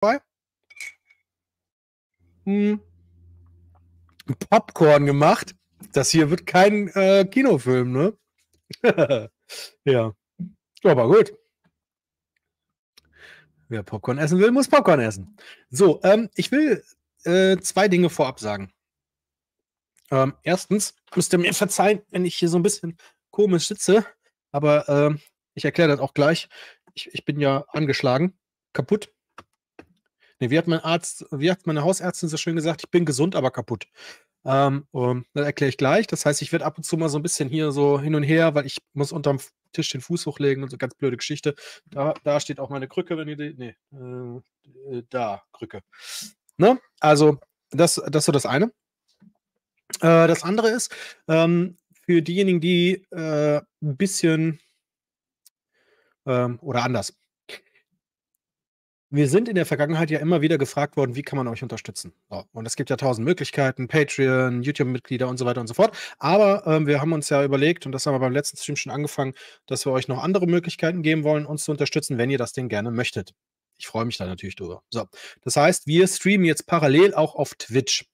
bei? Hm. Popcorn gemacht. Das hier wird kein äh, Kinofilm, ne? ja. Aber gut. Wer Popcorn essen will, muss Popcorn essen. So, ähm, ich will äh, zwei Dinge vorab sagen. Ähm, erstens, müsst ihr mir verzeihen, wenn ich hier so ein bisschen komisch sitze, aber ähm, ich erkläre das auch gleich. Ich, ich bin ja angeschlagen, kaputt Nee, wie hat mein Arzt, wie hat meine Hausärztin so schön gesagt, ich bin gesund, aber kaputt. Ähm, um, das erkläre ich gleich. Das heißt, ich werde ab und zu mal so ein bisschen hier so hin und her, weil ich muss unterm Tisch den Fuß hochlegen und so ganz blöde Geschichte. Da, da steht auch meine Krücke, wenn ihr die. Nee, äh, äh, da, Krücke. Ne? Also, das, das ist so das eine. Äh, das andere ist, ähm, für diejenigen, die äh, ein bisschen ähm, oder anders wir sind in der Vergangenheit ja immer wieder gefragt worden, wie kann man euch unterstützen? So. Und es gibt ja tausend Möglichkeiten, Patreon, YouTube-Mitglieder und so weiter und so fort. Aber ähm, wir haben uns ja überlegt, und das haben wir beim letzten Stream schon angefangen, dass wir euch noch andere Möglichkeiten geben wollen, uns zu unterstützen, wenn ihr das denn gerne möchtet. Ich freue mich da natürlich drüber. So, das heißt, wir streamen jetzt parallel auch auf Twitch.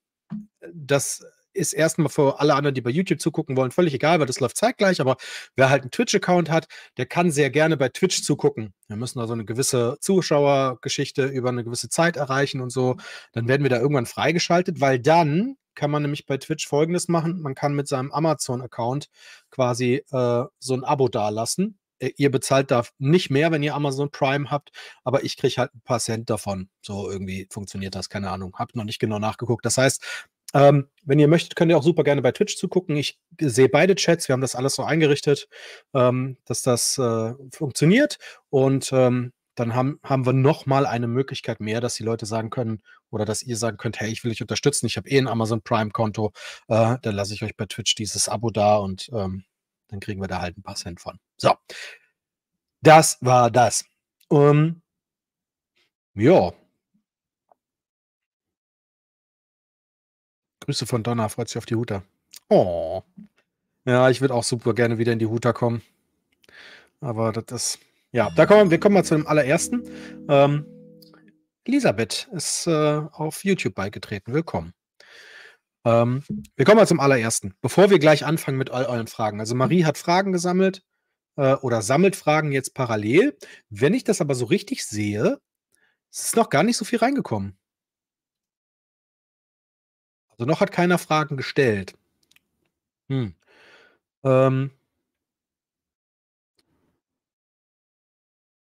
Das ist erstmal für alle anderen, die bei YouTube zugucken wollen, völlig egal, weil das läuft zeitgleich. Aber wer halt einen Twitch-Account hat, der kann sehr gerne bei Twitch zugucken. Wir müssen also eine gewisse Zuschauergeschichte über eine gewisse Zeit erreichen und so. Dann werden wir da irgendwann freigeschaltet, weil dann kann man nämlich bei Twitch folgendes machen: Man kann mit seinem Amazon-Account quasi äh, so ein Abo dalassen. Äh, ihr bezahlt da nicht mehr, wenn ihr Amazon Prime habt, aber ich kriege halt ein paar Cent davon. So irgendwie funktioniert das, keine Ahnung. Habt noch nicht genau nachgeguckt. Das heißt, ähm, wenn ihr möchtet, könnt ihr auch super gerne bei Twitch zugucken. Ich sehe beide Chats. Wir haben das alles so eingerichtet, ähm, dass das äh, funktioniert. Und ähm, dann haben, haben wir nochmal eine Möglichkeit mehr, dass die Leute sagen können oder dass ihr sagen könnt, hey, ich will euch unterstützen. Ich habe eh ein Amazon Prime-Konto. Äh, dann lasse ich euch bei Twitch dieses Abo da und ähm, dann kriegen wir da halt ein paar Cent von. So, das war das. Ähm, ja, Grüße von Donna, freut sich auf die Huta. Oh. Ja, ich würde auch super gerne wieder in die Huta kommen. Aber das ist. Ja, da kommen wir kommen mal zu dem allerersten. Ähm, Elisabeth ist äh, auf YouTube beigetreten. Willkommen. Ähm, wir kommen mal zum allerersten, bevor wir gleich anfangen mit euren Fragen. Also Marie hat Fragen gesammelt äh, oder sammelt Fragen jetzt parallel. Wenn ich das aber so richtig sehe, ist noch gar nicht so viel reingekommen. Also noch hat keiner Fragen gestellt. Hm. Ähm,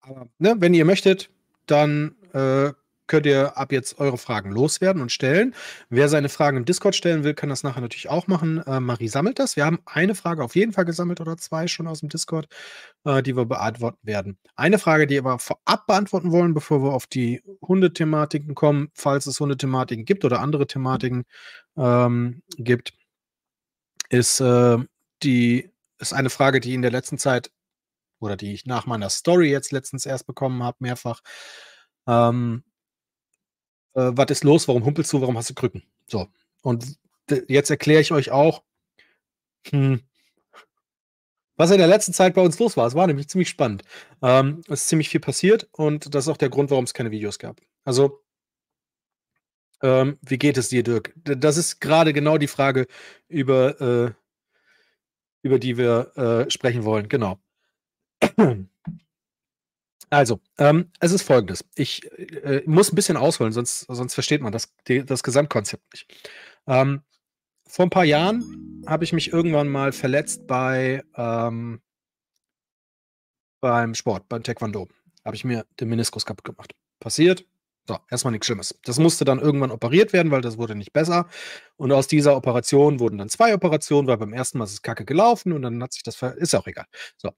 aber ne, wenn ihr möchtet, dann äh, könnt ihr ab jetzt eure Fragen loswerden und stellen. Wer seine Fragen im Discord stellen will, kann das nachher natürlich auch machen. Äh, Marie sammelt das. Wir haben eine Frage auf jeden Fall gesammelt oder zwei schon aus dem Discord, äh, die wir beantworten werden. Eine Frage, die wir vorab beantworten wollen, bevor wir auf die Hundethematiken kommen, falls es Hundethematiken gibt oder andere Thematiken ähm, gibt, ist äh, die ist eine Frage, die in der letzten Zeit oder die ich nach meiner Story jetzt letztens erst bekommen habe, mehrfach. Ähm, äh, was ist los, warum humpelst du, warum hast du Krücken? So. Und jetzt erkläre ich euch auch, hm, was in der letzten Zeit bei uns los war. Es war nämlich ziemlich spannend. Ähm, es ist ziemlich viel passiert und das ist auch der Grund, warum es keine Videos gab. Also, ähm, wie geht es dir, Dirk? Das ist gerade genau die Frage, über, äh, über die wir äh, sprechen wollen. Genau. Also, ähm, es ist folgendes. Ich äh, äh, muss ein bisschen ausholen, sonst, sonst versteht man das, die, das Gesamtkonzept nicht. Ähm, vor ein paar Jahren habe ich mich irgendwann mal verletzt bei ähm, beim Sport, beim Taekwondo. Habe ich mir den Meniskus kaputt gemacht. Passiert. So, erstmal nichts Schlimmes. Das musste dann irgendwann operiert werden, weil das wurde nicht besser. Und aus dieser Operation wurden dann zwei Operationen, weil beim ersten Mal ist es kacke gelaufen und dann hat sich das ver ist auch egal. So.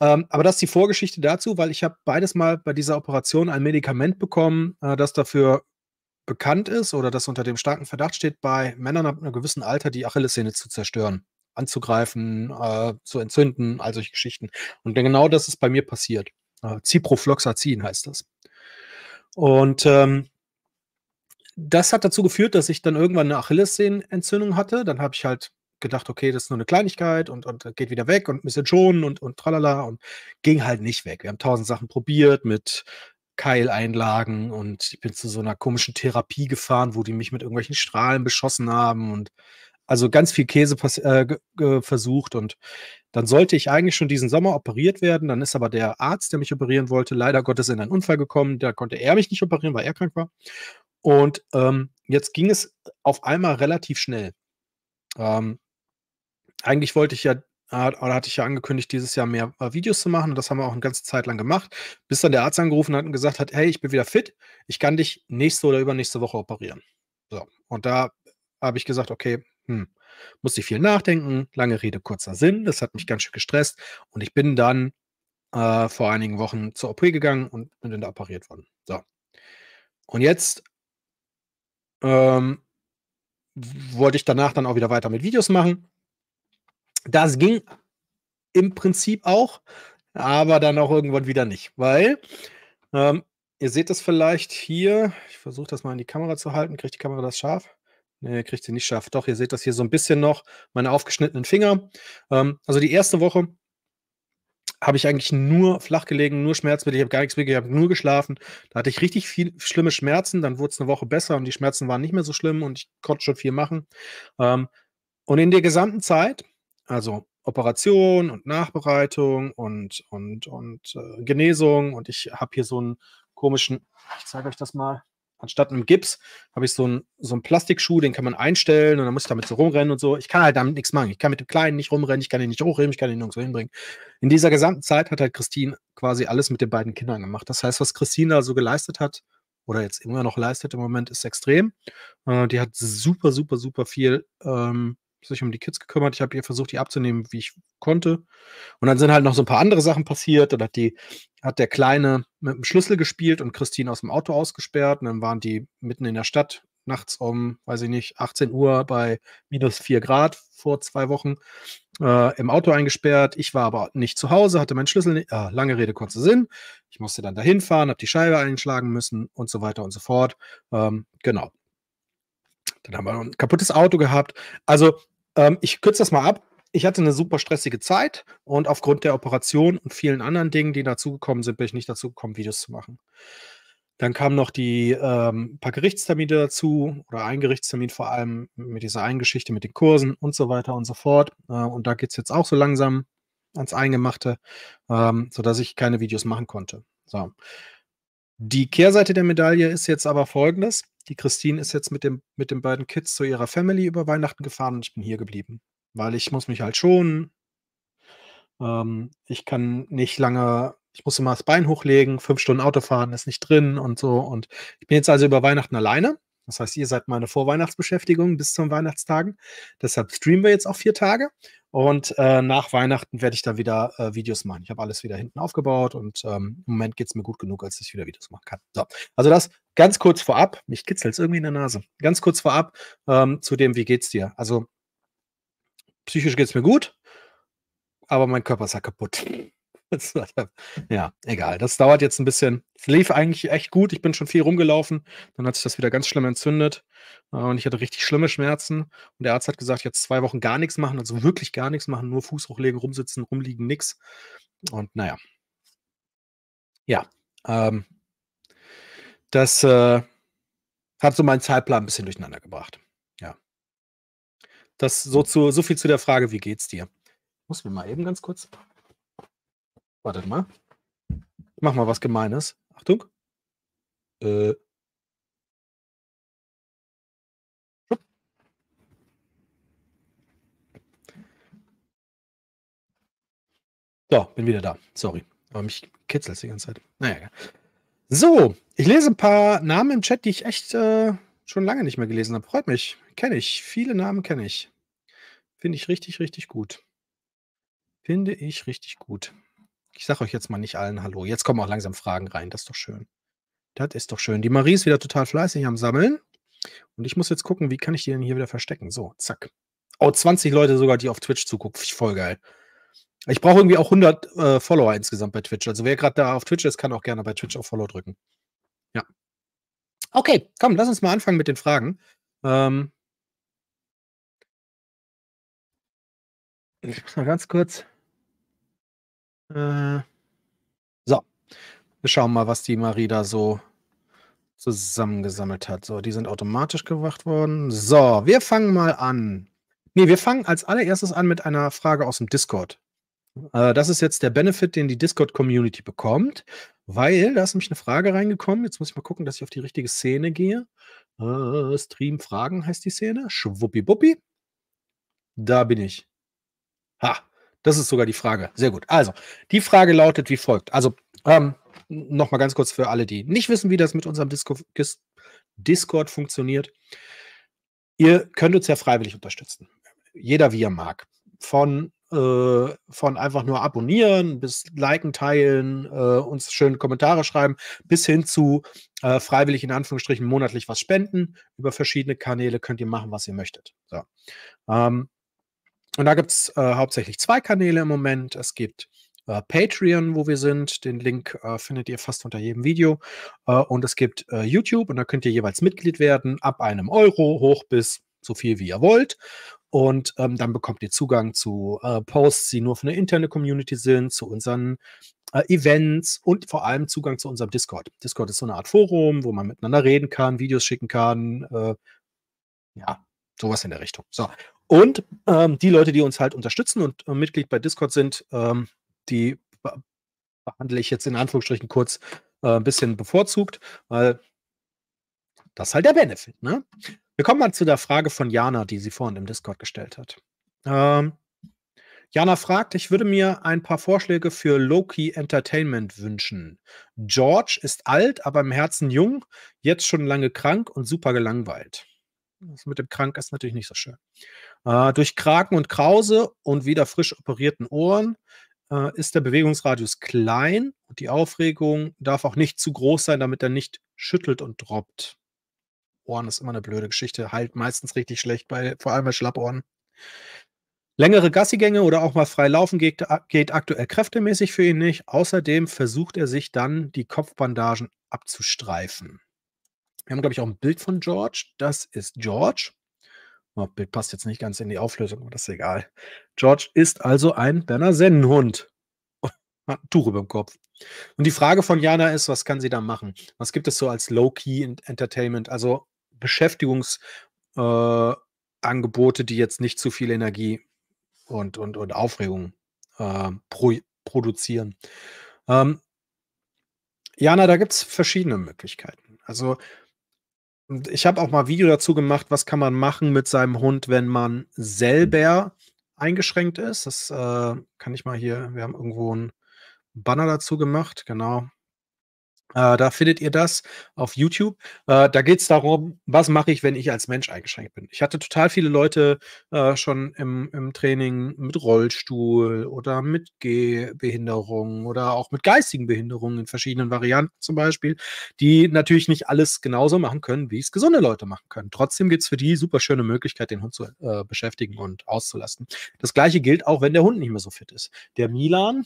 Ähm, aber das ist die Vorgeschichte dazu, weil ich habe beides mal bei dieser Operation ein Medikament bekommen, äh, das dafür bekannt ist oder das unter dem starken Verdacht steht, bei Männern ab einem gewissen Alter die Achillessehne zu zerstören, anzugreifen, äh, zu entzünden, all solche Geschichten. Und genau das ist bei mir passiert. Äh, Ciprofloxacin heißt das. Und ähm, das hat dazu geführt, dass ich dann irgendwann eine Achillessehnenentzündung hatte. Dann habe ich halt gedacht, okay, das ist nur eine Kleinigkeit und, und äh, geht wieder weg und ein bisschen schonen und, und tralala und ging halt nicht weg. Wir haben tausend Sachen probiert mit Keileinlagen und ich bin zu so einer komischen Therapie gefahren, wo die mich mit irgendwelchen Strahlen beschossen haben und also ganz viel Käse äh, versucht und dann sollte ich eigentlich schon diesen Sommer operiert werden. Dann ist aber der Arzt, der mich operieren wollte, leider Gottes in einen Unfall gekommen. Da konnte er mich nicht operieren, weil er krank war. Und ähm, jetzt ging es auf einmal relativ schnell. Ähm, eigentlich wollte ich ja, oder hatte ich ja angekündigt, dieses Jahr mehr äh, Videos zu machen und das haben wir auch eine ganze Zeit lang gemacht, bis dann der Arzt angerufen hat und gesagt hat, hey, ich bin wieder fit, ich kann dich nächste oder übernächste Woche operieren. So, und da habe ich gesagt, okay, hm, musste ich viel nachdenken, lange Rede, kurzer Sinn, das hat mich ganz schön gestresst und ich bin dann äh, vor einigen Wochen zur OP gegangen und bin dann da operiert worden. So. Und jetzt ähm, wollte ich danach dann auch wieder weiter mit Videos machen. Das ging im Prinzip auch, aber dann auch irgendwann wieder nicht, weil ähm, ihr seht das vielleicht hier. Ich versuche das mal in die Kamera zu halten. Kriegt die Kamera das scharf? Ne, kriegt sie nicht scharf. Doch, ihr seht das hier so ein bisschen noch, meine aufgeschnittenen Finger. Ähm, also die erste Woche habe ich eigentlich nur flach gelegen, nur Schmerzmittel. Ich habe gar nichts wirklich, ich habe nur geschlafen. Da hatte ich richtig viel schlimme Schmerzen. Dann wurde es eine Woche besser und die Schmerzen waren nicht mehr so schlimm und ich konnte schon viel machen. Ähm, und in der gesamten Zeit also Operation und Nachbereitung und, und, und äh, Genesung. Und ich habe hier so einen komischen, ich zeige euch das mal, anstatt einem Gips habe ich so einen, so einen Plastikschuh, den kann man einstellen und dann muss ich damit so rumrennen und so. Ich kann halt damit nichts machen. Ich kann mit dem Kleinen nicht rumrennen, ich kann ihn nicht hochheben, ich kann ihn nirgendwo hinbringen. In dieser gesamten Zeit hat halt Christine quasi alles mit den beiden Kindern gemacht. Das heißt, was Christine da so geleistet hat, oder jetzt immer noch leistet im Moment, ist extrem. Äh, die hat super, super, super viel ähm, sich um die Kids gekümmert. Ich habe ihr versucht, die abzunehmen, wie ich konnte. Und dann sind halt noch so ein paar andere Sachen passiert. Dann hat, die, hat der Kleine mit dem Schlüssel gespielt und Christine aus dem Auto ausgesperrt. Und dann waren die mitten in der Stadt nachts um, weiß ich nicht, 18 Uhr bei minus 4 Grad vor zwei Wochen äh, im Auto eingesperrt. Ich war aber nicht zu Hause, hatte meinen Schlüssel nicht. Ah, äh, lange Rede, kurzer Sinn. Ich musste dann dahin fahren, habe die Scheibe einschlagen müssen und so weiter und so fort. Ähm, genau. Dann haben wir ein kaputtes Auto gehabt. Also ähm, ich kürze das mal ab. Ich hatte eine super stressige Zeit und aufgrund der Operation und vielen anderen Dingen, die dazugekommen sind, bin ich nicht dazu gekommen, Videos zu machen. Dann kamen noch die ähm, paar Gerichtstermine dazu oder ein Gerichtstermin vor allem mit dieser einen Geschichte mit den Kursen und so weiter und so fort. Äh, und da geht es jetzt auch so langsam ans Eingemachte, ähm, sodass ich keine Videos machen konnte. So. Die Kehrseite der Medaille ist jetzt aber folgendes die Christine ist jetzt mit, dem, mit den beiden Kids zu ihrer Family über Weihnachten gefahren und ich bin hier geblieben, weil ich muss mich halt schonen. Ähm, ich kann nicht lange, ich muss immer das Bein hochlegen, fünf Stunden Auto fahren, ist nicht drin und so. Und ich bin jetzt also über Weihnachten alleine das heißt, ihr seid meine Vorweihnachtsbeschäftigung bis zum Weihnachtstagen. Deshalb streamen wir jetzt auch vier Tage. Und äh, nach Weihnachten werde ich da wieder äh, Videos machen. Ich habe alles wieder hinten aufgebaut und ähm, im Moment geht es mir gut genug, als ich wieder Videos machen kann. So, also das ganz kurz vorab. Mich kitzelt es irgendwie in der Nase. Ganz kurz vorab ähm, zu dem, wie geht's dir? Also psychisch geht es mir gut, aber mein Körper ist ja halt kaputt ja, egal. Das dauert jetzt ein bisschen. Es lief eigentlich echt gut. Ich bin schon viel rumgelaufen. Dann hat sich das wieder ganz schlimm entzündet. Äh, und ich hatte richtig schlimme Schmerzen. Und der Arzt hat gesagt, jetzt zwei Wochen gar nichts machen. Also wirklich gar nichts machen. Nur Fuß hochlegen, rumsitzen, rumliegen, nichts. Und naja. Ja. Ähm, das äh, hat so meinen Zeitplan ein bisschen durcheinander gebracht. Ja. Das so, hm. zu, so viel zu der Frage, wie geht's dir? Ich muss mir mal eben ganz kurz Wartet mal. Ich mach mal was Gemeines. Achtung. Äh. So, bin wieder da. Sorry. Aber mich kitzelt es die ganze Zeit. Naja, So, ich lese ein paar Namen im Chat, die ich echt äh, schon lange nicht mehr gelesen habe. Freut mich. Kenne ich. Viele Namen kenne ich. Finde ich richtig, richtig gut. Finde ich richtig gut. Ich sage euch jetzt mal nicht allen Hallo. Jetzt kommen auch langsam Fragen rein. Das ist doch schön. Das ist doch schön. Die Marie ist wieder total fleißig am Sammeln. Und ich muss jetzt gucken, wie kann ich die denn hier wieder verstecken? So, zack. Oh, 20 Leute sogar, die auf Twitch zugucken. Voll geil. Ich brauche irgendwie auch 100 äh, Follower insgesamt bei Twitch. Also wer gerade da auf Twitch ist, kann auch gerne bei Twitch auf Follow drücken. Ja. Okay, komm, lass uns mal anfangen mit den Fragen. Ähm, ganz kurz. Äh, so. Wir schauen mal, was die Marie da so zusammengesammelt hat. So, die sind automatisch gewacht worden. So, wir fangen mal an. Nee, wir fangen als allererstes an mit einer Frage aus dem Discord. Äh, das ist jetzt der Benefit, den die Discord-Community bekommt, weil da ist nämlich eine Frage reingekommen. Jetzt muss ich mal gucken, dass ich auf die richtige Szene gehe. Äh, Stream Fragen heißt die Szene. Schwuppi-buppi. Da bin ich. Ha. Das ist sogar die Frage. Sehr gut. Also, die Frage lautet wie folgt. Also, ähm, nochmal ganz kurz für alle, die nicht wissen, wie das mit unserem Disco Discord funktioniert. Ihr könnt uns ja freiwillig unterstützen. Jeder, wie er mag. Von, äh, von einfach nur abonnieren bis liken, teilen, äh, uns schöne Kommentare schreiben, bis hin zu äh, freiwillig in Anführungsstrichen monatlich was spenden. Über verschiedene Kanäle könnt ihr machen, was ihr möchtet. So. Ähm, und da gibt es äh, hauptsächlich zwei Kanäle im Moment. Es gibt äh, Patreon, wo wir sind. Den Link äh, findet ihr fast unter jedem Video. Äh, und es gibt äh, YouTube und da könnt ihr jeweils Mitglied werden, ab einem Euro hoch bis so viel, wie ihr wollt. Und ähm, dann bekommt ihr Zugang zu äh, Posts, die nur für eine interne Community sind, zu unseren Events und vor allem Zugang zu unserem Discord. Discord ist so eine Art Forum, wo man miteinander reden kann, Videos schicken kann. ja, sowas in der Richtung. So, und ähm, die Leute, die uns halt unterstützen und äh, Mitglied bei Discord sind, ähm, die be behandle ich jetzt in Anführungsstrichen kurz äh, ein bisschen bevorzugt, weil das ist halt der Benefit. Ne? Wir kommen mal zu der Frage von Jana, die sie vorhin im Discord gestellt hat. Ähm, Jana fragt, ich würde mir ein paar Vorschläge für Loki Entertainment wünschen. George ist alt, aber im Herzen jung, jetzt schon lange krank und super gelangweilt. Das mit dem krank ist natürlich nicht so schön. Äh, durch Kraken und Krause und wieder frisch operierten Ohren äh, ist der Bewegungsradius klein und die Aufregung darf auch nicht zu groß sein, damit er nicht schüttelt und droppt. Ohren ist immer eine blöde Geschichte, halt meistens richtig schlecht, bei, vor allem bei Schlappohren. Längere Gassigänge oder auch mal frei laufen geht, geht, aktuell kräftemäßig für ihn nicht. Außerdem versucht er sich dann, die Kopfbandagen abzustreifen. Wir haben, glaube ich, auch ein Bild von George. Das ist George. Oh, Bild passt jetzt nicht ganz in die Auflösung, aber das ist egal. George ist also ein Berner Sennenhund. Hat ein Tuch über dem Kopf. Und die Frage von Jana ist, was kann sie da machen? Was gibt es so als Low-Key-Entertainment, also Beschäftigungsangebote, äh, die jetzt nicht zu viel Energie und, und, und Aufregung äh, pro, produzieren? Ähm, Jana, da gibt es verschiedene Möglichkeiten. Also ich habe auch mal ein Video dazu gemacht, was kann man machen mit seinem Hund, wenn man selber eingeschränkt ist. Das äh, kann ich mal hier, wir haben irgendwo einen Banner dazu gemacht, genau. Äh, da findet ihr das auf YouTube. Äh, da geht es darum, was mache ich, wenn ich als Mensch eingeschränkt bin. Ich hatte total viele Leute äh, schon im, im, Training mit Rollstuhl oder mit Gehbehinderung oder auch mit geistigen Behinderungen in verschiedenen Varianten zum Beispiel, die natürlich nicht alles genauso machen können, wie es gesunde Leute machen können. Trotzdem gibt es für die super schöne Möglichkeit, den Hund zu beschäftigen und auszulasten. Das gleiche gilt auch, wenn der Hund nicht mehr so fit ist. Der Milan,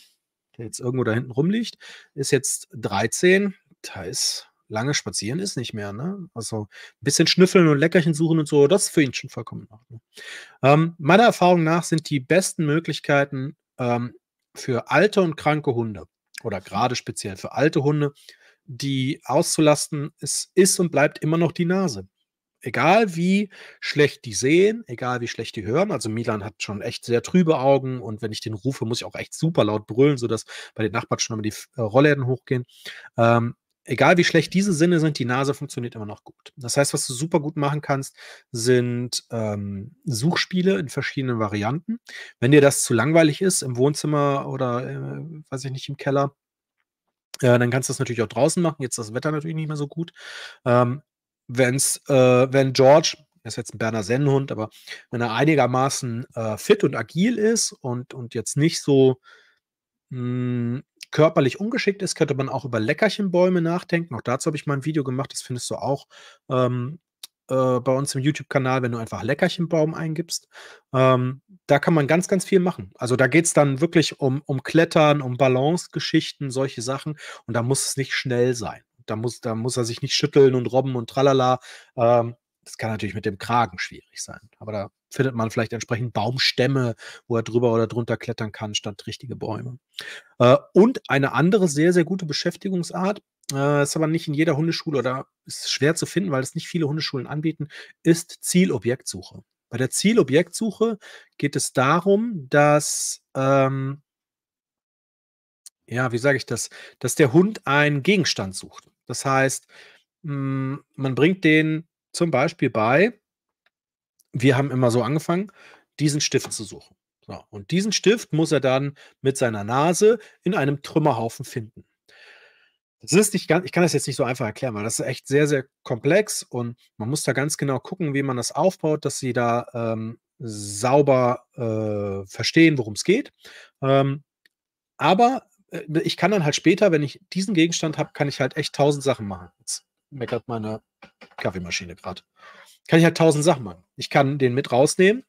der jetzt irgendwo da hinten rumliegt, ist jetzt 13. Da ist lange spazieren ist nicht mehr, ne? Also ein bisschen schnüffeln und Leckerchen suchen und so, das ist für ihn schon vollkommen in Ordnung. Ähm, meiner Erfahrung nach sind die besten Möglichkeiten ähm, für alte und kranke Hunde oder gerade speziell für alte Hunde, die auszulasten, es ist und bleibt immer noch die Nase egal wie schlecht die sehen, egal wie schlecht die hören, also Milan hat schon echt sehr trübe Augen und wenn ich den rufe, muss ich auch echt super laut brüllen, sodass bei den Nachbarn schon immer die äh, Rollläden hochgehen. Ähm, egal wie schlecht diese Sinne sind, die Nase funktioniert immer noch gut. Das heißt, was du super gut machen kannst, sind ähm, Suchspiele in verschiedenen Varianten. Wenn dir das zu langweilig ist, im Wohnzimmer oder, äh, weiß ich nicht, im Keller, äh, dann kannst du das natürlich auch draußen machen. Jetzt ist das Wetter natürlich nicht mehr so gut. Ähm, wenn's, äh, wenn George, er ist jetzt ein Berner Sennenhund, aber wenn er einigermaßen äh, fit und agil ist und, und jetzt nicht so mh, hm, körperlich ungeschickt ist, könnte man auch über Leckerchenbäume nachdenken. Auch dazu habe ich mal ein Video gemacht, das findest du auch ähm, äh, bei uns im YouTube-Kanal, wenn du einfach Leckerchenbaum eingibst. Ähm, da kann man ganz, ganz viel machen. Also da geht es dann wirklich um, um Klettern, um Balance-Geschichten, solche Sachen. Und da muss es nicht schnell sein da muss, da muss er sich nicht schütteln und robben und tralala. Ähm, das kann natürlich mit dem Kragen schwierig sein. Aber da findet man vielleicht entsprechend Baumstämme, wo er drüber oder drunter klettern kann, statt richtige Bäume. Äh, und eine andere sehr, sehr gute Beschäftigungsart, äh, ist aber nicht in jeder Hundeschule oder ist schwer zu finden, weil es nicht viele Hundeschulen anbieten, ist Zielobjektsuche. Bei der Zielobjektsuche geht es darum, dass, ähm, ja, wie sage ich das, dass der Hund einen Gegenstand sucht. Das heißt, hm, man bringt denen zum Beispiel bei, wir haben immer so angefangen, diesen Stift zu suchen. So, und diesen Stift muss er dann mit seiner Nase in einem Trümmerhaufen finden. Das ist nicht ganz, ich kann das jetzt nicht so einfach erklären, weil das ist echt sehr, sehr komplex und man muss da ganz genau gucken, wie man das aufbaut, dass sie da ähm, sauber äh, verstehen, worum es geht. Ähm, aber äh, ich kann dann halt später, wenn ich diesen Gegenstand habe, kann ich halt echt tausend Sachen machen. Jetzt meckert meine Kaffeemaschine gerade. Kann ich halt tausend Sachen machen. Ich kann den mit rausnehmen,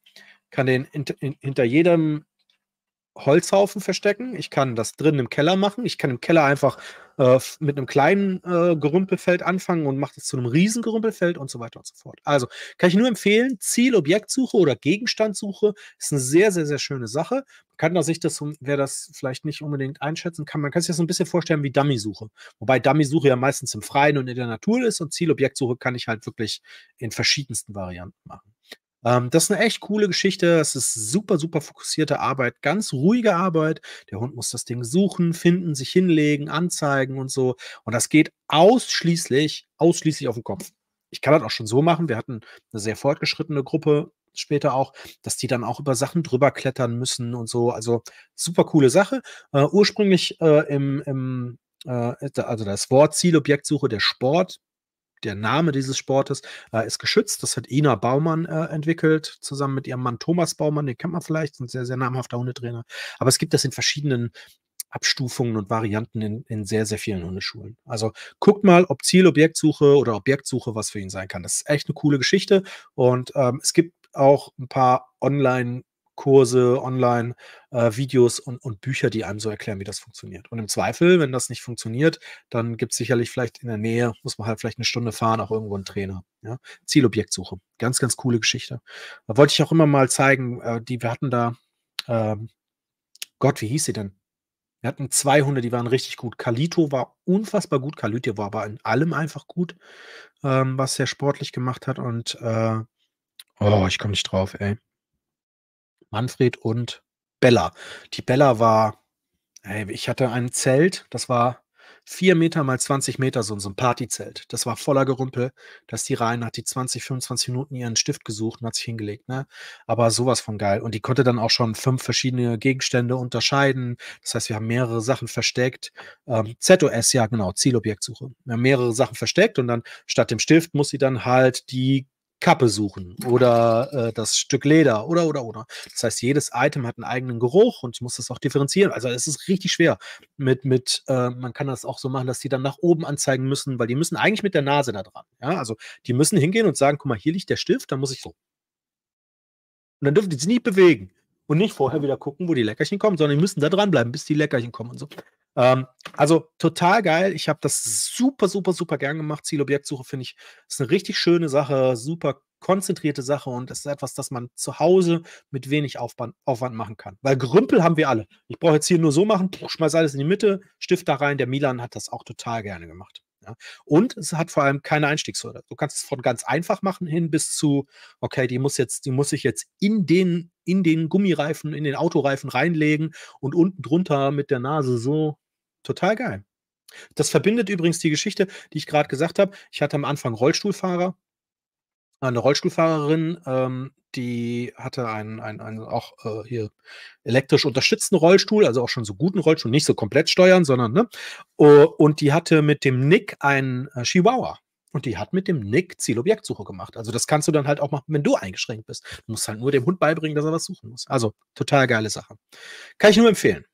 kann den hinter jedem Holzhaufen verstecken, ich kann das drinnen im Keller machen, ich kann im Keller einfach äh, mit einem kleinen äh, Gerümpelfeld anfangen und mache das zu einem riesen Gerümpelfeld und so weiter und so fort. Also kann ich nur empfehlen, Ziel, Objektsuche oder Gegenstandssuche ist eine sehr, sehr, sehr schöne Sache. Man kann da sich das, wer das vielleicht nicht unbedingt einschätzen kann, man kann sich das so ein bisschen vorstellen wie Dummy-Suche. Wobei Dummy-Suche ja meistens im Freien und in der Natur ist und Ziel, Objektsuche kann ich halt wirklich in verschiedensten Varianten machen. Ähm, das ist eine echt coole Geschichte. Es ist super, super fokussierte Arbeit, ganz ruhige Arbeit. Der Hund muss das Ding suchen, finden, sich hinlegen, anzeigen und so. Und das geht ausschließlich, ausschließlich auf den Kopf. Ich kann das auch schon so machen. Wir hatten eine sehr fortgeschrittene Gruppe später auch, dass die dann auch über Sachen drüber klettern müssen und so. Also super coole Sache. Äh, ursprünglich äh, im, im äh, also das Wort Zielobjektsuche der Sport der Name dieses Sportes äh, ist geschützt. Das hat Ina Baumann äh, entwickelt, zusammen mit ihrem Mann Thomas Baumann. Den kennt man vielleicht, ein sehr, sehr namhafter Hundetrainer. Aber es gibt das in verschiedenen Abstufungen und Varianten in, in sehr, sehr vielen Hundeschulen. Also guckt mal, ob Zielobjektsuche oder Objektsuche was für ihn sein kann. Das ist echt eine coole Geschichte. Und ähm, es gibt auch ein paar Online- Kurse, Online-Videos äh, und, und Bücher, die einem so erklären, wie das funktioniert. Und im Zweifel, wenn das nicht funktioniert, dann gibt es sicherlich vielleicht in der Nähe, muss man halt vielleicht eine Stunde fahren, auch irgendwo einen Trainer. Ja? Zielobjektsuche. Ganz, ganz coole Geschichte. Da wollte ich auch immer mal zeigen, äh, die, wir hatten da, äh, Gott, wie hieß sie denn? Wir hatten zwei Hunde, die waren richtig gut. Kalito war unfassbar gut. Kalito war aber in allem einfach gut, ähm, was er sportlich gemacht hat. Und äh, oh, ich komme nicht drauf, ey. Manfred und Bella. Die Bella war, ey, ich hatte ein Zelt, das war vier Meter mal 20 Meter, so, ein Partyzelt. Das war voller Gerümpel. dass die rein, hat die 20, 25 Minuten ihren Stift gesucht und hat sich hingelegt. Ne? Aber sowas von geil. Und die konnte dann auch schon fünf verschiedene Gegenstände unterscheiden. Das heißt, wir haben mehrere Sachen versteckt. Ähm, ZOS, ja genau, Zielobjektsuche. Wir haben mehrere Sachen versteckt und dann statt dem Stift muss sie dann halt die Kappe suchen oder äh, das Stück Leder oder oder oder. Das heißt, jedes Item hat einen eigenen Geruch und ich muss das auch differenzieren. Also es ist richtig schwer. Mit, mit, äh, man kann das auch so machen, dass die dann nach oben anzeigen müssen, weil die müssen eigentlich mit der Nase da dran. Ja? Also die müssen hingehen und sagen, guck mal, hier liegt der Stift, dann muss ich so. Und dann dürfen die sich nicht bewegen. Und nicht vorher wieder gucken, wo die Leckerchen kommen, sondern die müssen da dranbleiben, bis die Leckerchen kommen und so. Ähm, also total geil. Ich habe das super, super, super gern gemacht. Zielobjektsuche finde ich ist eine richtig schöne Sache, super konzentrierte Sache und das ist etwas, das man zu Hause mit wenig Aufwand, Aufwand machen kann. Weil Grümpel haben wir alle. Ich brauche jetzt hier nur so machen, schmeiß alles in die Mitte, Stift da rein. Der Milan hat das auch total gerne gemacht. Ja. Und es hat vor allem keine Einstiegshürde. Du kannst es von ganz einfach machen hin bis zu, okay, die muss jetzt, die muss ich jetzt in den, in den Gummireifen, in den Autoreifen reinlegen und unten drunter mit der Nase so Total geil. Das verbindet übrigens die Geschichte, die ich gerade gesagt habe. Ich hatte am Anfang Rollstuhlfahrer, eine Rollstuhlfahrerin, ähm, die hatte einen, einen, einen auch äh, hier elektrisch unterstützten Rollstuhl, also auch schon so guten Rollstuhl, nicht so komplett steuern, sondern, ne? Und die hatte mit dem Nick einen äh, Chihuahua. Und die hat mit dem Nick Zielobjektsuche gemacht. Also das kannst du dann halt auch machen, wenn du eingeschränkt bist. Du musst halt nur dem Hund beibringen, dass er was suchen muss. Also total geile Sache. Kann ich nur empfehlen.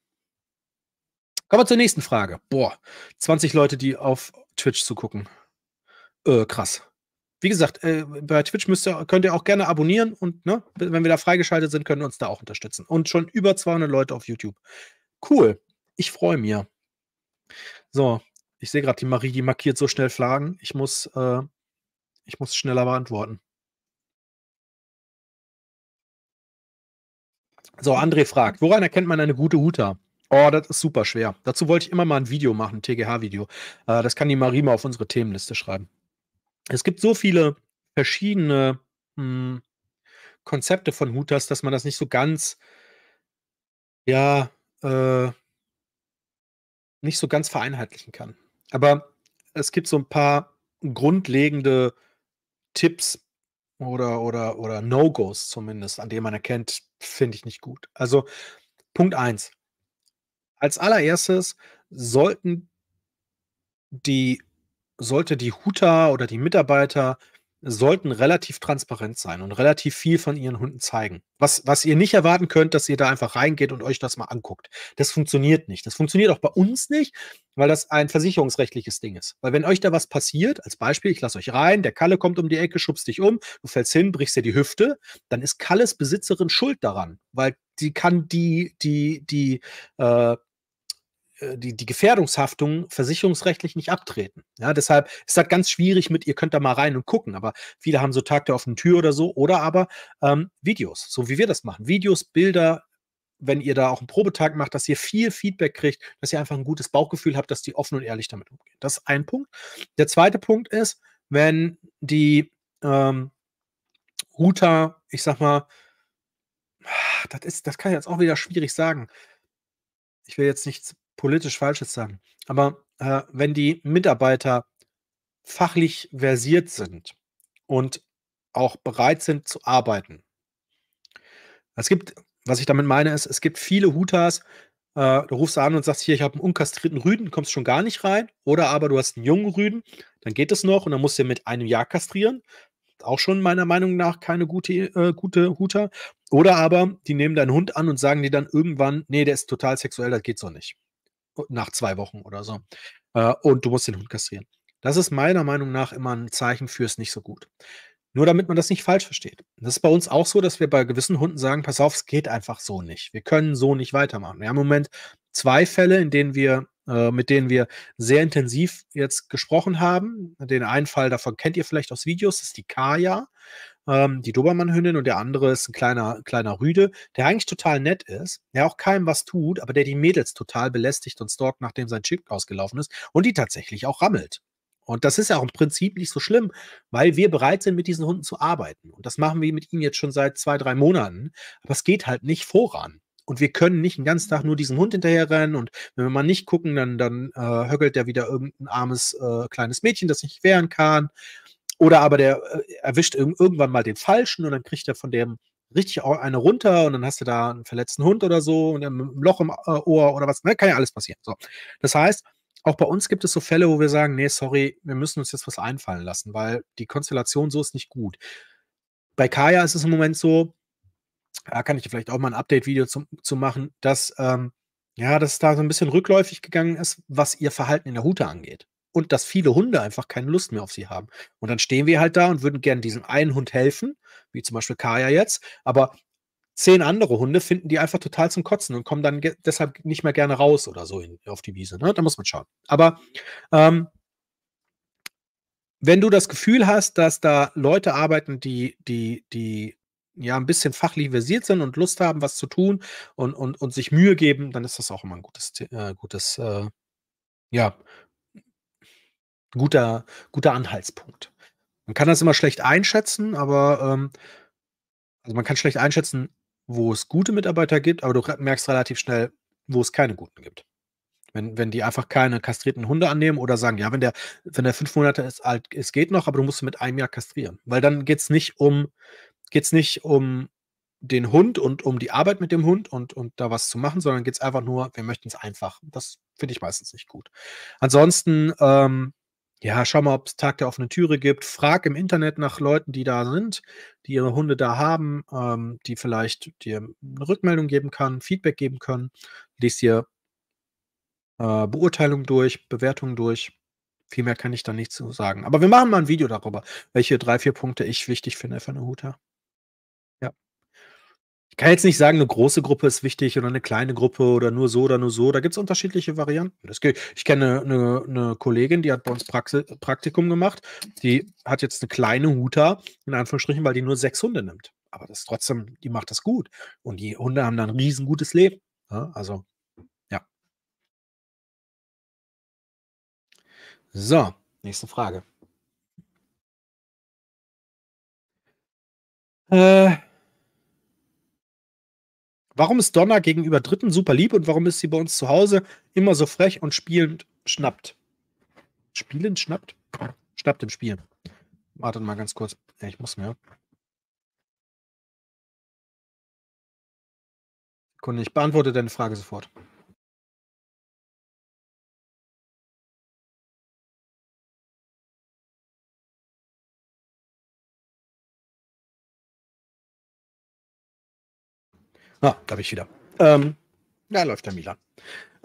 Kommen wir zur nächsten Frage. Boah, 20 Leute, die auf Twitch zugucken. Äh, krass. Wie gesagt, äh, bei Twitch müsst ihr, könnt ihr auch gerne abonnieren und ne, wenn wir da freigeschaltet sind, können wir uns da auch unterstützen. Und schon über 200 Leute auf YouTube. Cool. Ich freue mich. So, ich sehe gerade, die Marie, die markiert so schnell Fragen. Ich muss, äh, ich muss schneller beantworten. So, André fragt, woran erkennt man eine gute Huta? Oh, das ist super schwer. Dazu wollte ich immer mal ein Video machen, ein TGH-Video. Äh, das kann die Marie mal auf unsere Themenliste schreiben. Es gibt so viele verschiedene mh, hm, Konzepte von Hutas, dass man das nicht so ganz, ja, äh, nicht so ganz vereinheitlichen kann. Aber es gibt so ein paar grundlegende Tipps oder, oder, oder No-Gos zumindest, an denen man erkennt, finde ich nicht gut. Also Punkt 1. Als allererstes sollten die, sollte die Huter oder die Mitarbeiter sollten relativ transparent sein und relativ viel von ihren Hunden zeigen. Was, was ihr nicht erwarten könnt, dass ihr da einfach reingeht und euch das mal anguckt. Das funktioniert nicht. Das funktioniert auch bei uns nicht, weil das ein versicherungsrechtliches Ding ist. Weil wenn euch da was passiert, als Beispiel, ich lasse euch rein, der Kalle kommt um die Ecke, schubst dich um, du fällst hin, brichst dir die Hüfte, dann ist Kalles Besitzerin schuld daran, weil sie kann die, die, die, äh, äh, die, die Gefährdungshaftung versicherungsrechtlich nicht abtreten. Ja, deshalb ist das ganz schwierig mit, ihr könnt da mal rein und gucken, aber viele haben so Tag der offenen Tür oder so oder aber ähm, Videos, so wie wir das machen. Videos, Bilder, wenn ihr da auch einen Probetag macht, dass ihr viel Feedback kriegt, dass ihr einfach ein gutes Bauchgefühl habt, dass die offen und ehrlich damit umgehen. Das ist ein Punkt. Der zweite Punkt ist, wenn die ähm, Router, ich sag mal, das ist, das kann ich jetzt auch wieder schwierig sagen. Ich will jetzt nichts politisch Falsches sagen. Aber äh, wenn die Mitarbeiter fachlich versiert sind und auch bereit sind zu arbeiten. Es gibt, was ich damit meine, ist, es gibt viele Hutas, äh, du rufst an und sagst, hier, ich habe einen unkastrierten Rüden, kommst schon gar nicht rein. Oder aber du hast einen jungen Rüden, dann geht es noch und dann musst du mit einem Jahr kastrieren. Auch schon meiner Meinung nach keine gute, äh, gute Huter. Oder aber die nehmen deinen Hund an und sagen dir dann irgendwann, nee, der ist total sexuell, das geht so nicht nach zwei Wochen oder so. Äh, und du musst den Hund kastrieren. Das ist meiner Meinung nach immer ein Zeichen fürs nicht so gut. Nur damit man das nicht falsch versteht. Das ist bei uns auch so, dass wir bei gewissen Hunden sagen, pass auf, es geht einfach so nicht. Wir können so nicht weitermachen. Wir haben im Moment zwei Fälle, in denen wir, äh, mit denen wir sehr intensiv jetzt gesprochen haben. Den einen Fall davon kennt ihr vielleicht aus Videos, das ist die Kaya ähm, die Dobermannhündin, und der andere ist ein kleiner, kleiner Rüde, der eigentlich total nett ist, der auch keinem was tut, aber der die Mädels total belästigt und stalkt, nachdem sein Chip ausgelaufen ist und die tatsächlich auch rammelt. Und das ist ja auch im Prinzip nicht so schlimm, weil wir bereit sind, mit diesen Hunden zu arbeiten. Und das machen wir mit ihnen jetzt schon seit zwei, drei Monaten. Aber es geht halt nicht voran. Und wir können nicht den ganzen Tag nur diesem Hund hinterherrennen. Und wenn wir mal nicht gucken, dann, dann äh, höckelt der wieder irgendein armes äh, kleines Mädchen, das nicht wehren kann. Oder aber der äh, erwischt irgendwann mal den Falschen und dann kriegt er von dem richtig eine runter und dann hast du da einen verletzten Hund oder so und ein Loch im äh, Ohr oder was. Ne? Kann ja alles passieren. So. Das heißt, auch bei uns gibt es so Fälle, wo wir sagen, nee, sorry, wir müssen uns jetzt was einfallen lassen, weil die Konstellation so ist nicht gut. Bei Kaya ist es im Moment so, da kann ich dir vielleicht auch mal ein Update-Video zu, zu machen, dass ähm, ja, dass da so ein bisschen rückläufig gegangen ist, was ihr Verhalten in der Hute angeht und dass viele Hunde einfach keine Lust mehr auf sie haben. Und dann stehen wir halt da und würden gerne diesem einen Hund helfen, wie zum Beispiel Kaya jetzt, aber zehn andere Hunde finden die einfach total zum Kotzen und kommen dann deshalb nicht mehr gerne raus oder so in, auf die Wiese. Ne? Da muss man schauen. Aber ähm, wenn du das Gefühl hast, dass da Leute arbeiten, die, die, die ja ein bisschen fachlich versiert sind und Lust haben, was zu tun und, und, und sich Mühe geben, dann ist das auch immer ein gutes, äh, gutes äh, ja, guter, guter Anhaltspunkt. Man kann das immer schlecht einschätzen, aber ähm, also man kann schlecht einschätzen, wo es gute Mitarbeiter gibt, aber du merkst relativ schnell, wo es keine guten gibt. Wenn, wenn die einfach keine kastrierten Hunde annehmen oder sagen, ja, wenn der, wenn der fünf Monate ist alt, es geht noch, aber du musst mit einem Jahr kastrieren. Weil dann geht es nicht um, geht's nicht um den Hund und um die Arbeit mit dem Hund und, und da was zu machen, sondern geht es einfach nur, wir möchten es einfach. Das finde ich meistens nicht gut. Ansonsten ähm, ja, schau mal, ob es Tag der offenen Türe gibt. Frag im Internet nach Leuten, die da sind, die ihre Hunde da haben, ähm, die vielleicht dir eine Rückmeldung geben können, Feedback geben können. Lies dir äh, Beurteilungen durch, Bewertungen durch. Viel mehr kann ich da nicht zu sagen. Aber wir machen mal ein Video darüber, welche drei, vier Punkte ich wichtig finde für eine Huta kann jetzt nicht sagen, eine große Gruppe ist wichtig oder eine kleine Gruppe oder nur so oder nur so. Da gibt es unterschiedliche Varianten. ich kenne eine, eine, Kollegin, die hat bei uns Praxi Praktikum gemacht. Die hat jetzt eine kleine Huta, in Anführungsstrichen, weil die nur sechs Hunde nimmt. Aber das ist trotzdem, die macht das gut. Und die Hunde haben dann ein riesengutes Leben. Ja, ne? also, ja. So, nächste Frage. Äh, Warum ist Donna gegenüber Dritten super lieb und warum ist sie bei uns zu Hause immer so frech und spielend schnappt? Spielend schnappt? Schnappt im Spielen. Wartet mal ganz kurz. Ich muss mehr. Kunde, ich beantworte deine Frage sofort. Ah, da bin ich wieder. Ähm, ja, läuft der Milan.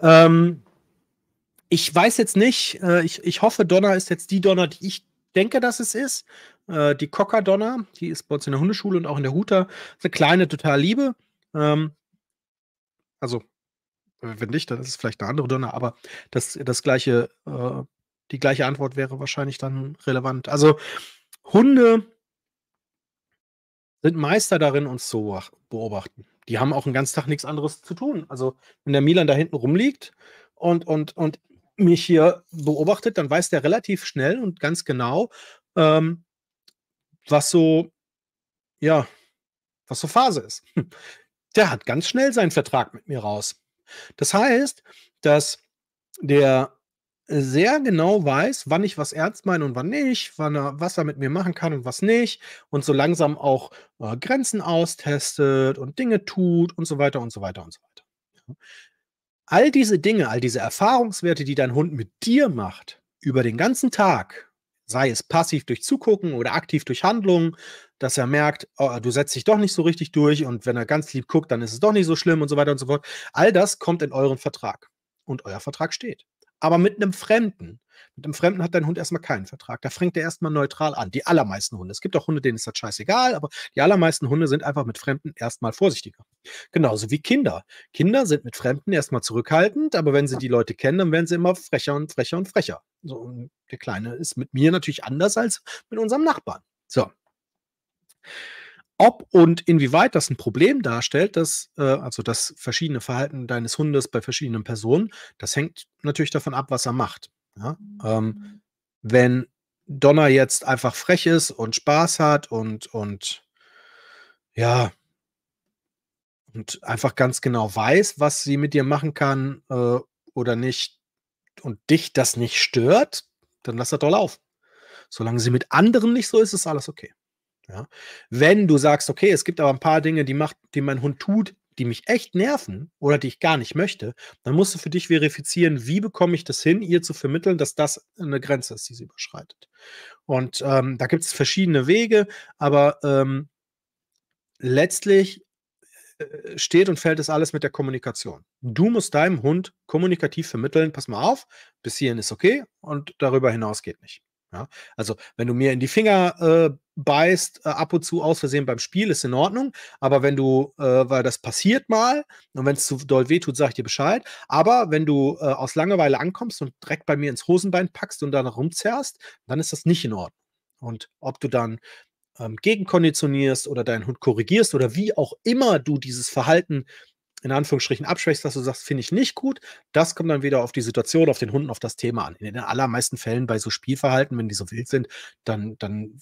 Ähm, ich weiß jetzt nicht, äh, ich, ich hoffe, Donner ist jetzt die Donner, die ich denke, dass es ist. Äh, die Cocker Donna, die ist bei uns in der Hundeschule und auch in der Huta. Eine kleine, total liebe. Ähm, also, wenn nicht, dann ist es vielleicht eine andere Donner, aber das, das gleiche, äh, die gleiche Antwort wäre wahrscheinlich dann relevant. Also, Hunde sind Meister darin, uns zu beobachten die haben auch einen ganzen Tag nichts anderes zu tun. Also, wenn der Milan da hinten rumliegt und, und, und mich hier beobachtet, dann weiß der relativ schnell und ganz genau, ähm, was so, ja, was so Phase ist. Hm. Der hat ganz schnell seinen Vertrag mit mir raus. Das heißt, dass der sehr genau weiß, wann ich was ernst meine und wann nicht, wann er, was er mit mir machen kann und was nicht und so langsam auch äh, Grenzen austestet und Dinge tut und so weiter und so weiter und so weiter. All diese Dinge, all diese Erfahrungswerte, die dein Hund mit dir macht, über den ganzen Tag, sei es passiv durch Zugucken oder aktiv durch Handlungen, dass er merkt, oh, du setzt dich doch nicht so richtig durch und wenn er ganz lieb guckt, dann ist es doch nicht so schlimm und so weiter und so fort. All das kommt in euren Vertrag und euer Vertrag steht aber mit einem Fremden. Mit einem Fremden hat dein Hund erstmal keinen Vertrag. Da fängt er erstmal neutral an. Die allermeisten Hunde. Es gibt auch Hunde, denen ist das scheißegal, aber die allermeisten Hunde sind einfach mit Fremden erstmal vorsichtiger. Genauso wie Kinder. Kinder sind mit Fremden erstmal zurückhaltend, aber wenn sie die Leute kennen, dann werden sie immer frecher und frecher und frecher. So, und der Kleine ist mit mir natürlich anders als mit unserem Nachbarn. So ob und inwieweit das ein Problem darstellt, dass, äh, also das verschiedene Verhalten deines Hundes bei verschiedenen Personen, das hängt natürlich davon ab, was er macht. Ja? Ähm, mhm. wenn Donner jetzt einfach frech ist und Spaß hat und, und ja, und einfach ganz genau weiß, was sie mit dir machen kann äh, oder nicht, und dich das nicht stört, dann lass er doch laufen. Solange sie mit anderen nicht so ist, ist alles okay. Ja? Wenn du sagst, okay, es gibt aber ein paar Dinge, die, macht, die mein Hund tut, die mich echt nerven oder die ich gar nicht möchte, dann musst du für dich verifizieren, wie bekomme ich das hin, ihr zu vermitteln, dass das eine Grenze ist, die sie überschreitet. Und ähm, da gibt es verschiedene Wege, aber ähm, letztlich äh, steht und fällt es alles mit der Kommunikation. Du musst deinem Hund kommunikativ vermitteln, pass mal auf, bis hierhin ist okay und darüber hinaus geht nicht. Ja? Also wenn du mir in die Finger äh, beißt äh, ab und zu aus Versehen beim Spiel, ist in Ordnung. Aber wenn du, äh, weil das passiert mal und wenn es zu doll wehtut, sag ich dir Bescheid. Aber wenn du äh, aus Langeweile ankommst und direkt bei mir ins Hosenbein packst und dann rumzerrst, dann ist das nicht in Ordnung. Und ob du dann ähm, gegenkonditionierst oder deinen Hund korrigierst oder wie auch immer du dieses Verhalten in Anführungsstrichen abschwächst, dass du sagst, finde ich nicht gut, das kommt dann wieder auf die Situation, auf den Hunden, auf das Thema an. In den allermeisten Fällen bei so Spielverhalten, wenn die so wild sind, dann, dann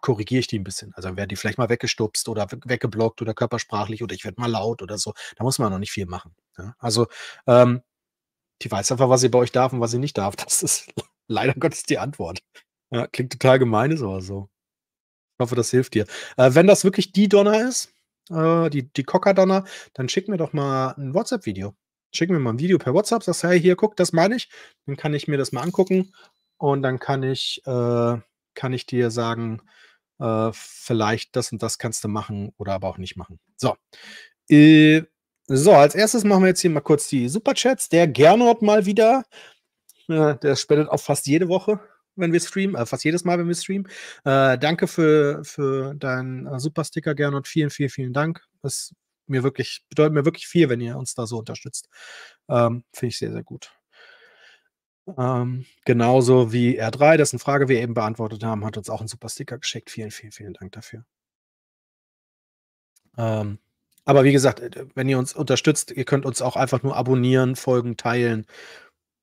korrigiere ich die ein bisschen. Also werden die vielleicht mal weggestupst oder weggeblockt oder körpersprachlich oder ich werde mal laut oder so. Da muss man noch nicht viel machen. Ja? Also ähm, die weiß einfach, was sie bei euch darf und was sie nicht darf. Das ist leider Gottes die Antwort. Ja, klingt total gemein, ist aber so. Ich hoffe, das hilft dir. Äh, wenn das wirklich die Donner ist, äh, die, die Cocker-Donner, dann schick mir doch mal ein WhatsApp-Video. Schick mir mal ein Video per WhatsApp, sagst, hey, hier, guck, das meine ich. Dann kann ich mir das mal angucken und dann kann ich äh, kann ich dir sagen, äh, vielleicht das und das kannst du machen oder aber auch nicht machen. So. Äh, so, als erstes machen wir jetzt hier mal kurz die Superchats. Der Gernot mal wieder, äh, der spendet auch fast jede Woche, wenn wir streamen, äh, fast jedes Mal, wenn wir streamen. Äh, danke für, für deinen äh, Supersticker, Gernot. Vielen, vielen, vielen Dank. Das mir wirklich, bedeutet mir wirklich viel, wenn ihr uns da so unterstützt. Ähm, Finde ich sehr, sehr gut. Oh. Ähm, genauso wie R3, dessen Frage wir eben beantwortet haben, hat uns auch einen super Sticker geschickt. Vielen, vielen, vielen Dank dafür. Ähm, aber wie gesagt, äh, wenn ihr uns unterstützt, ihr könnt uns auch einfach nur abonnieren, folgen, teilen.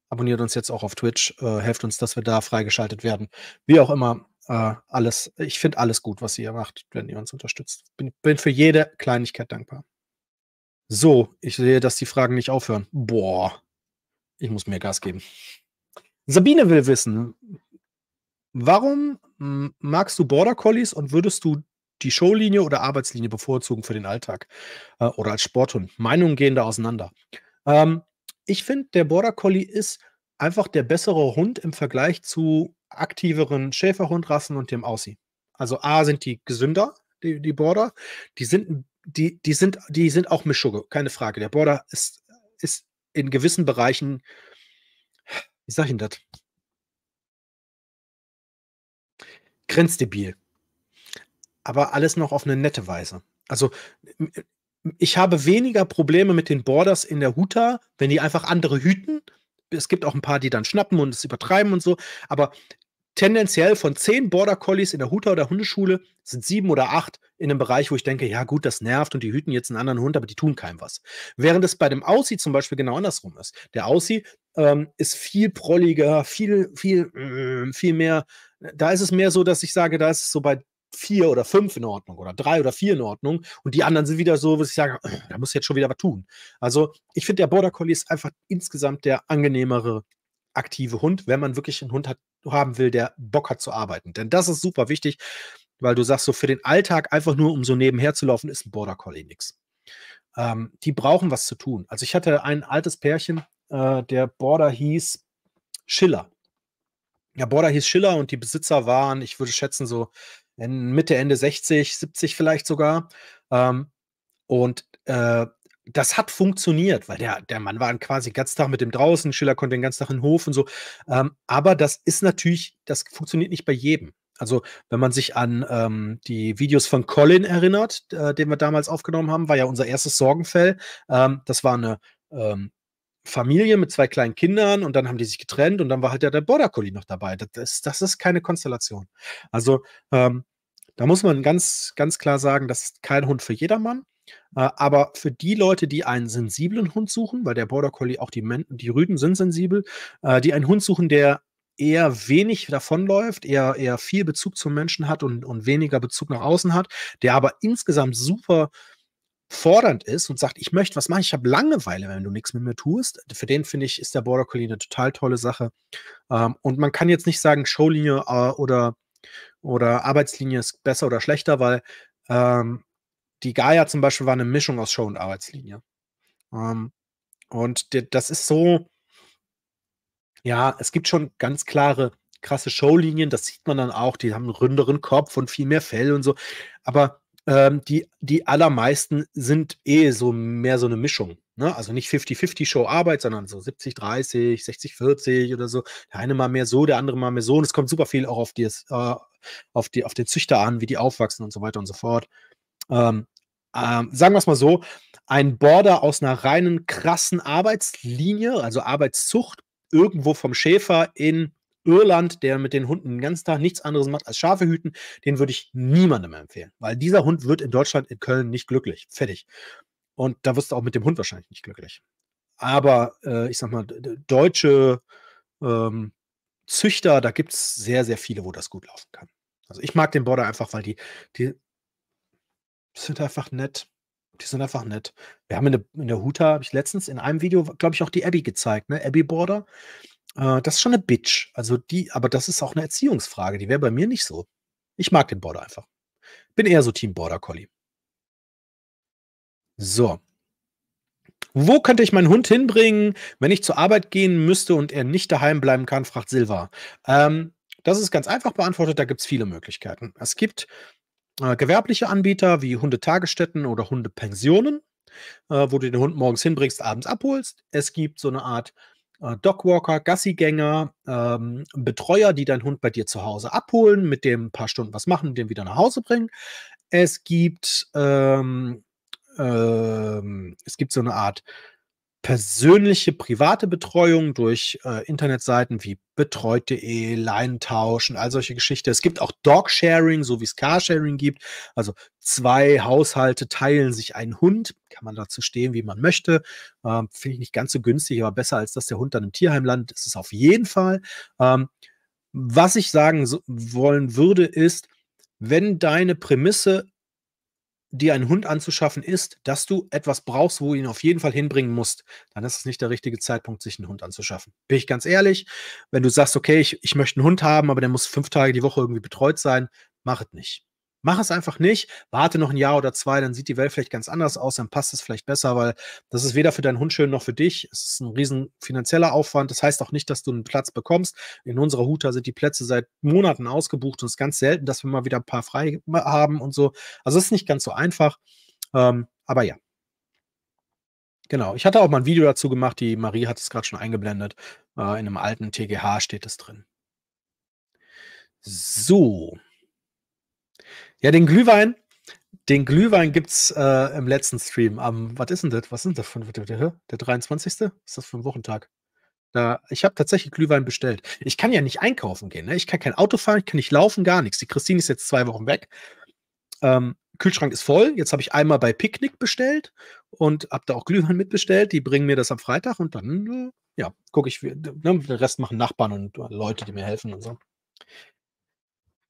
Abonniert uns jetzt auch auf Twitch, äh, helft uns, dass wir da freigeschaltet werden. Wie auch immer, äh, alles, ich finde alles gut, was ihr macht, wenn ihr uns unterstützt. Bin, bin für jede Kleinigkeit dankbar. So, ich sehe, dass die Fragen nicht aufhören. Boah, ich muss mehr Gas geben. Sabine will wissen, warum hm, magst du Border Collies und würdest du die Showlinie oder Arbeitslinie bevorzugen für den Alltag äh, oder als Sporthund? Meinungen gehen da auseinander. Ähm, ich finde, der Border Collie ist einfach der bessere Hund im Vergleich zu aktiveren Schäferhundrassen und dem Aussie. Also A sind die gesünder, die, die Border, die sind, die, die, sind, die sind auch Mischugge, keine Frage. Der Border ist, ist in gewissen Bereichen ich sag Ihnen das. Grenzdebil. Aber alles noch auf eine nette Weise. Also ich habe weniger Probleme mit den Borders in der Huta, wenn die einfach andere hüten. Es gibt auch ein paar, die dann schnappen und es übertreiben und so. Aber tendenziell von zehn Border Collies in der Huta oder Hundeschule sind sieben oder acht in einem Bereich, wo ich denke, ja gut, das nervt und die hüten jetzt einen anderen Hund, aber die tun keinem was. Während es bei dem Aussie zum Beispiel genau andersrum ist. Der Aussie, ähm, ist viel prolliger, viel, viel, mm, viel mehr. Da ist es mehr so, dass ich sage, da ist es so bei vier oder fünf in Ordnung oder drei oder vier in Ordnung und die anderen sind wieder so, wo ich sage, da muss ich jetzt schon wieder was tun. Also ich finde, der Border Collie ist einfach insgesamt der angenehmere aktive Hund, wenn man wirklich einen Hund hat, haben will, der Bock hat zu arbeiten. Denn das ist super wichtig, weil du sagst, so für den Alltag einfach nur, um so nebenher zu laufen, ist ein Border Collie nichts. Ähm, die brauchen was zu tun. Also ich hatte ein altes Pärchen, äh, der Border hieß Schiller. Der Border hieß Schiller und die Besitzer waren, ich würde schätzen, so Mitte, Ende 60, 70 vielleicht sogar. Ähm, und äh, das hat funktioniert, weil der, der Mann war quasi den ganzen Tag mit dem draußen, Schiller konnte den ganzen Tag in den Hof und so. Ähm, aber das ist natürlich, das funktioniert nicht bei jedem. Also, wenn man sich an ähm, die Videos von Colin erinnert, äh, den wir damals aufgenommen haben, war ja unser erstes Sorgenfell. Ähm, das war eine ähm, Familie mit zwei kleinen Kindern und dann haben die sich getrennt und dann war halt ja der Border Collie noch dabei. Das ist, das ist keine Konstellation. Also ähm, da muss man ganz, ganz klar sagen, das ist kein Hund für jedermann. Äh, aber für die Leute, die einen sensiblen Hund suchen, weil der Border Collie, auch die, Men die Rüden sind sensibel, äh, die einen Hund suchen, der eher wenig davonläuft, eher, eher viel Bezug zum Menschen hat und, und weniger Bezug nach außen hat, der aber insgesamt super fordernd ist und sagt, ich möchte was machen, ich habe Langeweile, wenn du nichts mit mir tust. Für den finde ich, ist der Border Collie eine total tolle Sache. Ähm, und man kann jetzt nicht sagen, Showlinie äh, oder, oder Arbeitslinie ist besser oder schlechter, weil ähm, die Gaia zum Beispiel war eine Mischung aus Show und Arbeitslinie. Ähm, und die, das ist so, ja, es gibt schon ganz klare, krasse Showlinien, das sieht man dann auch, die haben einen ründeren Kopf und viel mehr Fell und so. Aber ähm, die, die allermeisten sind eh so mehr so eine Mischung. Ne? Also nicht 50-50 Show Arbeit, sondern so 70-30, 60-40 oder so. Der eine mal mehr so, der andere mal mehr so. Und es kommt super viel auch auf, die, äh, auf, die, auf den Züchter an, wie die aufwachsen und so weiter und so fort. Ähm, ähm, sagen wir es mal so, ein Border aus einer reinen krassen Arbeitslinie, also Arbeitszucht, irgendwo vom Schäfer in Irland, der mit den Hunden den ganzen Tag nichts anderes macht als Schafe hüten, den würde ich niemandem empfehlen, weil dieser Hund wird in Deutschland, in Köln nicht glücklich. Fertig. Und da wirst du auch mit dem Hund wahrscheinlich nicht glücklich. Aber äh, ich sag mal, deutsche ähm, Züchter, da gibt es sehr, sehr viele, wo das gut laufen kann. Also ich mag den Border einfach, weil die, die sind einfach nett. Die sind einfach nett. Wir haben in der, in der Huta, habe ich letztens in einem Video, glaube ich, auch die Abby gezeigt, ne? Abby Border. Äh, das ist schon eine Bitch. Also die, aber das ist auch eine Erziehungsfrage. Die wäre bei mir nicht so. Ich mag den Border einfach. Bin eher so Team Border Collie. So. Wo könnte ich meinen Hund hinbringen, wenn ich zur Arbeit gehen müsste und er nicht daheim bleiben kann, fragt Silva. Ähm, das ist ganz einfach beantwortet, da gibt es viele Möglichkeiten. Es gibt äh, gewerbliche Anbieter wie Hundetagesstätten oder Hundepensionen, äh, wo du den Hund morgens hinbringst, abends abholst. Es gibt so eine Art äh, Dogwalker, Gassigänger, ähm, Betreuer, die deinen Hund bei dir zu Hause abholen, mit dem ein paar Stunden was machen, den wieder nach Hause bringen. Es gibt, ähm, ähm, es gibt so eine Art persönliche, private Betreuung durch äh, Internetseiten wie betreut.de, Leinentausch und all solche Geschichten. Es gibt auch Dogsharing, so wie es Carsharing gibt. Also zwei Haushalte teilen sich einen Hund. Kann man dazu stehen, wie man möchte. Ähm, Finde ich nicht ganz so günstig, aber besser als dass der Hund dann im Tierheim landet, ist es auf jeden Fall. Ähm, was ich sagen so wollen würde, ist, wenn deine Prämisse dir einen Hund anzuschaffen, ist, dass du etwas brauchst, wo du ihn auf jeden Fall hinbringen musst, dann ist es nicht der richtige Zeitpunkt, sich einen Hund anzuschaffen. Bin ich ganz ehrlich, wenn du sagst, okay, ich, ich möchte einen Hund haben, aber der muss fünf Tage die Woche irgendwie betreut sein, mach es nicht. Mach es einfach nicht, warte noch ein Jahr oder zwei, dann sieht die Welt vielleicht ganz anders aus, dann passt es vielleicht besser, weil das ist weder für deinen Hund schön noch für dich. Es ist ein riesen finanzieller Aufwand. Das heißt auch nicht, dass du einen Platz bekommst. In unserer Huta sind die Plätze seit Monaten ausgebucht und es ist ganz selten, dass wir mal wieder ein paar frei haben und so. Also es ist nicht ganz so einfach. Ähm, aber ja. Genau. Ich hatte auch mal ein Video dazu gemacht, die Marie hat es gerade schon eingeblendet. Äh, in einem alten TGH steht es drin. So. Ja, den Glühwein, den Glühwein gibt es äh, im letzten Stream am, was ist denn das? Was sind das für ein, der, der 23.? ist das für ein Wochentag? Da, ich habe tatsächlich Glühwein bestellt. Ich kann ja nicht einkaufen gehen. Ne? Ich kann kein Auto fahren, ich kann nicht laufen, gar nichts. Die Christine ist jetzt zwei Wochen weg. Ähm, Kühlschrank ist voll. Jetzt habe ich einmal bei Picknick bestellt und habe da auch Glühwein mitbestellt. Die bringen mir das am Freitag und dann, äh, ja, gucke ich. Ne, den Rest machen Nachbarn und Leute, die mir helfen und so.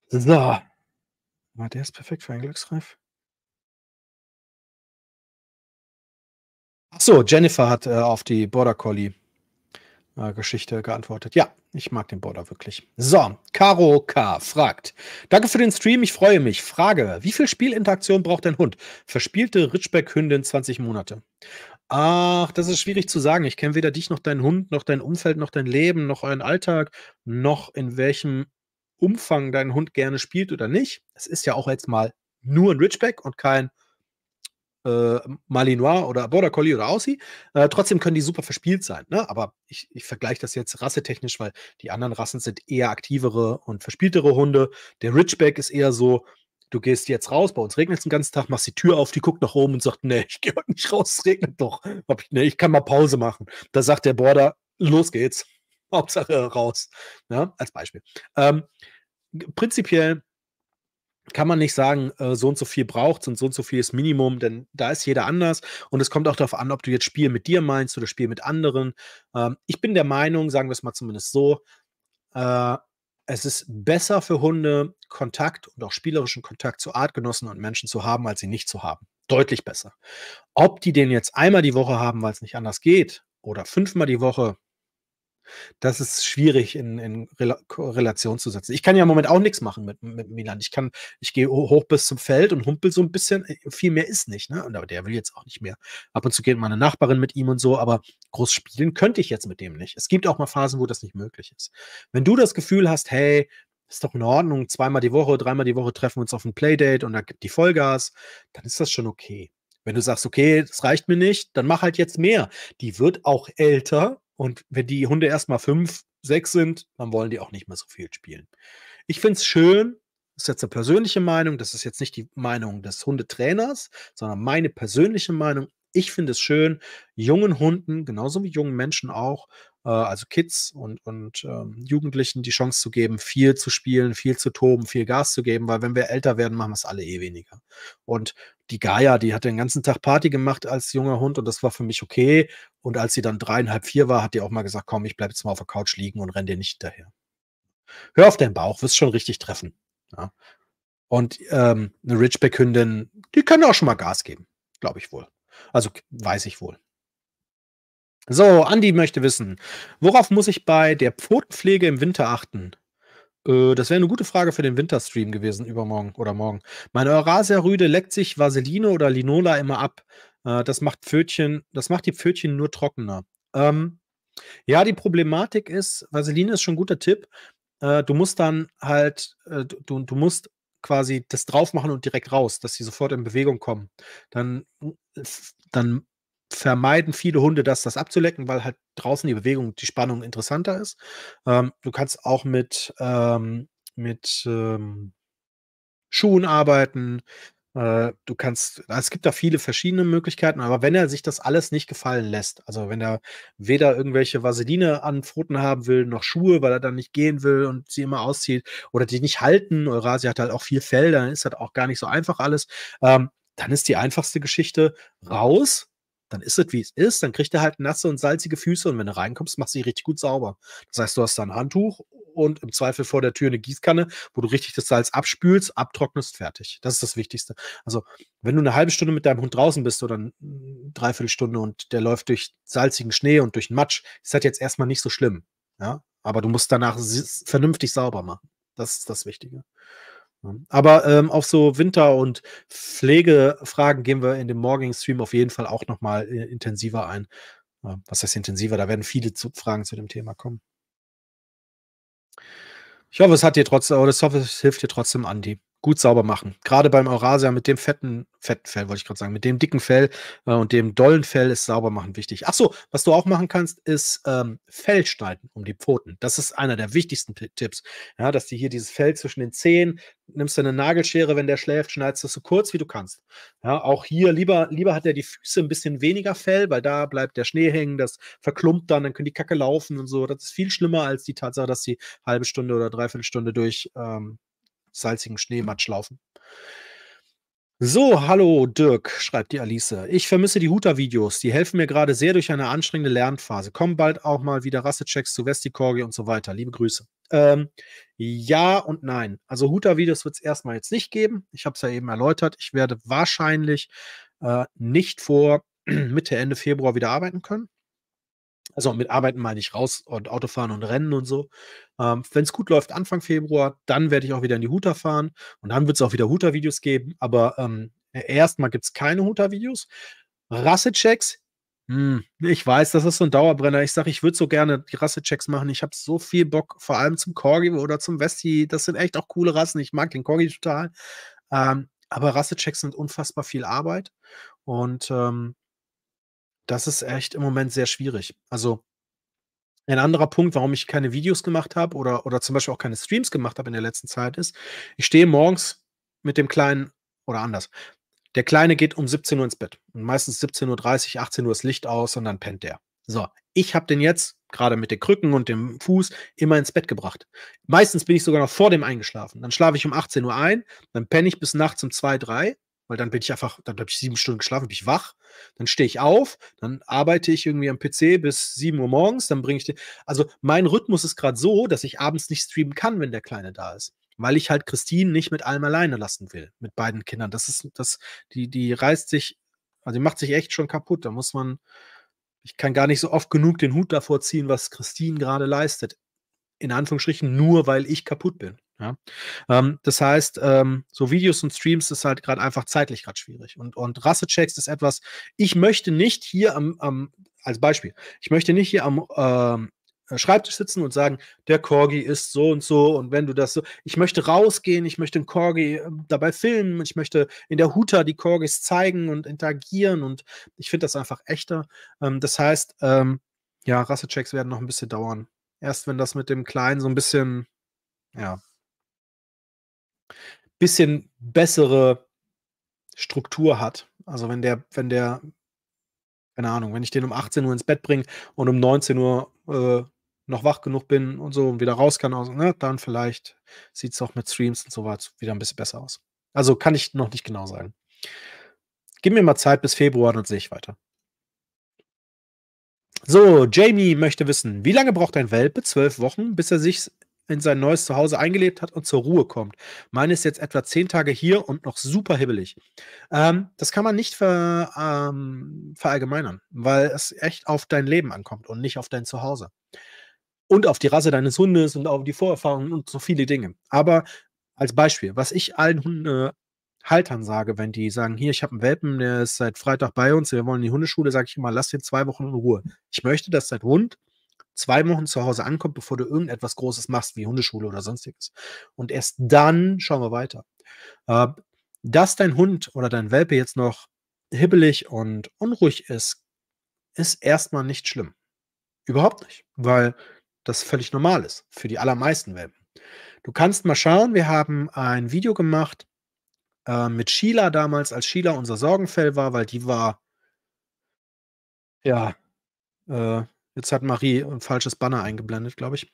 So, aber der ist perfekt für einen Glücksgreif. Achso, Jennifer hat äh, auf die Border Collie äh, Geschichte geantwortet. Ja, ich mag den Border wirklich. So, Caro K. fragt: Danke für den Stream, ich freue mich. Frage: Wie viel Spielinteraktion braucht dein Hund? Verspielte Ritschbeck-Hündin 20 Monate. Ach, das ist schwierig zu sagen. Ich kenne weder dich noch deinen Hund, noch dein Umfeld, noch dein Leben, noch euren Alltag, noch in welchem Umfang dein Hund gerne spielt oder nicht. Es ist ja auch jetzt mal nur ein Ridgeback und kein äh, Malinois oder Border Collie oder Aussie. Äh, trotzdem können die super verspielt sein. Ne? Aber ich, ich vergleiche das jetzt rassetechnisch, weil die anderen Rassen sind eher aktivere und verspieltere Hunde. Der Ridgeback ist eher so, du gehst jetzt raus, bei uns regnet es den ganzen Tag, machst die Tür auf, die guckt nach oben und sagt, nee, ich gehe heute nicht raus, es regnet doch. Ich, nee, ich kann mal Pause machen. Da sagt der Border, los geht's. Hauptsache raus. Ja, ne? als Beispiel. Ähm, prinzipiell kann man nicht sagen, äh, so und so viel braucht und so und so viel ist Minimum, denn da ist jeder anders und es kommt auch darauf an, ob du jetzt Spiel mit dir meinst oder Spiel mit anderen. Ähm, ich bin der Meinung, sagen wir es mal zumindest so, äh, es ist besser für Hunde, Kontakt und auch spielerischen Kontakt zu Artgenossen und Menschen zu haben, als sie nicht zu haben. Deutlich besser. Ob die den jetzt einmal die Woche haben, weil es nicht anders geht, oder fünfmal die Woche, das ist schwierig in, in Rel Relation zu setzen. Ich kann ja im Moment auch nichts machen mit, mit Milan. Ich kann, ich gehe hoch bis zum Feld und humpel so ein bisschen. Äh, viel mehr ist nicht, ne? Und aber der will jetzt auch nicht mehr. Ab und zu geht meine Nachbarin mit ihm und so, aber groß spielen könnte ich jetzt mit dem nicht. Es gibt auch mal Phasen, wo das nicht möglich ist. Wenn du das Gefühl hast, hey, ist doch in Ordnung, zweimal die Woche, dreimal die Woche treffen wir uns auf ein Playdate und da gibt die Vollgas, dann ist das schon okay. Wenn du sagst, okay, das reicht mir nicht, dann mach halt jetzt mehr. Die wird auch älter und wenn die Hunde erstmal fünf, sechs sind, dann wollen die auch nicht mehr so viel spielen. Ich finde es schön, das ist jetzt eine persönliche Meinung, das ist jetzt nicht die Meinung des Hundetrainers, sondern meine persönliche Meinung. Ich finde es schön, jungen Hunden, genauso wie jungen Menschen auch, äh, also Kids und, und ähm, Jugendlichen die Chance zu geben, viel zu spielen, viel zu toben, viel Gas zu geben, weil wenn wir älter werden, machen wir es alle eh weniger. Und die Gaia, die hat den ganzen Tag Party gemacht als junger Hund und das war für mich okay. Und als sie dann dreieinhalb, vier war, hat die auch mal gesagt, komm, ich bleib jetzt mal auf der Couch liegen und renn dir nicht hinterher. Hör auf deinen Bauch, wirst schon richtig treffen. Ja. Und ähm, eine Ridgeback-Hündin, die können auch schon mal Gas geben, glaube ich wohl. Also weiß ich wohl. So, Andi möchte wissen, worauf muss ich bei der Pfotenpflege im Winter achten? Äh, das wäre eine gute Frage für den Winterstream gewesen, übermorgen oder morgen. Meine Eurasia-Rüde leckt sich Vaseline oder Linola immer ab. Äh, das macht Pfötchen, das macht die Pfötchen nur trockener. Ähm, ja, die Problematik ist, Vaseline ist schon ein guter Tipp. Äh, du musst dann halt, äh, du, du musst quasi das drauf machen und direkt raus, dass sie sofort in Bewegung kommen. Dann, äh, dann vermeiden viele Hunde, das, das abzulecken, weil halt draußen die Bewegung, die Spannung interessanter ist. Ähm, du kannst auch mit, ähm, mit ähm, Schuhen arbeiten. Äh, du kannst, es gibt da viele verschiedene Möglichkeiten, aber wenn er sich das alles nicht gefallen lässt, also wenn er weder irgendwelche Vaseline an Pfoten haben will, noch Schuhe, weil er dann nicht gehen will und sie immer auszieht oder die nicht halten, Eurasia hat halt auch viel Fell, dann ist das auch gar nicht so einfach alles, ähm, dann ist die einfachste Geschichte raus, dann ist es, wie es ist. Dann kriegt er halt nasse und salzige Füße und wenn du reinkommst, machst du sie richtig gut sauber. Das heißt, du hast da ein Handtuch und im Zweifel vor der Tür eine Gießkanne, wo du richtig das Salz abspülst, abtrocknest, fertig. Das ist das Wichtigste. Also, wenn du eine halbe Stunde mit deinem Hund draußen bist oder eine Dreiviertelstunde und der läuft durch salzigen Schnee und durch den Matsch, ist das jetzt erstmal nicht so schlimm. Ja? Aber du musst danach vernünftig sauber machen. Das ist das Wichtige. Ne? Aber ähm, auf so Winter- und Pflegefragen gehen wir in dem morgigen Stream auf jeden Fall auch nochmal äh, intensiver ein. was heißt intensiver? Da werden viele zu, Fragen zu dem Thema kommen. Ich hoffe, es hat dir trotzdem, oder ich hoffe, es hilft dir trotzdem, Andi gut sauber machen. Gerade beim Eurasia mit dem fetten, fetten Fell, wollte ich gerade sagen, mit dem dicken Fell äh, und dem dollen Fell ist sauber machen wichtig. Ach so, was du auch machen kannst, ist ähm, Fell schneiden um die Pfoten. Das ist einer der wichtigsten Tipps. Ja, dass du hier dieses Fell zwischen den Zehen, nimmst du eine Nagelschere, wenn der schläft, schneidest du so kurz wie du kannst. Ja, auch hier lieber, lieber hat er die Füße ein bisschen weniger Fell, weil da bleibt der Schnee hängen, das verklumpt dann, dann können die Kacke laufen und so. Das ist viel schlimmer als die Tatsache, dass sie halbe Stunde oder dreiviertel Stunde durch ähm, salzigen Schneematsch laufen. So, hallo Dirk, schreibt die Alice. Ich vermisse die huta videos Die helfen mir gerade sehr durch eine anstrengende Lernphase. Kommen bald auch mal wieder Rassechecks zu Vestikorgi und so weiter. Liebe Grüße. Ähm, ja und nein. Also huta videos wird es erstmal jetzt nicht geben. Ich habe es ja eben erläutert. Ich werde wahrscheinlich äh, nicht vor Mitte, Ende Februar wieder arbeiten können. Also mit Arbeiten meine ich raus und Autofahren und Rennen und so. Ähm, Wenn es gut läuft, Anfang Februar, dann werde ich auch wieder in die Huta fahren und dann wird es auch wieder Huta-Videos geben. Aber ähm, e, erstmal gibt es keine Huta-Videos. Rassechecks, hm, ich weiß, das ist so ein Dauerbrenner. Ich sage, ich würde so gerne die Rassechecks machen. Ich habe so viel Bock, vor allem zum Corgi oder zum Westi. Das sind echt auch coole Rassen. Ich mag den Corgi total. Ähm, aber Rassechecks sind unfassbar viel Arbeit. Und ähm, das ist echt im Moment sehr schwierig. Also ein anderer Punkt, warum ich keine Videos gemacht habe oder, oder zum Beispiel auch keine Streams gemacht habe in der letzten Zeit, ist, ich stehe morgens mit dem Kleinen oder anders. Der Kleine geht um 17 Uhr ins Bett. Und meistens 17.30 Uhr, 18 Uhr ist Licht aus und dann pennt der. So, ich habe den jetzt gerade mit den Krücken und dem Fuß immer ins Bett gebracht. Meistens bin ich sogar noch vor dem eingeschlafen. Dann schlafe ich um 18 Uhr ein, dann penne ich bis nachts um 2, 3 weil dann bin ich einfach, dann habe ich sieben Stunden geschlafen, bin ich wach, dann stehe ich auf, dann arbeite ich irgendwie am PC bis sieben Uhr morgens, dann bringe ich den. Also mein Rhythmus ist gerade so, dass ich abends nicht streamen kann, wenn der Kleine da ist. Weil ich halt Christine nicht mit allem alleine lassen will, mit beiden Kindern. Das ist, das, die, die reißt sich, also die macht sich echt schon kaputt. Da muss man, ich kann gar nicht so oft genug den Hut davor ziehen, was Christine gerade leistet. In Anführungsstrichen nur, weil ich kaputt bin. Ja? Ähm, das heißt, ähm, so Videos und Streams ist halt gerade einfach zeitlich gerade schwierig. Und, und Rassechecks ist etwas, ich möchte nicht hier am, am als Beispiel, ich möchte nicht hier am ähm, äh, Schreibtisch sitzen und sagen, der Corgi ist so und so und wenn du das so, ich möchte rausgehen, ich möchte den Corgi ähm, dabei filmen, ich möchte in der Huta die Corgis zeigen und interagieren und ich finde das einfach echter. Ähm, das heißt, ähm, ja, Rassechecks werden noch ein bisschen dauern. Erst wenn das mit dem Kleinen so ein bisschen, ja, bisschen bessere Struktur hat. Also wenn der, wenn der, keine Ahnung, wenn ich den um 18 Uhr ins Bett bringe und um 19 Uhr äh, noch wach genug bin und so und wieder raus kann, also, ne, dann vielleicht sieht es auch mit Streams und so weiter wieder ein bisschen besser aus. Also kann ich noch nicht genau sagen. Gib mir mal Zeit bis Februar, dann sehe ich weiter. So, Jamie möchte wissen, wie lange braucht ein Welpe? Zwölf Wochen, bis er sich in sein neues Zuhause eingelebt hat und zur Ruhe kommt. Meine ist jetzt etwa zehn Tage hier und noch super hibbelig. Ähm, das kann man nicht ver, ähm, verallgemeinern, weil es echt auf dein Leben ankommt und nicht auf dein Zuhause. Und auf die Rasse deines Hundes und auf die Vorerfahrungen und so viele Dinge. Aber als Beispiel, was ich allen Hunde, Haltern sage, wenn die sagen, hier, ich habe einen Welpen, der ist seit Freitag bei uns, wir wollen in die Hundeschule, sage ich immer, lass den zwei Wochen in Ruhe. Ich möchte, dass dein Hund zwei Wochen zu Hause ankommt, bevor du irgendetwas Großes machst, wie Hundeschule oder sonstiges. Und erst dann schauen wir weiter. Äh, dass dein Hund oder dein Welpe jetzt noch hibbelig und unruhig ist, ist erstmal nicht schlimm. Überhaupt nicht, weil das völlig normal ist für die allermeisten Welpen. Du kannst mal schauen, wir haben ein Video gemacht äh, mit Sheila damals, als Sheila unser Sorgenfell war, weil die war, ja, äh, Jetzt hat Marie äh, ein falsches Banner eingeblendet, glaube ich.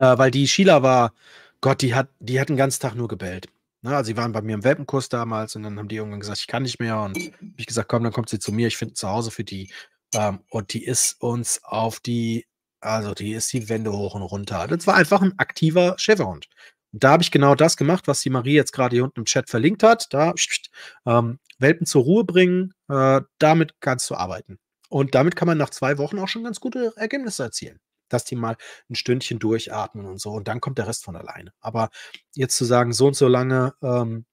Äh, weil die Sheila war, Gott, die hat, die hat den ganzen Tag nur gebellt. Ne? Also sie waren bei mir im Welpenkurs damals und dann haben die irgendwann gesagt, ich kann nicht mehr. Und ich gesagt, komm, dann kommt sie zu mir, ich finde ein Zuhause für die. Ähm, und die ist uns auf die, also die ist die Wände hoch und runter. Das war einfach ein aktiver Schäferhund. da habe ich genau das gemacht, was die Marie jetzt gerade hier unten im Chat verlinkt hat. Da ähm, Welpen zur Ruhe bringen, äh, damit kannst du arbeiten. Und damit kann man nach zwei Wochen auch schon ganz gute Ergebnisse erzielen. Dass die mal ein Stündchen durchatmen und so. Und dann kommt der Rest von alleine. Aber jetzt zu sagen, so und so lange ähm,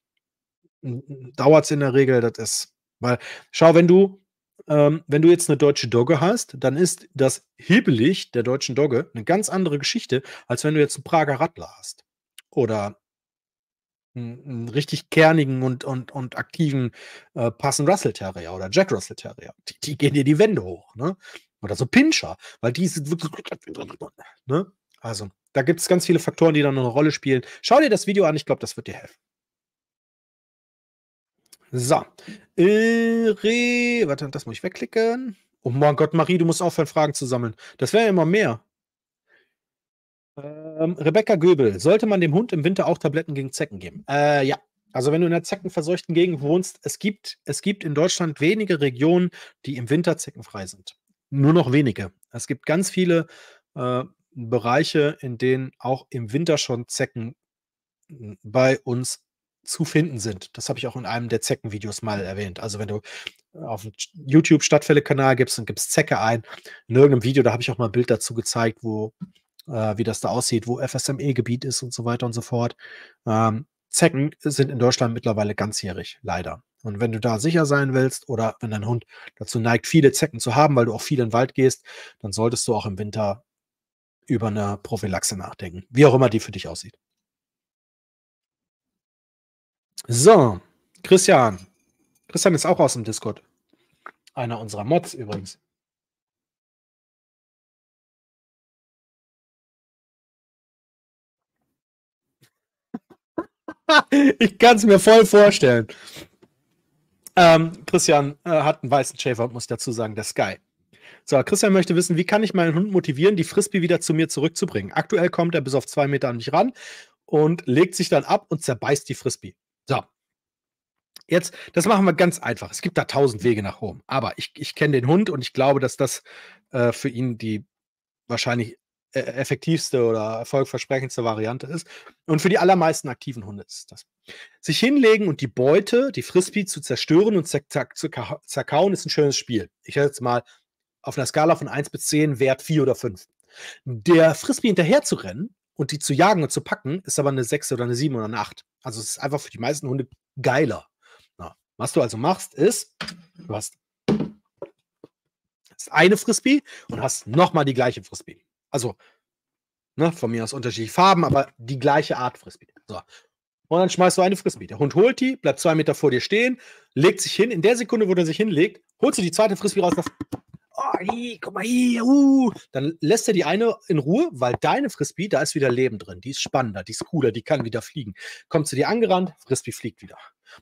dauert es in der Regel, das ist. Weil, schau, wenn du, ähm, wenn du jetzt eine deutsche Dogge hast, dann ist das Hebelicht der deutschen Dogge eine ganz andere Geschichte, als wenn du jetzt einen Prager Radler hast. Oder einen richtig kernigen und, und, und aktiven äh, passen Russell Terrier oder Jack Russell Terrier. Die, die gehen dir die Wände hoch, ne? Oder so Pinscher, weil die sind wirklich. Ne? Also, da gibt es ganz viele Faktoren, die dann eine Rolle spielen. Schau dir das Video an, ich glaube, das wird dir helfen. So. Äh, re, warte, das muss ich wegklicken. Oh mein Gott, Marie, du musst aufhören, Fragen zu sammeln. Das wäre ja immer mehr. Äh, ähm, Rebecca Göbel, sollte man dem Hund im Winter auch Tabletten gegen Zecken geben? Äh, ja. Also wenn du in einer zeckenverseuchten Gegend wohnst, es gibt, es gibt in Deutschland wenige Regionen, die im Winter zeckenfrei sind. Nur noch wenige. Es gibt ganz viele äh, Bereiche, in denen auch im Winter schon Zecken hm, bei uns zu finden sind. Das habe ich auch in einem der Zeckenvideos mal erwähnt. Also wenn du auf dem YouTube-Stadtfälle-Kanal gibst und gibst Zecke ein, in irgendeinem Video, da habe ich auch mal ein Bild dazu gezeigt, wo äh, wie das da aussieht, wo FSME-Gebiet ist und so weiter und so fort. Ähm, Zecken sind in Deutschland mittlerweile ganzjährig, leider. Und wenn du da sicher sein willst oder wenn dein Hund dazu neigt, viele Zecken zu haben, weil du auch viel in den Wald gehst, dann solltest du auch im Winter über eine Prophylaxe nachdenken, wie auch immer die für dich aussieht. So, Christian. Christian ist auch aus dem Discord. Einer unserer Mods übrigens. ich kann es mir voll vorstellen. Ähm, Christian äh, hat einen weißen Schäfer, und muss dazu sagen, der Sky. So, Christian möchte wissen, wie kann ich meinen Hund motivieren, die Frisbee wieder zu mir zurückzubringen? Aktuell kommt er bis auf zwei Meter an mich ran und legt sich dann ab und zerbeißt die Frisbee. So. Jetzt, das machen wir ganz einfach. Es gibt da tausend Wege nach Rom. Aber ich, ich kenne den Hund und ich glaube, dass das äh, für ihn die wahrscheinlich E-, effektivste oder erfolgversprechendste Variante ist. Und für die allermeisten aktiven Hunde ist das. Sich hinlegen und die Beute, die Frisbee zu zerstören und zu zerkauen, ist ein schönes Spiel. Ich hätte jetzt mal auf einer Skala von 1 bis 10 Wert 4 oder 5. Der Frisbee hinterher zu rennen und die zu jagen und zu packen, ist aber eine 6 oder eine 7 oder eine 8. Also es ist einfach für die meisten Hunde geiler. Na, was du also machst, ist, du hast eine Frisbee und hast nochmal die gleiche Frisbee. Also, ne, von mir aus unterschiedliche Farben, aber die gleiche Art Frisbee. So. Und dann schmeißt du eine Frisbee. Der Hund holt die, bleibt zwei Meter vor dir stehen, legt sich hin. In der Sekunde, wo er sich hinlegt, holst du die zweite Frisbee raus und oh, hi, guck mal hier, uh. Dann lässt er die eine in Ruhe, weil deine Frisbee, da ist wieder Leben drin. Die ist spannender, die ist cooler, die kann wieder fliegen. Kommst du dir angerannt, Frisbee fliegt wieder.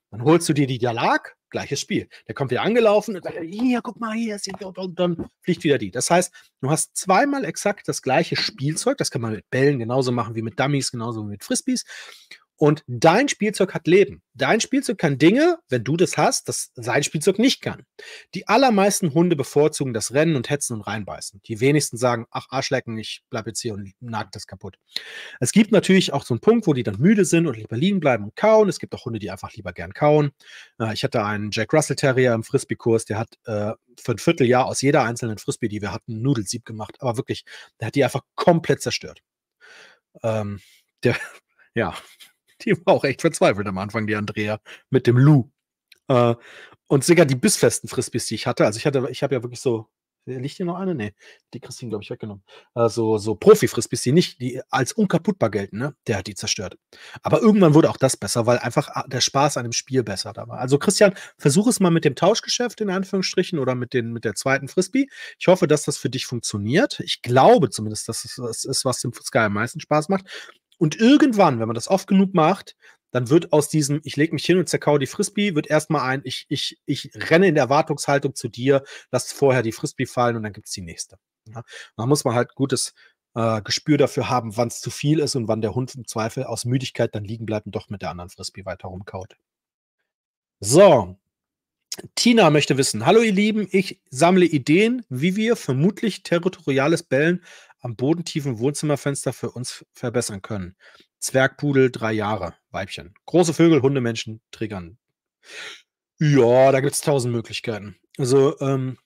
Dann holst du dir die, die da lag, Gleiches Spiel. Der kommt wieder angelaufen und sagt, hier, guck mal, hier ist und dann fliegt wieder die. Das heißt, du hast zweimal exakt das gleiche Spielzeug. Das kann man mit Bällen genauso machen wie mit Dummies, genauso wie mit Frisbees. Und dein Spielzeug hat Leben. Dein Spielzeug kann Dinge, wenn du das hast, das sein Spielzeug nicht kann. Die allermeisten Hunde bevorzugen das Rennen und Hetzen und Reinbeißen. Die wenigsten sagen, ach Arschlecken, ich bleib jetzt hier und nag das kaputt. Es gibt natürlich auch so einen Punkt, wo die dann müde sind und lieber liegen bleiben und kauen. Es gibt auch Hunde, die einfach lieber gern kauen. Äh, ich hatte einen Jack Russell Terrier im Frisbee-Kurs, der hat äh, für ein Vierteljahr aus jeder einzelnen Frisbee, die wir hatten, Nudelsieb gemacht. Aber wirklich, der hat die einfach komplett zerstört. Ähm, der, ja, die war auch echt verzweifelt am Anfang, die Andrea, mit dem Lou. Äh, und sogar die bissfesten Frisbees, die ich hatte, also ich hatte, ich habe ja wirklich so, äh, liegt hier noch eine? Nee, die Christine, glaube ich, weggenommen. Also, so so Profi-Frisbees, die nicht, die als unkaputtbar gelten, ne? Der hat die zerstört. Aber irgendwann wurde auch das besser, weil einfach ah, der Spaß an dem Spiel besser da war. Also Christian, versuch es mal mit dem Tauschgeschäft in Anführungsstrichen oder mit, den, mit der zweiten Frisbee. Ich hoffe, dass das für dich funktioniert. Ich glaube zumindest, dass es das ist, was dem Sky am meisten Spaß macht. Und irgendwann, wenn man das oft genug macht, dann wird aus diesem, ich lege mich hin und zerkau die Frisbee, wird erstmal ein, ich, ich, ich renne in der Erwartungshaltung zu dir, lass vorher die Frisbee fallen und dann gibt es die nächste. Ja? Da muss man halt gutes äh, Gespür dafür haben, wann es zu viel ist und wann der Hund im Zweifel aus Müdigkeit dann liegen bleibt und doch mit der anderen Frisbee weiter rumkaut. So. Tina möchte wissen, hallo ihr Lieben, ich sammle Ideen, wie wir vermutlich territoriales Bellen am bodentiefen Wohnzimmerfenster für uns verbessern können. Zwergpudel, drei Jahre, Weibchen. Große Vögel, Hunde, Menschen, triggern. Ja, da gibt es tausend Möglichkeiten. Also, ähm,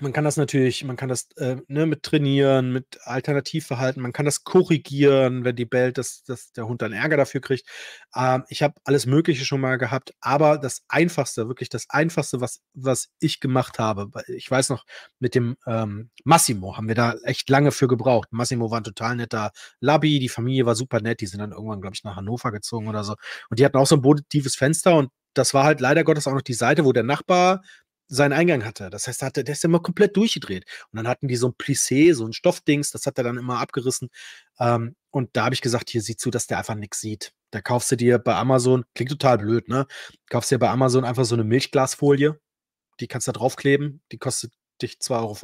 man kann das natürlich, man kann das äh, ne, mit trainieren, mit Alternativverhalten, man kann das korrigieren, wenn die bellt, dass, dass der Hund dann Ärger dafür kriegt. Ähm, ich habe alles Mögliche schon mal gehabt, aber das Einfachste, wirklich das Einfachste, was, was ich gemacht habe, ich weiß noch, mit dem ähm, Massimo haben wir da echt lange für gebraucht. Massimo war ein total netter Labi, die Familie war super nett, die sind dann irgendwann, glaube ich, nach Hannover gezogen oder so. Und die hatten auch so ein positives Fenster und das war halt leider Gottes auch noch die Seite, wo der Nachbar seinen Eingang hatte. Das heißt, hatte, der ist immer komplett durchgedreht. Und dann hatten die so ein Plissé, so ein Stoffdings, das hat er dann immer abgerissen. Ähm, und da habe ich gesagt, hier sieh zu, dass der einfach nichts sieht. Da kaufst du dir bei Amazon, klingt total blöd, ne? Kaufst du dir bei Amazon einfach so eine Milchglasfolie, die kannst du da draufkleben, die kostet dich 2,50 Euro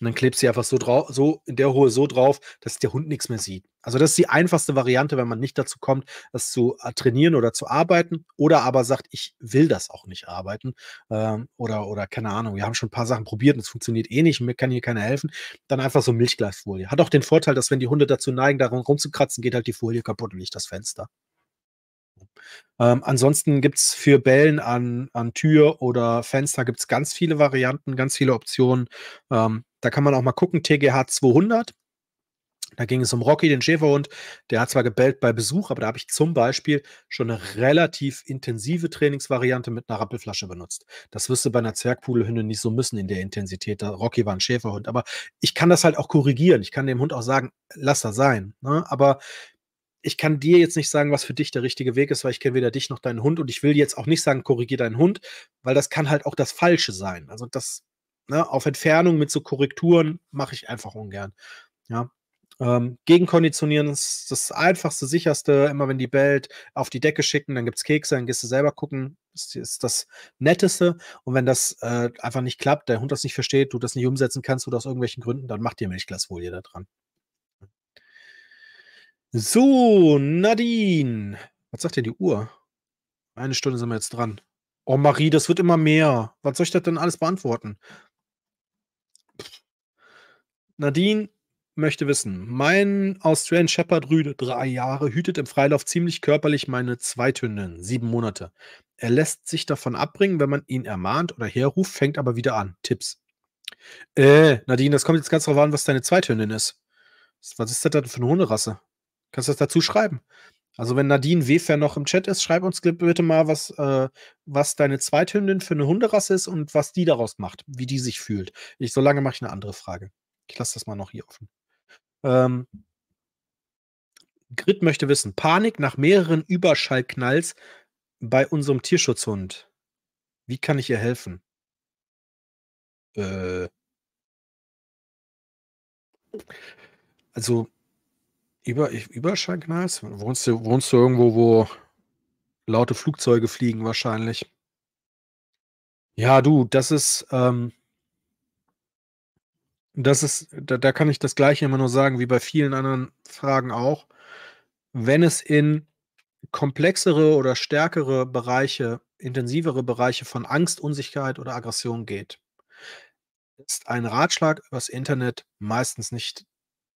und dann klebst du sie einfach so, drauf, so in der Hohe so drauf, dass der Hund nichts mehr sieht. Also das ist die einfachste Variante, wenn man nicht dazu kommt, das zu äh, trainieren oder zu arbeiten oder aber sagt, ich will das auch nicht arbeiten ähm, oder, oder keine Ahnung, wir haben schon ein paar Sachen probiert und es funktioniert eh nicht mir kann hier keiner helfen, dann einfach so Milchglasfolie. Hat auch den Vorteil, dass wenn die Hunde dazu neigen, daran rumzukratzen, geht halt die Folie kaputt und nicht das Fenster. Ähm, ansonsten gibt es für Bällen an, an Tür oder Fenster gibt's ganz viele Varianten, ganz viele Optionen. Ähm, da kann man auch mal gucken, TGH 200. Da ging es um Rocky, den Schäferhund. Der hat zwar gebellt bei Besuch, aber da habe ich zum Beispiel schon eine relativ intensive Trainingsvariante mit einer Rappelflasche benutzt. Das wirst du bei einer Zwergpudelhünde nicht so müssen in der Intensität. Der Rocky war ein Schäferhund. Aber ich kann das halt auch korrigieren. Ich kann dem Hund auch sagen, lass das sein. Ne? Aber ich kann dir jetzt nicht sagen, was für dich der richtige Weg ist, weil ich kenne weder dich noch deinen Hund und ich will jetzt auch nicht sagen, korrigiere deinen Hund, weil das kann halt auch das Falsche sein. Also das ne, auf Entfernung mit so Korrekturen mache ich einfach ungern. Ja. Ähm, gegenkonditionieren ist das einfachste, sicherste. Immer wenn die bellt, auf die Decke schicken, dann gibt es Kekse, dann gehst du selber gucken. Ist, ist das Netteste. Und wenn das äh, einfach nicht klappt, der Hund das nicht versteht, du das nicht umsetzen kannst oder aus irgendwelchen Gründen, dann mach dir Milchglas wohl jeder dran. So, Nadine. Was sagt denn die Uhr? Eine Stunde sind wir jetzt dran. Oh, Marie, das wird immer mehr. Was soll ich das denn alles beantworten? Nadine möchte wissen: Mein Australian Shepherd Rüde, drei Jahre, hütet im Freilauf ziemlich körperlich meine Zweithündin, sieben Monate. Er lässt sich davon abbringen, wenn man ihn ermahnt oder herruft, fängt aber wieder an. Tipps. Äh, Nadine, das kommt jetzt ganz darauf an, was deine Zweithündin ist. Was ist das denn für eine Hunderasse? Kannst das dazu schreiben. Also wenn Nadine Wefer noch im Chat ist, schreib uns bitte mal, was, äh, was deine Zweithündin für eine Hunderasse ist und was die daraus macht, wie die sich fühlt. Ich, so mache ich eine andere Frage. Ich lasse das mal noch hier offen. Ähm, Grit möchte wissen, Panik nach mehreren Überschallknalls bei unserem Tierschutzhund. Wie kann ich ihr helfen? Äh, also über, über Wohnst du, wohnst du irgendwo, wo laute Flugzeuge fliegen wahrscheinlich? Ja, du, das ist, ähm, das ist, da, da kann ich das gleiche immer nur sagen, wie bei vielen anderen Fragen auch. Wenn es in komplexere oder stärkere Bereiche, intensivere Bereiche von Angst, Unsicherheit oder Aggression geht, ist ein Ratschlag übers Internet meistens nicht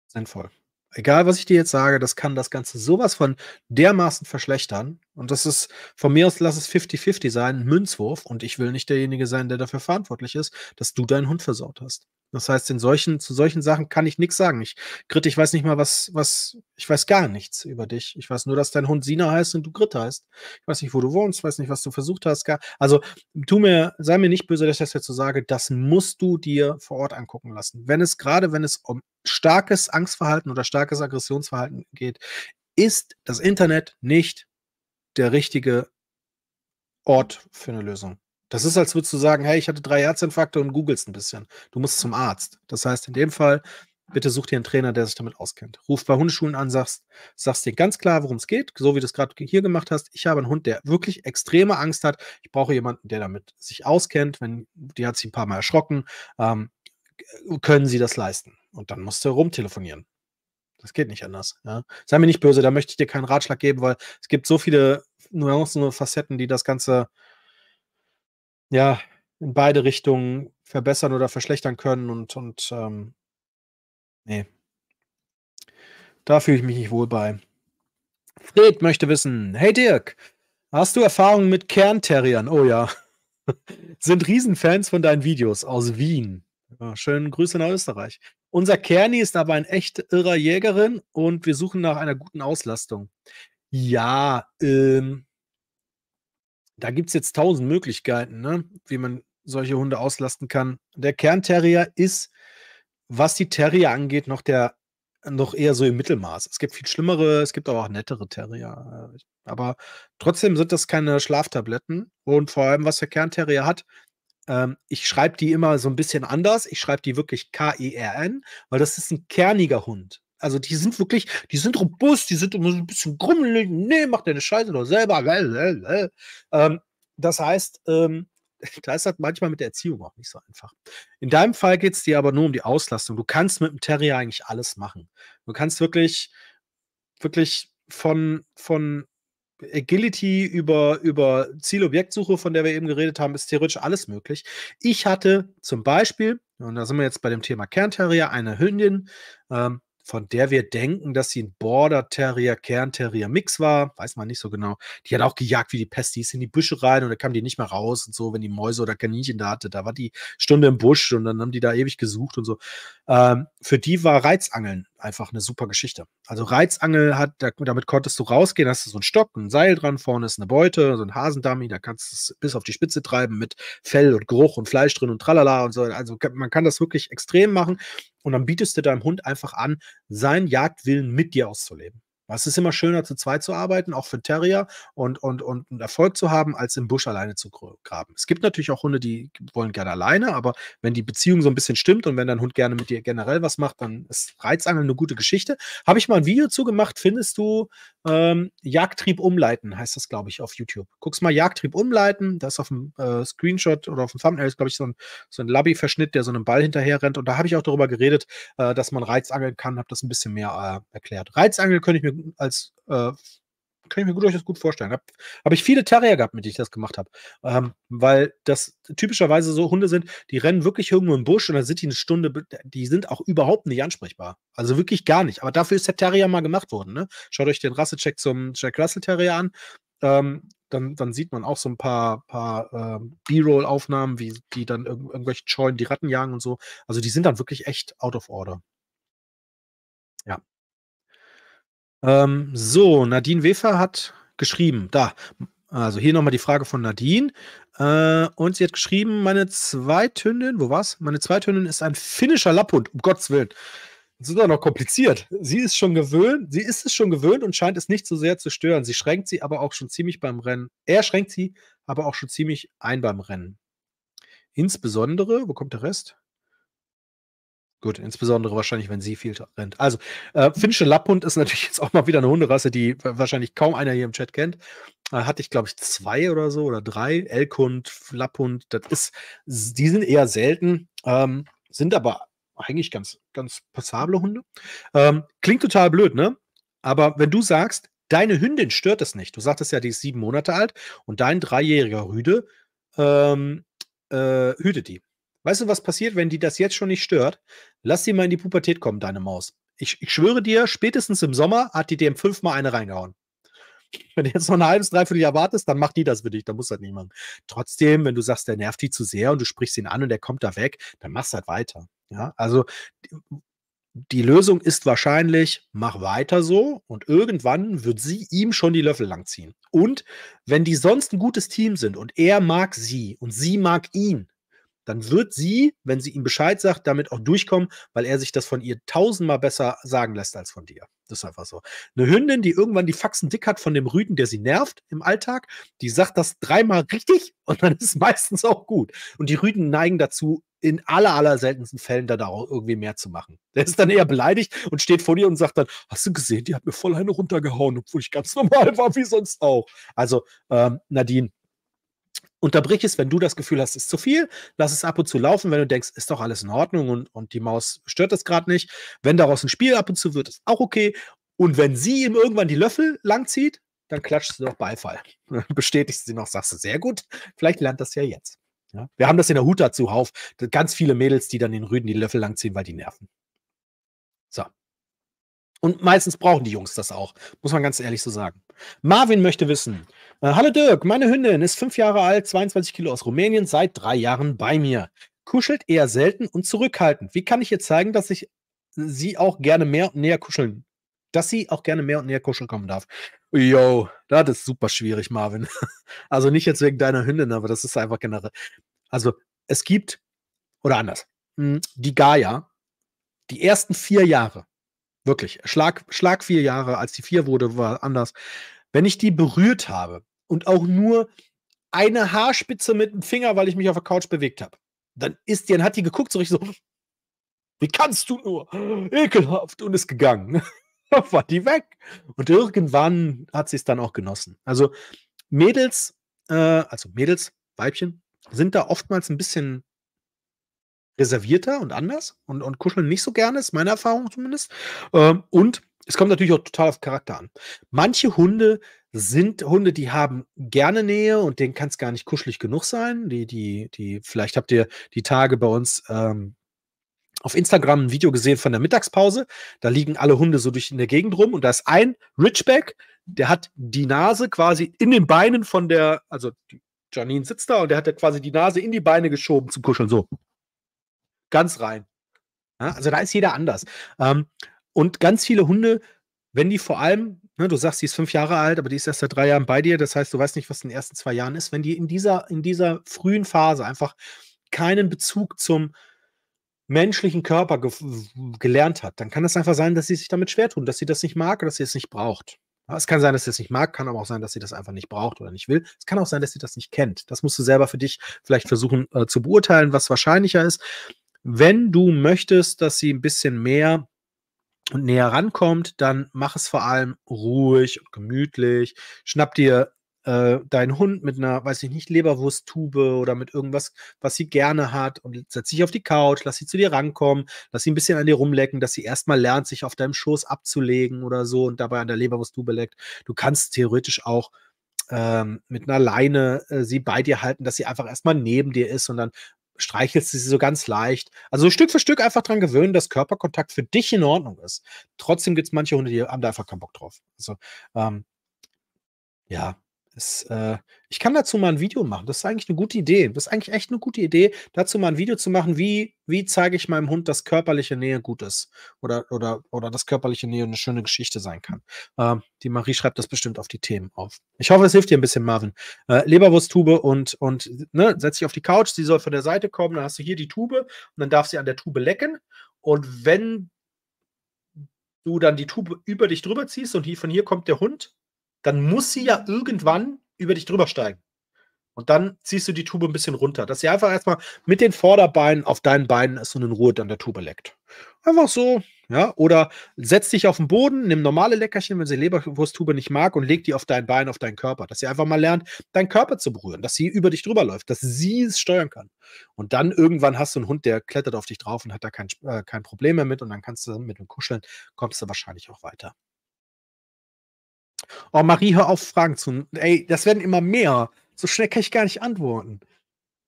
sinnvoll. Egal, was ich dir jetzt sage, das kann das Ganze sowas von dermaßen verschlechtern. Und das ist, von mir aus lass es 50-50 sein, Münzwurf. Und ich will nicht derjenige sein, der dafür verantwortlich ist, dass du deinen Hund versaut hast. Das heißt, in solchen, zu solchen Sachen kann ich nichts sagen. Ich, Grit, ich weiß nicht mal, was, was, ich weiß gar nichts über dich. Ich weiß nur, dass dein Hund Sina heißt und du Grit heißt. Ich weiß nicht, wo du wohnst, weiß nicht, was du versucht hast. Gar, also, tu mir, sei mir nicht böse, dass ich das jetzt so sage. Das musst du dir vor Ort angucken lassen. Wenn es, gerade wenn es um starkes Angstverhalten oder starkes Aggressionsverhalten geht, ist das Internet nicht der richtige Ort für eine Lösung. Das ist, als würdest du sagen, hey, ich hatte drei Herzinfarkte und googelst ein bisschen. Du musst zum Arzt. Das heißt, in dem Fall, bitte such dir einen Trainer, der sich damit auskennt. Ruf bei Hundeschulen an, sagst, sagst dir ganz klar, worum es geht, so wie du es gerade hier gemacht hast. Ich habe einen Hund, der wirklich extreme Angst hat. Ich brauche jemanden, der damit sich auskennt. Wenn, die hat sich ein paar Mal erschrocken. Ähm, äh, können sie das leisten? Und dann musst du rumtelefonieren. Das geht nicht anders. Ja. Sei mir nicht böse, da möchte ich dir keinen Ratschlag geben, weil es gibt so viele Nuancen und Facetten, die das Ganze ja, in beide Richtungen verbessern oder verschlechtern können und, und ähm, nee. Da fühle ich mich nicht wohl bei. Fred möchte wissen, hey Dirk, hast du Erfahrungen mit Kernterriern? Oh ja. Sind Riesenfans von deinen Videos aus Wien. Ja, schönen Grüße nach Österreich. Unser Kerni ist aber ein echt irrer Jägerin und wir suchen nach einer guten Auslastung. Ja, ähm, da gibt es jetzt tausend Möglichkeiten, ne? wie man solche Hunde auslasten kann. Der Kernterrier ist, was die Terrier angeht, noch der noch eher so im Mittelmaß. Es gibt viel schlimmere, es gibt aber auch nettere Terrier. Aber trotzdem sind das keine Schlaftabletten. Und vor allem, was der Kernterrier hat, ähm, ich schreibe die immer so ein bisschen anders. Ich schreibe die wirklich K-E-R-N, weil das ist ein kerniger Hund. Also die sind wirklich, die sind robust, die sind immer so ein bisschen grummelig. Nee, mach deine Scheiße doch selber. Ähm, das heißt, ähm, da ist das manchmal mit der Erziehung auch nicht so einfach. In deinem Fall geht es dir aber nur um die Auslastung. Du kannst mit dem Terrier eigentlich alles machen. Du kannst wirklich, wirklich von, von Agility über, über Zielobjektsuche, von der wir eben geredet haben, ist theoretisch alles möglich. Ich hatte zum Beispiel, und da sind wir jetzt bei dem Thema Kernterrier, eine Hündin, ähm, von der wir denken, dass sie ein Border Terrier, Kern Terrier Mix war, weiß man nicht so genau. Die hat auch gejagt wie die Pest, die ist in die Büsche rein und da kam die nicht mehr raus und so, wenn die Mäuse oder Kaninchen da hatte, da war die Stunde im Busch und dann haben die da ewig gesucht und so. Ähm, für die war Reizangeln einfach eine super Geschichte. Also Reizangel hat, damit konntest du rausgehen, hast du so einen Stock, ein Seil dran, vorne ist eine Beute, so ein Hasendummy, da kannst du es bis auf die Spitze treiben mit Fell und Geruch und Fleisch drin und tralala und so. Also man kann das wirklich extrem machen und dann bietest du deinem Hund einfach an, seinen Jagdwillen mit dir auszuleben. Es ist immer schöner, zu zweit zu arbeiten, auch für Terrier und, und, und einen Erfolg zu haben, als im Busch alleine zu graben. Es gibt natürlich auch Hunde, die wollen gerne alleine, aber wenn die Beziehung so ein bisschen stimmt und wenn dein Hund gerne mit dir generell was macht, dann ist Reizangeln eine gute Geschichte. Habe ich mal ein Video zu gemacht, findest du ähm, Jagdtrieb umleiten, heißt das, glaube ich, auf YouTube. Guck's mal Jagdtrieb umleiten, da ist auf dem äh, Screenshot oder auf dem Thumbnail ist, glaube ich, so ein, so ein Labby-Verschnitt, der so einem Ball hinterher rennt und da habe ich auch darüber geredet, äh, dass man Reizangeln kann, habe das ein bisschen mehr äh, erklärt. Reizangeln könnte ich mir als, äh, kann ich mir gut, euch das gut vorstellen. Habe hab ich viele Terrier gehabt, mit denen ich das gemacht habe. Ähm, weil das typischerweise so Hunde sind, die rennen wirklich irgendwo im Busch und dann sind die eine Stunde, die sind auch überhaupt nicht ansprechbar. Also wirklich gar nicht. Aber dafür ist der Terrier mal gemacht worden. Ne? Schaut euch den Rassecheck zum Jack Russell Terrier an. Ähm, dann, dann, sieht man auch so ein paar, paar äh, B-Roll-Aufnahmen, wie die dann irg irgendwelche Scheunen die Ratten jagen und so. Also die sind dann wirklich echt out of order. Ja, ähm, so, Nadine Wefer hat geschrieben, da. Also hier nochmal die Frage von Nadine. Äh, und sie hat geschrieben, meine Zweithündin, wo war's? Meine Zweithündin ist ein finnischer Lapphund, um Gottes Willen. Das ist doch noch kompliziert. Sie ist schon gewöhnt, sie ist es schon gewöhnt und scheint es nicht so sehr zu stören. Sie schränkt sie aber auch schon ziemlich beim Rennen. Er schränkt sie aber auch schon ziemlich ein beim Rennen. Insbesondere, wo kommt der Rest? Gut, insbesondere wahrscheinlich, wenn sie viel rennt. Also, äh, finnische Lapphund ist natürlich jetzt auch mal wieder eine Hunderasse, die wahrscheinlich kaum einer hier im Chat kennt. Äh, hatte ich, glaube ich, zwei oder so oder drei. Elkhund, Lapphund, das ist, die sind eher selten, ähm, sind aber eigentlich ganz, ganz passable Hunde. Ähm, klingt total blöd, ne? Aber wenn du sagst, deine Hündin stört es nicht, du sagtest ja, die ist sieben Monate alt und dein dreijähriger Rüde ähm, äh, hütet die. Weißt du, was passiert, wenn die das jetzt schon nicht stört? Lass sie mal in die Pubertät kommen, deine Maus. Ich, ich schwöre dir, spätestens im Sommer hat die dem fünfmal eine reingehauen. Wenn du jetzt noch ein halbes, dreiviertel Jahr wartest, dann macht die das für dich, dann muss das nicht machen. Trotzdem, wenn du sagst, der nervt die zu sehr und du sprichst ihn an und der kommt da weg, dann machst halt weiter. Ja, also die Lösung ist wahrscheinlich, mach weiter so und irgendwann wird sie ihm schon die Löffel langziehen. Und wenn die sonst ein gutes Team sind und er mag sie und sie mag ihn, dann wird sie, wenn sie ihm Bescheid sagt, damit auch durchkommen, weil er sich das von ihr tausendmal besser sagen lässt als von dir. Das ist einfach so. Eine Hündin, die irgendwann die Faxen dick hat von dem Rüden, der sie nervt im Alltag, die sagt das dreimal richtig und dann ist es meistens auch gut. Und die Rüden neigen dazu, in aller, aller seltensten Fällen da auch irgendwie mehr zu machen. Der ist dann eher beleidigt und steht vor dir und sagt dann, hast du gesehen, die hat mir voll eine runtergehauen, obwohl ich ganz normal war, wie sonst auch. Also, ähm, Nadine, unterbrich es, wenn du das Gefühl hast, es ist zu viel. Lass es ab und zu laufen, wenn du denkst, ist doch alles in Ordnung und, und die Maus stört das gerade nicht. Wenn daraus ein Spiel ab und zu wird, ist auch okay. Und wenn sie ihm irgendwann die Löffel langzieht, dann klatschst du doch Beifall. bestätigst du sie noch, sagst du, sehr gut, vielleicht lernt das ja jetzt. Ja? Wir haben das in der Huta zuhauf. Ganz viele Mädels, die dann den Rüden die Löffel langziehen, weil die nerven. So. Und meistens brauchen die Jungs das auch, muss man ganz ehrlich so sagen. Marvin möchte wissen: äh, Hallo Dirk, meine Hündin ist fünf Jahre alt, 22 Kilo aus Rumänien, seit drei Jahren bei mir. Kuschelt eher selten und zurückhaltend. Wie kann ich ihr zeigen, dass ich sie auch gerne mehr und näher kuscheln, dass sie auch gerne mehr und näher kuscheln kommen darf? Yo, das ist super schwierig, Marvin. Also nicht jetzt wegen deiner Hündin, aber das ist einfach generell. Also es gibt, oder anders, hm, die Gaia, die ersten vier Jahre Wirklich. Schlag, Schlag vier Jahre, als die vier wurde, war anders. Wenn ich die berührt habe und auch nur eine Haarspitze mit dem Finger, weil ich mich auf der Couch bewegt habe, dann ist die, dann hat die geguckt, so richtig so, wie kannst du nur? Ekelhaft und ist gegangen. war die weg. Und irgendwann hat sie es dann auch genossen. Also Mädels, äh, also Mädels, Weibchen, sind da oftmals ein bisschen reservierter und anders und, und kuscheln nicht so gerne, ist meine Erfahrung zumindest. Ähm, und es kommt natürlich auch total auf Charakter an. Manche Hunde sind Hunde, die haben gerne Nähe und denen kann es gar nicht kuschelig genug sein. Die, die, die, vielleicht habt ihr die Tage bei uns ähm, auf Instagram ein Video gesehen von der Mittagspause. Da liegen alle Hunde so durch in der Gegend rum und da ist ein Richback, der hat die Nase quasi in den Beinen von der, also Janine sitzt da und der hat ja quasi die Nase in die Beine geschoben zum Kuscheln. So ganz rein. Ja, ne? also da ist jeder anders. Ähm, und ganz viele Hunde, wenn die vor allem, ne, du sagst, sie ist fünf Jahre alt, aber die ist erst seit drei Jahren bei dir, das heißt, du weißt nicht, was in den ersten zwei Jahren ist, wenn die in dieser, in dieser frühen Phase einfach keinen Bezug zum menschlichen Körper ge gelernt hat, dann kann es einfach sein, dass sie sich damit schwer tun, dass sie das nicht mag oder dass sie es nicht braucht. es kann sein, dass sie es nicht mag, kann aber auch sein, dass sie das einfach nicht braucht oder nicht will. Es kann auch sein, dass sie das nicht kennt. Das musst du selber für dich vielleicht versuchen äh, zu beurteilen, was wahrscheinlicher ist. Wenn du möchtest, dass sie ein bisschen mehr und näher rankommt, dann mach es vor allem ruhig und gemütlich. Schnapp dir äh, deinen Hund mit einer, weiß ich nicht, Leberwursttube oder mit irgendwas, was sie gerne hat und setz dich auf die Couch, lass sie zu dir rankommen, lass sie ein bisschen an dir rumlecken, dass sie erstmal lernt, sich auf deinem Schoß abzulegen oder so und dabei an der Leberwursttube leckt. Du kannst theoretisch auch ähm, mit einer Leine äh, sie bei dir halten, dass sie einfach erstmal neben dir ist und dann streichelst du sie so ganz leicht. Also Stück für Stück einfach dran gewöhnen, dass Körperkontakt für dich in Ordnung ist. Trotzdem gibt es manche Hunde, die haben da einfach keinen Bock drauf. Also, ähm, ja, das, äh, ich kann dazu mal ein Video machen. Das ist eigentlich eine gute Idee. Das ist eigentlich echt eine gute Idee, dazu mal ein Video zu machen, wie, wie zeige ich meinem Hund, dass körperliche Nähe gut ist oder, oder, oder dass körperliche Nähe eine schöne Geschichte sein kann. Äh, die Marie schreibt das bestimmt auf die Themen auf. Ich hoffe, es hilft dir ein bisschen, Marvin. Äh, Leberwursttube und, und ne, setz dich auf die Couch, sie soll von der Seite kommen, dann hast du hier die Tube und dann darf sie an der Tube lecken. Und wenn du dann die Tube über dich drüber ziehst und hier, von hier kommt der Hund, dann muss sie ja irgendwann über dich drüber steigen. Und dann ziehst du die Tube ein bisschen runter, dass sie einfach erstmal mit den Vorderbeinen auf deinen Beinen ist und in Ruhe dann der Tube leckt. Einfach so, ja. Oder setz dich auf den Boden, nimm normale Leckerchen, wenn sie Leberwursttube nicht mag, und leg die auf dein Bein, auf deinen Körper. Dass sie einfach mal lernt, deinen Körper zu berühren, dass sie über dich drüber läuft, dass sie es steuern kann. Und dann irgendwann hast du einen Hund, der klettert auf dich drauf und hat da kein, äh, kein Problem mehr mit. Und dann kannst du mit dem Kuscheln, kommst du wahrscheinlich auch weiter. Oh, Marie, hör auf, Fragen zu. Ey, das werden immer mehr. So schnell kann ich gar nicht antworten.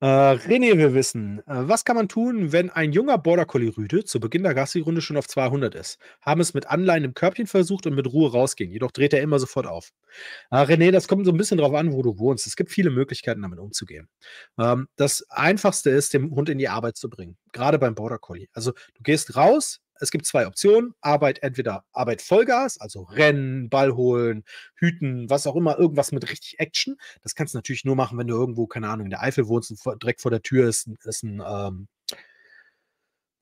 Äh, René will wissen, äh, was kann man tun, wenn ein junger Border Collie Rüde zu Beginn der Gassi-Runde schon auf 200 ist? Haben es mit Anleihen im Körbchen versucht und mit Ruhe rausgehen, jedoch dreht er immer sofort auf. Äh, René, das kommt so ein bisschen drauf an, wo du wohnst. Es gibt viele Möglichkeiten, damit umzugehen. Ähm, das Einfachste ist, den Hund in die Arbeit zu bringen, gerade beim Border Collie. Also du gehst raus, es gibt zwei Optionen. Arbeit entweder Arbeit Vollgas, also Rennen, Ball holen, Hüten, was auch immer, irgendwas mit richtig Action. Das kannst du natürlich nur machen, wenn du irgendwo, keine Ahnung, in der Eifel wohnst und direkt vor der Tür ist, ist ein, ähm,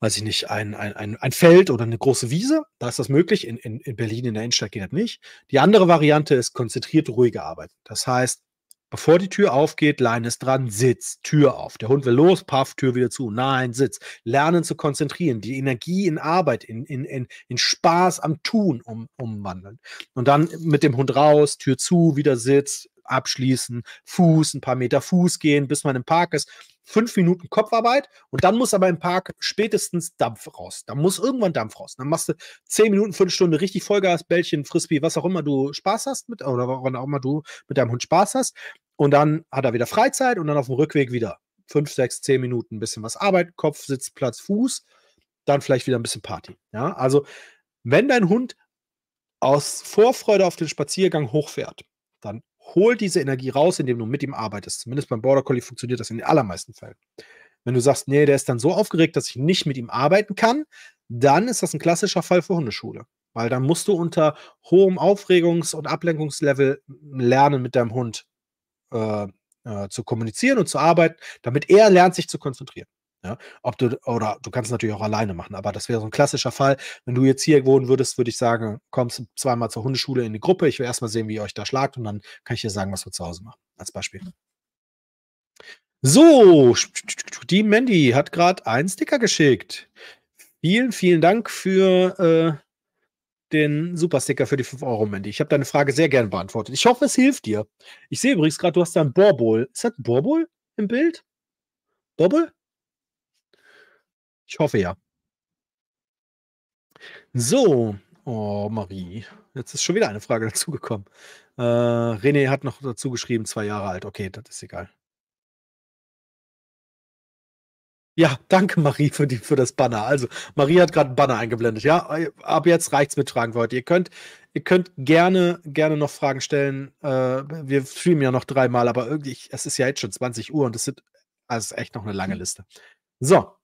weiß ich nicht, ein, ein, ein, ein Feld oder eine große Wiese. Da ist das möglich. In, in, in Berlin in der Innenstadt geht das nicht. Die andere Variante ist konzentrierte, ruhige Arbeit. Das heißt, Bevor die Tür aufgeht, Leine ist dran, Sitz, Tür auf. Der Hund will los, paff, Tür wieder zu. Nein, Sitz. Lernen zu konzentrieren, die Energie in Arbeit, in, in, in, in Spaß am Tun um, umwandeln. Und dann mit dem Hund raus, Tür zu, wieder Sitz, abschließen, Fuß, ein paar Meter Fuß gehen, bis man im Park ist. Fünf Minuten Kopfarbeit und dann muss aber im Park spätestens Dampf raus. Da muss irgendwann Dampf raus. Dann machst du zehn Minuten, fünf Stunden richtig Vollgas, Bällchen, Frisbee, was auch immer du Spaß hast mit, oder woran auch immer du mit deinem Hund Spaß hast. Und dann hat er wieder Freizeit und dann auf dem Rückweg wieder fünf, sechs, zehn Minuten ein bisschen was Arbeit, Kopf, Sitz, Platz, Fuß, dann vielleicht wieder ein bisschen Party. Ja, also wenn dein Hund aus Vorfreude auf den Spaziergang hochfährt, hol diese Energie raus, indem du mit ihm arbeitest. Zumindest beim Border Collie funktioniert das in den allermeisten Fällen. Wenn du sagst, nee, der ist dann so aufgeregt, dass ich nicht mit ihm arbeiten kann, dann ist das ein klassischer Fall für Hundeschule. Weil dann musst du unter hohem Aufregungs- und Ablenkungslevel lernen, mit deinem Hund äh, äh, zu kommunizieren und zu arbeiten, damit er lernt, sich zu konzentrieren. Ja, ne? ob du, oder du kannst natürlich auch alleine machen, aber das wäre so ein klassischer Fall. Wenn du jetzt hier wohnen würdest, würde ich sagen, kommst du zweimal zur Hundeschule in die Gruppe. Ich will erstmal sehen, wie ihr euch da schlagt und dann kann ich dir sagen, was wir zu Hause machen. Als Beispiel. Mhm. So, die Mandy hat gerade einen Sticker geschickt. Vielen, vielen Dank für äh, den Supersticker für die 5 Euro, Mandy. Ich habe deine Frage sehr gern beantwortet. Ich hoffe, es hilft dir. Ich sehe übrigens gerade, du hast da ein Borbol. Ist das ein Borbol im Bild? Borbol? Ich hoffe ja. So, oh Marie, jetzt ist schon wieder eine Frage dazugekommen. Äh, René hat noch dazu geschrieben, zwei Jahre alt. Okay, das ist egal. Ja, danke Marie für, die, für das Banner. Also, Marie hat gerade ein Banner eingeblendet. Ja, ab jetzt reicht es mit Fragen für heute. Ihr könnt, ihr könnt gerne, gerne noch Fragen stellen. Äh, wir streamen ja noch dreimal, aber irgendwie, es ist ja jetzt schon 20 Uhr und es also, ist, also echt noch eine lange hm. Liste. So,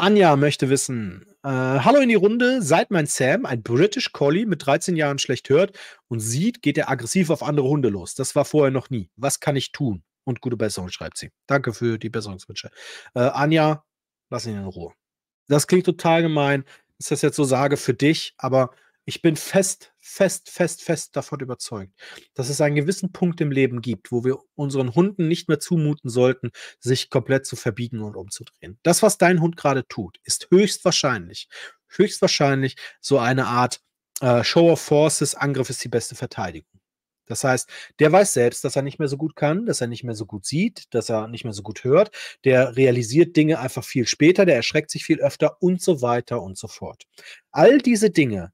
Anja möchte wissen, äh, hallo in die Runde, seit mein Sam ein British Collie mit 13 Jahren schlecht hört und sieht, geht er aggressiv auf andere Hunde los. Das war vorher noch nie. Was kann ich tun? Und gute Besserung, schreibt sie. Danke für die Besserungswünsche. Äh, Anja, lass ihn in Ruhe. Das klingt total gemein, ist das jetzt so sage für dich, aber ich bin fest fest, fest, fest davon überzeugt, dass es einen gewissen Punkt im Leben gibt, wo wir unseren Hunden nicht mehr zumuten sollten, sich komplett zu verbiegen und umzudrehen. Das, was dein Hund gerade tut, ist höchstwahrscheinlich, höchstwahrscheinlich so eine Art äh, Show of Forces, Angriff ist die beste Verteidigung. Das heißt, der weiß selbst, dass er nicht mehr so gut kann, dass er nicht mehr so gut sieht, dass er nicht mehr so gut hört. Der realisiert Dinge einfach viel später, der erschreckt sich viel öfter und so weiter und so fort. All diese Dinge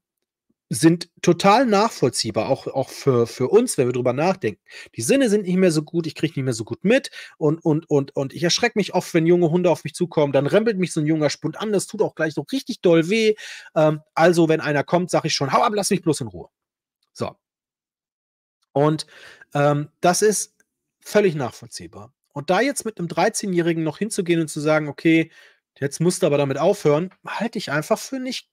sind total nachvollziehbar, auch, auch für, für uns, wenn wir drüber nachdenken. Die Sinne sind nicht mehr so gut, ich kriege nicht mehr so gut mit und, und, und, und ich erschrecke mich oft, wenn junge Hunde auf mich zukommen, dann rempelt mich so ein junger Spund an, das tut auch gleich noch richtig doll weh. Ähm, also, wenn einer kommt, sage ich schon, hau ab, lass mich bloß in Ruhe. So. Und ähm, das ist völlig nachvollziehbar. Und da jetzt mit einem 13-Jährigen noch hinzugehen und zu sagen, okay, jetzt musst du aber damit aufhören, halte ich einfach für nicht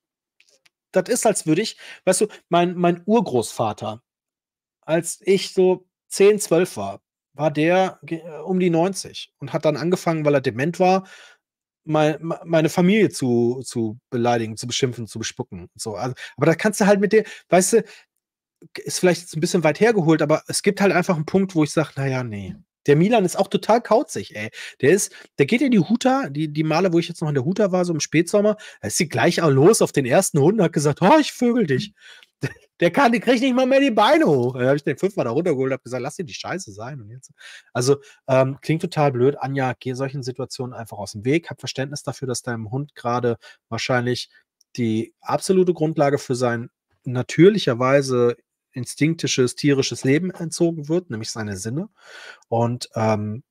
das ist, als würde ich, weißt du, mein, mein Urgroßvater, als ich so 10, 12 war, war der äh, um die 90 und hat dann angefangen, weil er dement war, meine Familie zu, zu beleidigen, zu beschimpfen, zu bespucken. So. Also, aber da kannst du halt mit dir, weißt du, ist vielleicht ein bisschen weit hergeholt, aber es gibt halt einfach einen Punkt, wo ich sage, naja, nee, der Milan ist auch total kauzig, ey. Der ist, der geht in die Huta, die, die Male, wo ich jetzt noch in der Huta war, so im Spätsommer, da ist sie gleich auch los auf den ersten Hund und hat gesagt, oh, ich vögel dich. Der kann, der kriegt nicht mal mehr die Beine hoch. Da habe ich den fünfmal da runtergeholt und habe gesagt, lass dir die Scheiße sein. Und jetzt, also ähm, klingt total blöd. Anja, geh solchen Situationen einfach aus dem Weg. Hab Verständnis dafür, dass deinem Hund gerade wahrscheinlich die absolute Grundlage für sein natürlicherweise instinktisches, tierisches Leben entzogen wird, nämlich seine Sinne. Und ähm,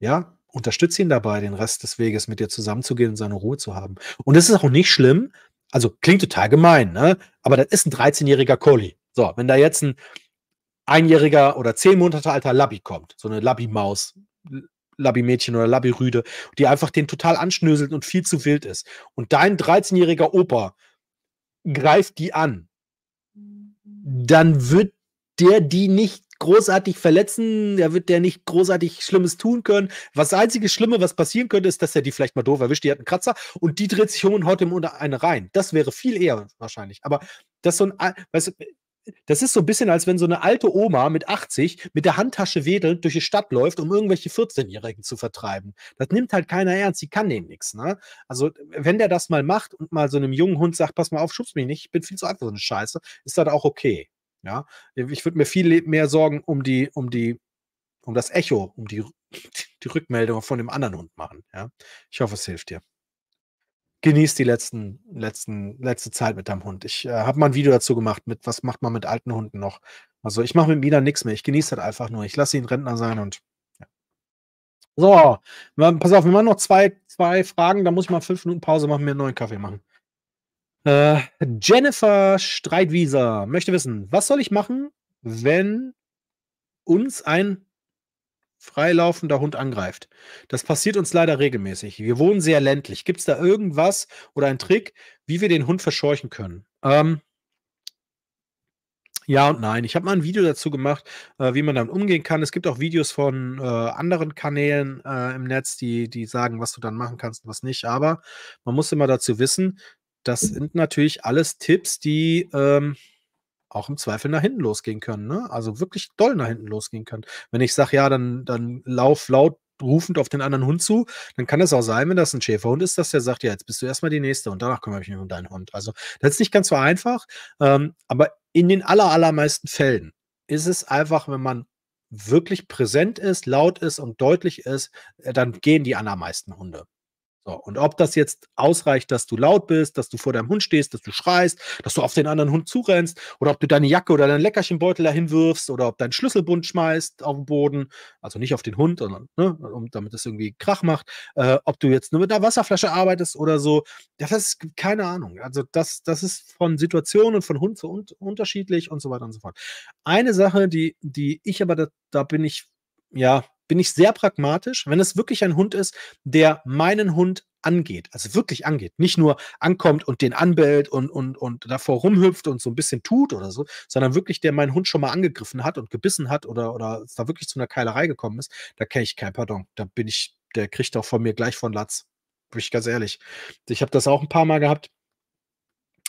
ja, unterstütze ihn dabei, den Rest des Weges mit dir zusammenzugehen und seine Ruhe zu haben. Und es ist auch nicht schlimm, also klingt total gemein, ne? aber das ist ein 13-jähriger Collie. So, wenn da jetzt ein einjähriger oder zehn Monate alter Labby kommt, so eine Labby-Maus, Labby-Mädchen oder Labby-Rüde, die einfach den total anschnöselt und viel zu wild ist. Und dein 13-jähriger Opa greift die an dann wird der die nicht großartig verletzen, der wird der nicht großartig Schlimmes tun können. Was das einzige Schlimme, was passieren könnte, ist, dass er die vielleicht mal doof erwischt, die hat einen Kratzer und die dreht sich um und haut ihm unter eine rein. Das wäre viel eher wahrscheinlich. Aber das so ein, weißt du, das ist so ein bisschen, als wenn so eine alte Oma mit 80 mit der Handtasche wedelnd durch die Stadt läuft, um irgendwelche 14-Jährigen zu vertreiben. Das nimmt halt keiner ernst, die kann denen nichts. Ne? Also, wenn der das mal macht und mal so einem jungen Hund sagt, pass mal auf, schubst mich nicht, ich bin viel zu alt für so eine Scheiße, ist das auch okay. Ja, ich würde mir viel mehr Sorgen um die, um die, um das Echo, um die, die Rückmeldung von dem anderen Hund machen. Ja, ich hoffe, es hilft dir genießt die letzten, letzten, letzte Zeit mit deinem Hund. Ich äh, habe mal ein Video dazu gemacht, mit was macht man mit alten Hunden noch. Also ich mache mit Mina nichts mehr. Ich genieße das einfach nur. Ich lasse ihn Rentner sein und So, pass auf, wir machen noch zwei, zwei Fragen, da muss ich mal fünf Minuten Pause machen, mir einen neuen Kaffee machen. Äh, Jennifer Streitwieser möchte wissen, was soll ich machen, wenn uns ein freilaufender Hund angreift. Das passiert uns leider regelmäßig. Wir wohnen sehr ländlich. Gibt es da irgendwas oder einen Trick, wie wir den Hund verscheuchen können? Ähm, ja und nein. Ich habe mal ein Video dazu gemacht, äh, wie man damit umgehen kann. Es gibt auch Videos von äh, anderen Kanälen äh, im Netz, die, die sagen, was du dann machen kannst und was nicht. Aber man muss immer dazu wissen, das sind natürlich alles Tipps, die ähm, auch im Zweifel nach hinten losgehen können. Ne? Also wirklich doll nach hinten losgehen können. Wenn ich sage, ja, dann, dann lauf laut rufend auf den anderen Hund zu, dann kann es auch sein, wenn das ein Schäferhund ist, dass der sagt, ja, jetzt bist du erstmal die nächste und danach kümmere ich mich um deinen Hund. Also das ist nicht ganz so einfach, ähm, aber in den aller, allermeisten Fällen ist es einfach, wenn man wirklich präsent ist, laut ist und deutlich ist, äh, dann gehen die allermeisten Hunde. So, und ob das jetzt ausreicht, dass du laut bist, dass du vor deinem Hund stehst, dass du schreist, dass du auf den anderen Hund zurennst oder ob du deine Jacke oder deinen Leckerchenbeutel dahin wirfst oder ob dein Schlüsselbund schmeißt auf den Boden, also nicht auf den Hund, sondern ne, damit es irgendwie Krach macht, äh, ob du jetzt nur mit einer Wasserflasche arbeitest oder so, das ist keine Ahnung. Also das, das ist von Situationen und von Hund zu Hund unterschiedlich und so weiter und so fort. Eine Sache, die, die ich aber, da, da bin ich, ja, bin ich sehr pragmatisch. Wenn es wirklich ein Hund ist, der meinen Hund angeht, also wirklich angeht, nicht nur ankommt und den anbellt und, und, und davor rumhüpft und so ein bisschen tut oder so, sondern wirklich, der meinen Hund schon mal angegriffen hat und gebissen hat oder, oder da wirklich zu einer Keilerei gekommen ist, da kenne ich kein Pardon. Da bin ich, der kriegt auch von mir gleich von Latz. Bin ich ganz ehrlich. Ich habe das auch ein paar Mal gehabt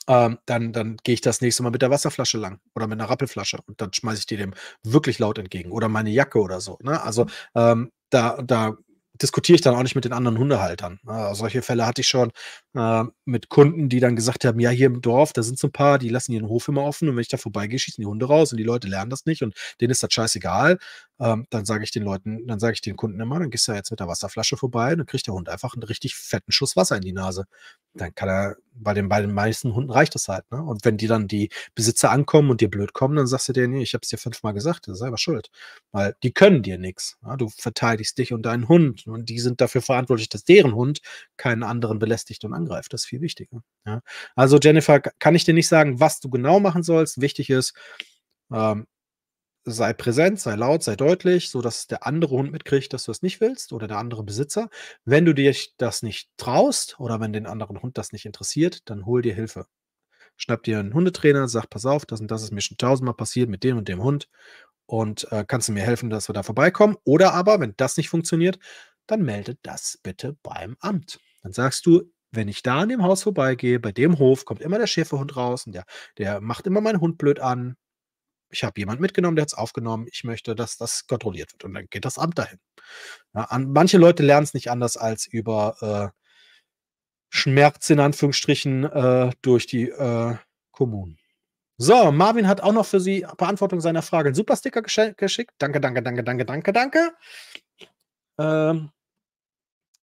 ähm, dann, dann gehe ich das nächste Mal mit der Wasserflasche lang oder mit einer Rappelflasche und dann schmeiße ich die dem wirklich laut entgegen oder meine Jacke oder so. Ne? Also mhm. ähm, da, da diskutiere ich dann auch nicht mit den anderen Hundehaltern. Äh, solche Fälle hatte ich schon äh, mit Kunden, die dann gesagt haben, ja, hier im Dorf, da sind so ein paar, die lassen ihren Hof immer offen und wenn ich da vorbeigehe, schießen die Hunde raus und die Leute lernen das nicht und denen ist das scheißegal. Ähm, dann sage ich den Leuten, dann sage ich den Kunden immer, dann gehst du ja jetzt mit der Wasserflasche vorbei und dann kriegt der Hund einfach einen richtig fetten Schuss Wasser in die Nase dann kann er, bei den, bei den meisten Hunden reicht das halt. Ne? Und wenn die dann die Besitzer ankommen und dir blöd kommen, dann sagst du dir, nee, ich habe es dir fünfmal gesagt, das ist selber schuld. Weil die können dir nichts. Ja? Ne? Du verteidigst dich und deinen Hund. Und die sind dafür verantwortlich, dass deren Hund keinen anderen belästigt und angreift. Das ist viel wichtiger. Ja? Also Jennifer, kann ich dir nicht sagen, was du genau machen sollst. Wichtig ist, ähm, sei präsent, sei laut, sei deutlich, sodass der andere Hund mitkriegt, dass du das nicht willst oder der andere Besitzer. Wenn du dich das nicht traust oder wenn den anderen Hund das nicht interessiert, dann hol dir Hilfe. Schnapp dir einen Hundetrainer, sag, pass auf, das und das ist mir schon tausendmal passiert mit dem und dem Hund und äh, kannst du mir helfen, dass wir da vorbeikommen? Oder aber, wenn das nicht funktioniert, dann melde das bitte beim Amt. Dann sagst du, wenn ich da an dem Haus vorbeigehe, bei dem Hof kommt immer der Schäferhund raus und der, der macht immer meinen Hund blöd an ich habe jemanden mitgenommen, der hat es aufgenommen, ich möchte, dass das kontrolliert wird. Und dann geht das Amt dahin. Ja, an, manche Leute lernen es nicht anders als über äh, Schmerz in Anführungsstrichen äh, durch die äh, Kommunen. So, Marvin hat auch noch für Sie Beantwortung seiner Frage einen Supersticker gesch geschickt. Danke, danke, danke, danke, danke, danke. Ähm,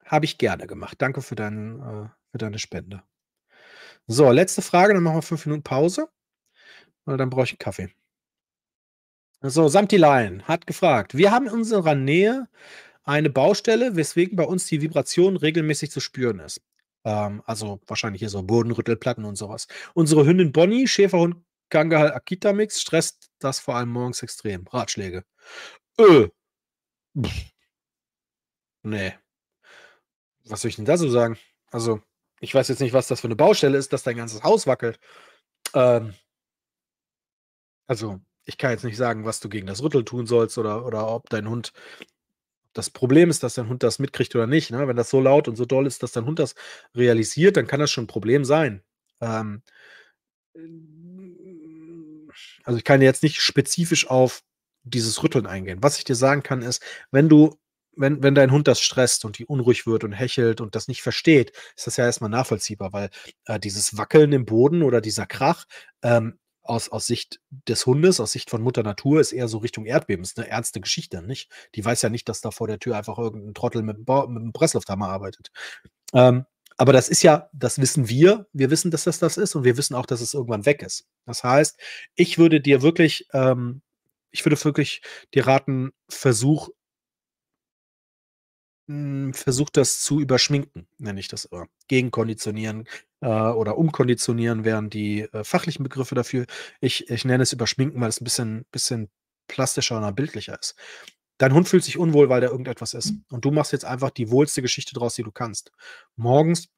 habe ich gerne gemacht. Danke für, dein, äh, für deine Spende. So, letzte Frage, dann machen wir fünf Minuten Pause. Oder dann brauche ich einen Kaffee. So, Samtilein hat gefragt, wir haben in unserer Nähe eine Baustelle, weswegen bei uns die Vibration regelmäßig zu spüren ist. Ähm, also wahrscheinlich hier so Bodenrüttelplatten und sowas. Unsere Hündin Bonnie, Schäferhund Gangahal Akita Mix, stresst das vor allem morgens extrem. Ratschläge. Öh. Pff. Nee. Was soll ich denn da so sagen? Also, ich weiß jetzt nicht, was das für eine Baustelle ist, dass dein ganzes Haus wackelt. Ähm, also, ich kann jetzt nicht sagen, was du gegen das Rüttel tun sollst oder, oder ob dein Hund das Problem ist, dass dein Hund das mitkriegt oder nicht. Ne? Wenn das so laut und so doll ist, dass dein Hund das realisiert, dann kann das schon ein Problem sein. Ähm, also ich kann jetzt nicht spezifisch auf dieses Rütteln eingehen. Was ich dir sagen kann, ist, wenn du, wenn, wenn dein Hund das stresst und die unruhig wird und hechelt und das nicht versteht, ist das ja erstmal nachvollziehbar, weil äh, dieses Wackeln im Boden oder dieser Krach ähm, aus, aus Sicht des Hundes, aus Sicht von Mutter Natur, ist eher so Richtung Erdbeben. Ist eine ernste Geschichte, nicht? Die weiß ja nicht, dass da vor der Tür einfach irgendein Trottel mit, mit einem Presslufthammer arbeitet. Ähm, aber das ist ja, das wissen wir. Wir wissen, dass das das ist und wir wissen auch, dass es irgendwann weg ist. Das heißt, ich würde dir wirklich, ähm, ich würde wirklich dir raten, versuch hm, versucht das zu überschminken, nenne ich das immer. Gegenkonditionieren äh, oder umkonditionieren wären die äh, fachlichen Begriffe dafür. Ich, ich nenne es überschminken, weil es ein bisschen, bisschen plastischer und bildlicher ist. Dein Hund fühlt sich unwohl, weil da irgendetwas ist. Hm. Und du machst jetzt einfach die wohlste Geschichte draus, die du kannst. Morgens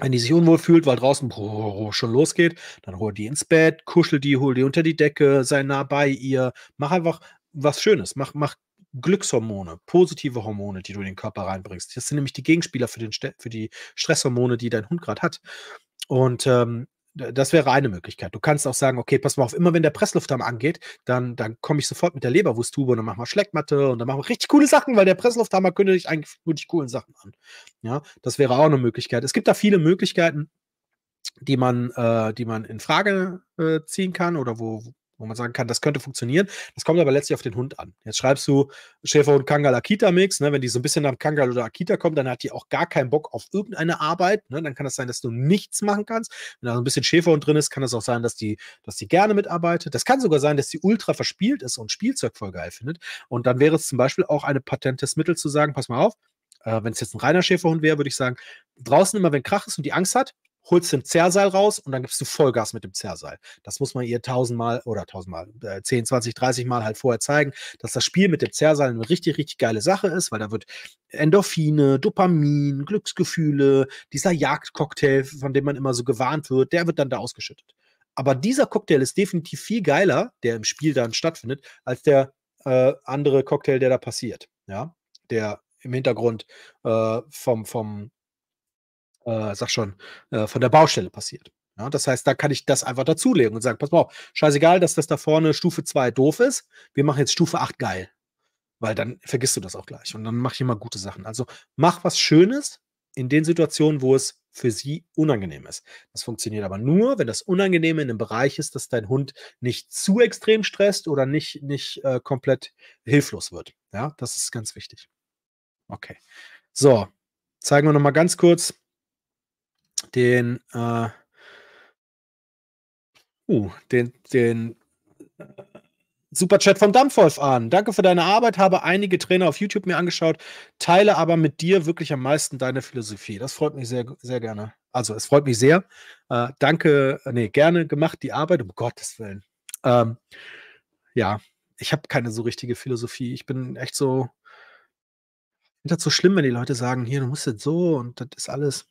wenn die sich unwohl fühlt, weil draußen schon losgeht, dann hol die ins Bett, kuschel die, hol die unter die Decke, sei nah bei ihr, mach einfach was Schönes, mach, mach Glückshormone, positive Hormone, die du in den Körper reinbringst. Das sind nämlich die Gegenspieler für, den, für die Stresshormone, die dein Hund gerade hat. Und ähm, das wäre eine Möglichkeit. Du kannst auch sagen, okay, pass mal auf, immer wenn der Pressluftdarm angeht, dann, dann komme ich sofort mit der Leberwursttube und dann machen wir Schleckmatte und dann machen wir richtig coole Sachen, weil der Presslufthammer kündigt eigentlich nur die coolen Sachen an. Ja, das wäre auch eine Möglichkeit. Es gibt da viele Möglichkeiten, die man, äh, die man in Frage äh, ziehen kann oder wo, wo man sagen kann, das könnte funktionieren. Das kommt aber letztlich auf den Hund an. Jetzt schreibst du Schäfer und Kangal Akita Mix, ne? wenn die so ein bisschen nach Kangal oder Akita kommt, dann hat die auch gar keinen Bock auf irgendeine Arbeit, ne? dann kann das sein, dass du nichts machen kannst. Wenn da so ein bisschen Schäferhund drin ist, kann das auch sein, dass die, dass die gerne mitarbeitet. Das kann sogar sein, dass die ultra verspielt ist und Spielzeug voll geil findet. Und dann wäre es zum Beispiel auch ein patentes Mittel zu sagen, pass mal auf, äh, wenn es jetzt ein reiner Schäferhund wäre, würde ich sagen, draußen immer, wenn Krach ist und die Angst hat, holst den Zerrseil raus und dann gibst du Vollgas mit dem Zerrseil. Das muss man ihr tausendmal oder tausendmal, äh, 10, 20, 30 Mal halt vorher zeigen, dass das Spiel mit dem Zerrseil eine richtig, richtig geile Sache ist, weil da wird Endorphine, Dopamin, Glücksgefühle, dieser Jagdcocktail, von dem man immer so gewarnt wird, der wird dann da ausgeschüttet. Aber dieser Cocktail ist definitiv viel geiler, der im Spiel dann stattfindet, als der äh, andere Cocktail, der da passiert. Ja, der im Hintergrund äh, vom, vom äh, sag schon, äh, von der Baustelle passiert. Ja, das heißt, da kann ich das einfach dazulegen und sagen, pass mal auf, scheißegal, dass das da vorne Stufe 2 doof ist, wir machen jetzt Stufe 8 geil. Weil dann vergisst du das auch gleich und dann mach ich immer gute Sachen. Also mach was Schönes in den Situationen, wo es für sie unangenehm ist. Das funktioniert aber nur, wenn das Unangenehme in einem Bereich ist, dass dein Hund nicht zu extrem stresst oder nicht, nicht äh, komplett hilflos wird. Ja, das ist ganz wichtig. Okay. So, zeigen wir nochmal ganz kurz den, äh, uh, den, den äh, Superchat vom Dampfwolf an. Danke für deine Arbeit, habe einige Trainer auf YouTube mir angeschaut, teile aber mit dir wirklich am meisten deine Philosophie. Das freut mich sehr, sehr gerne. Also es freut mich sehr. Äh, danke, äh, nee, gerne gemacht, die Arbeit, um Gottes Willen. Ähm, ja, ich habe keine so richtige Philosophie. Ich bin echt so, Ich finde das so schlimm, wenn die Leute sagen, hier, du musst jetzt so und das ist alles.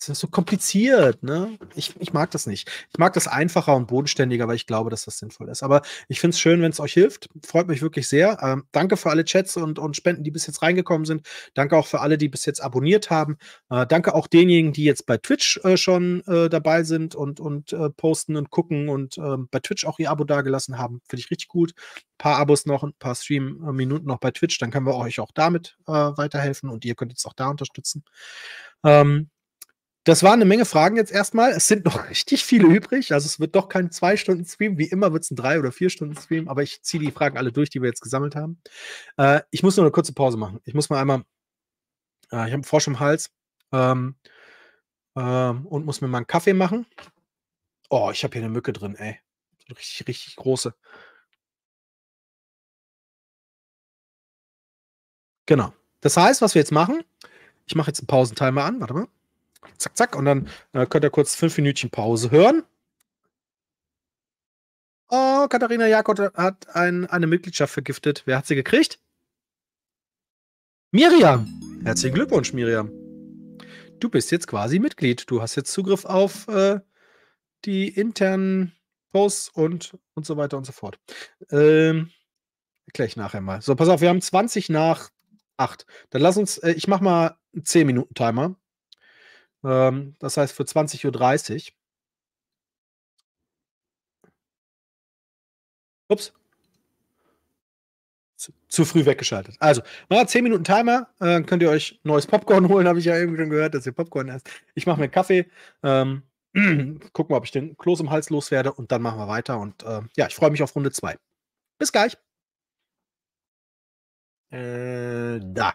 Es ist so kompliziert, ne? Ich, ich mag das nicht. Ich mag das einfacher und bodenständiger, weil ich glaube, dass das sinnvoll ist. Aber ich finde es schön, wenn es euch hilft. Freut mich wirklich sehr. Ähm, danke für alle Chats und, und Spenden, die bis jetzt reingekommen sind. Danke auch für alle, die bis jetzt abonniert haben. Äh, danke auch denjenigen, die jetzt bei Twitch äh, schon äh, dabei sind und, und äh, posten und gucken und ähm, bei Twitch auch ihr Abo dagelassen haben. Finde ich richtig gut. Ein paar Abos noch, ein paar Stream-Minuten äh, noch bei Twitch. Dann können wir euch auch damit äh, weiterhelfen und ihr könnt jetzt auch da unterstützen. Ähm, das waren eine Menge Fragen jetzt erstmal. Es sind noch richtig viele übrig. Also es wird doch kein Zwei-Stunden-Stream. Wie immer wird es ein Drei- oder Vier-Stunden-Stream, aber ich ziehe die Fragen alle durch, die wir jetzt gesammelt haben. Äh, ich muss nur eine kurze Pause machen. Ich muss mal einmal, äh, ich habe einen Frosch im Hals ähm, ähm, und muss mir mal einen Kaffee machen. Oh, ich habe hier eine Mücke drin, ey. Richtig, richtig große. Genau. Das heißt, was wir jetzt machen, ich mache jetzt einen Pausentimer an, warte mal zack, zack. Und dann äh, könnt ihr kurz fünf Minütchen Pause hören. Oh, Katharina Jakob hat ein, eine Mitgliedschaft vergiftet. Wer hat sie gekriegt? Miriam! Herzlichen Glückwunsch, Miriam. Du bist jetzt quasi Mitglied. Du hast jetzt Zugriff auf äh, die internen Posts und, und so weiter und so fort. Ähm, erkläre ich nachher mal. So, pass auf, wir haben 20 nach 8. Dann lass uns, äh, ich mache mal einen 10-Minuten-Timer. Ähm, das heißt für 20.30 Uhr. Ups. Zu, zu, früh weggeschaltet. Also, mal 10 Minuten Timer. Äh, könnt ihr euch neues Popcorn holen, habe ich ja eben schon gehört, dass ihr Popcorn esst. Ich mache mir einen Kaffee. Ähm, gucken wir, ob ich den Kloß im Hals loswerde und dann machen wir weiter. Und äh, ja, ich freue mich auf Runde 2. Bis gleich. Äh, da.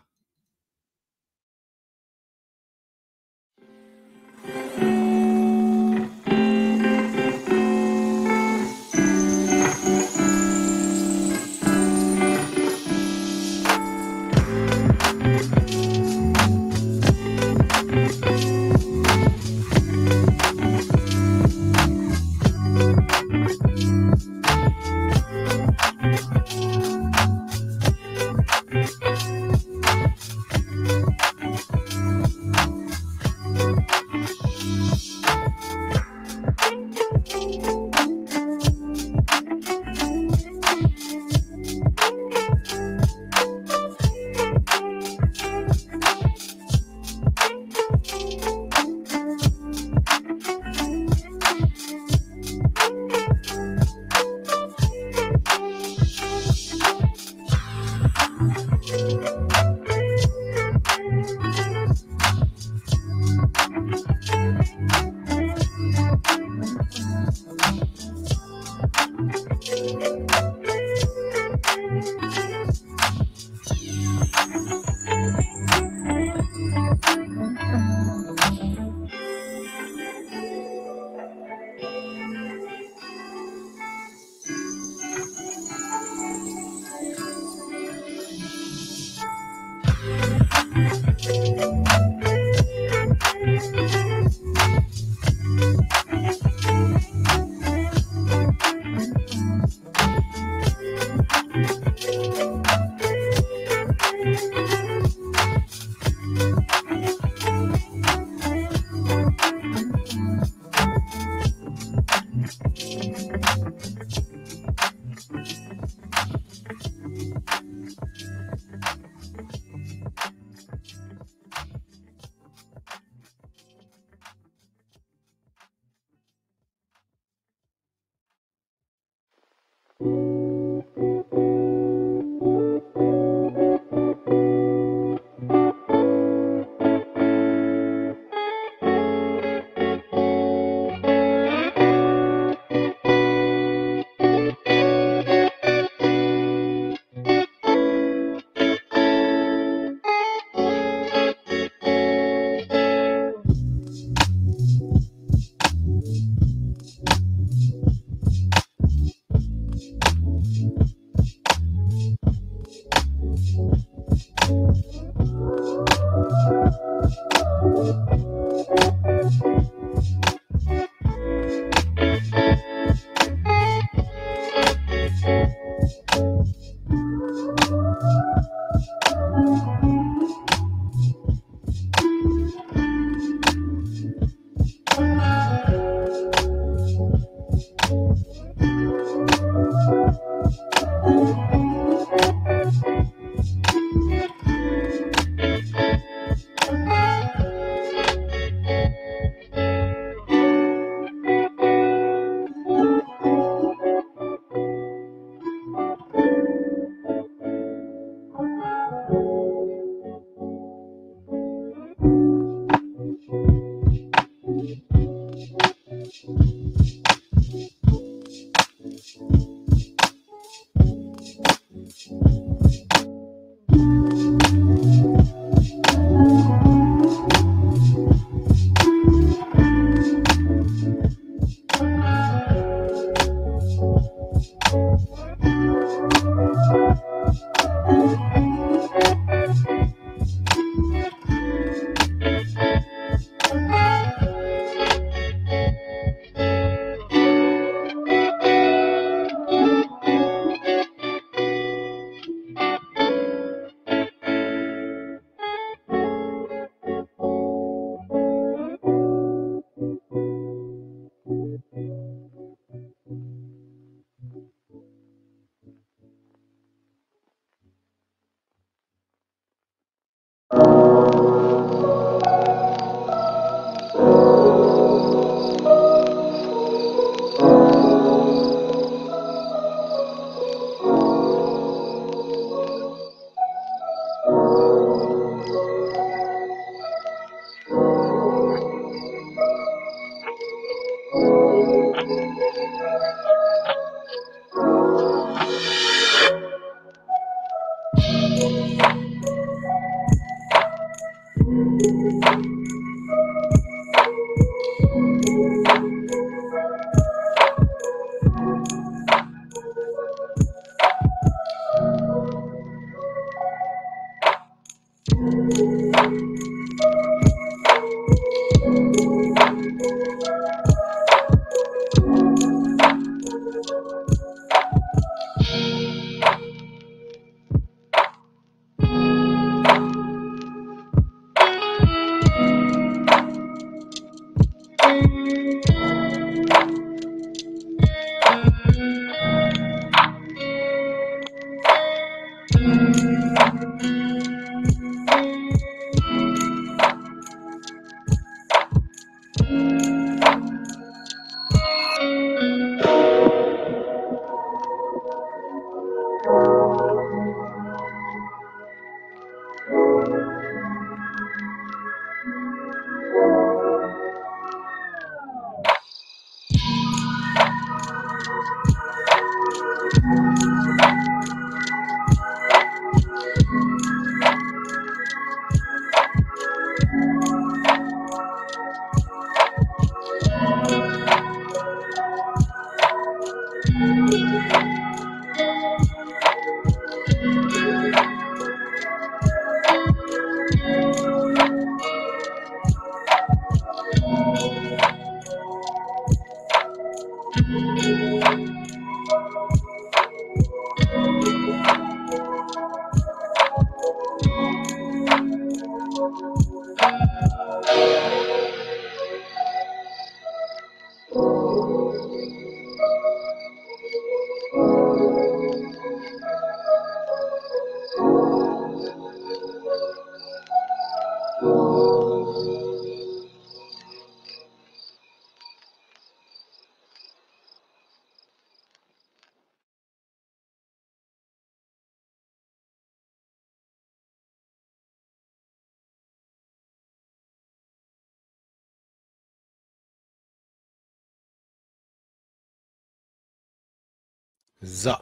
So,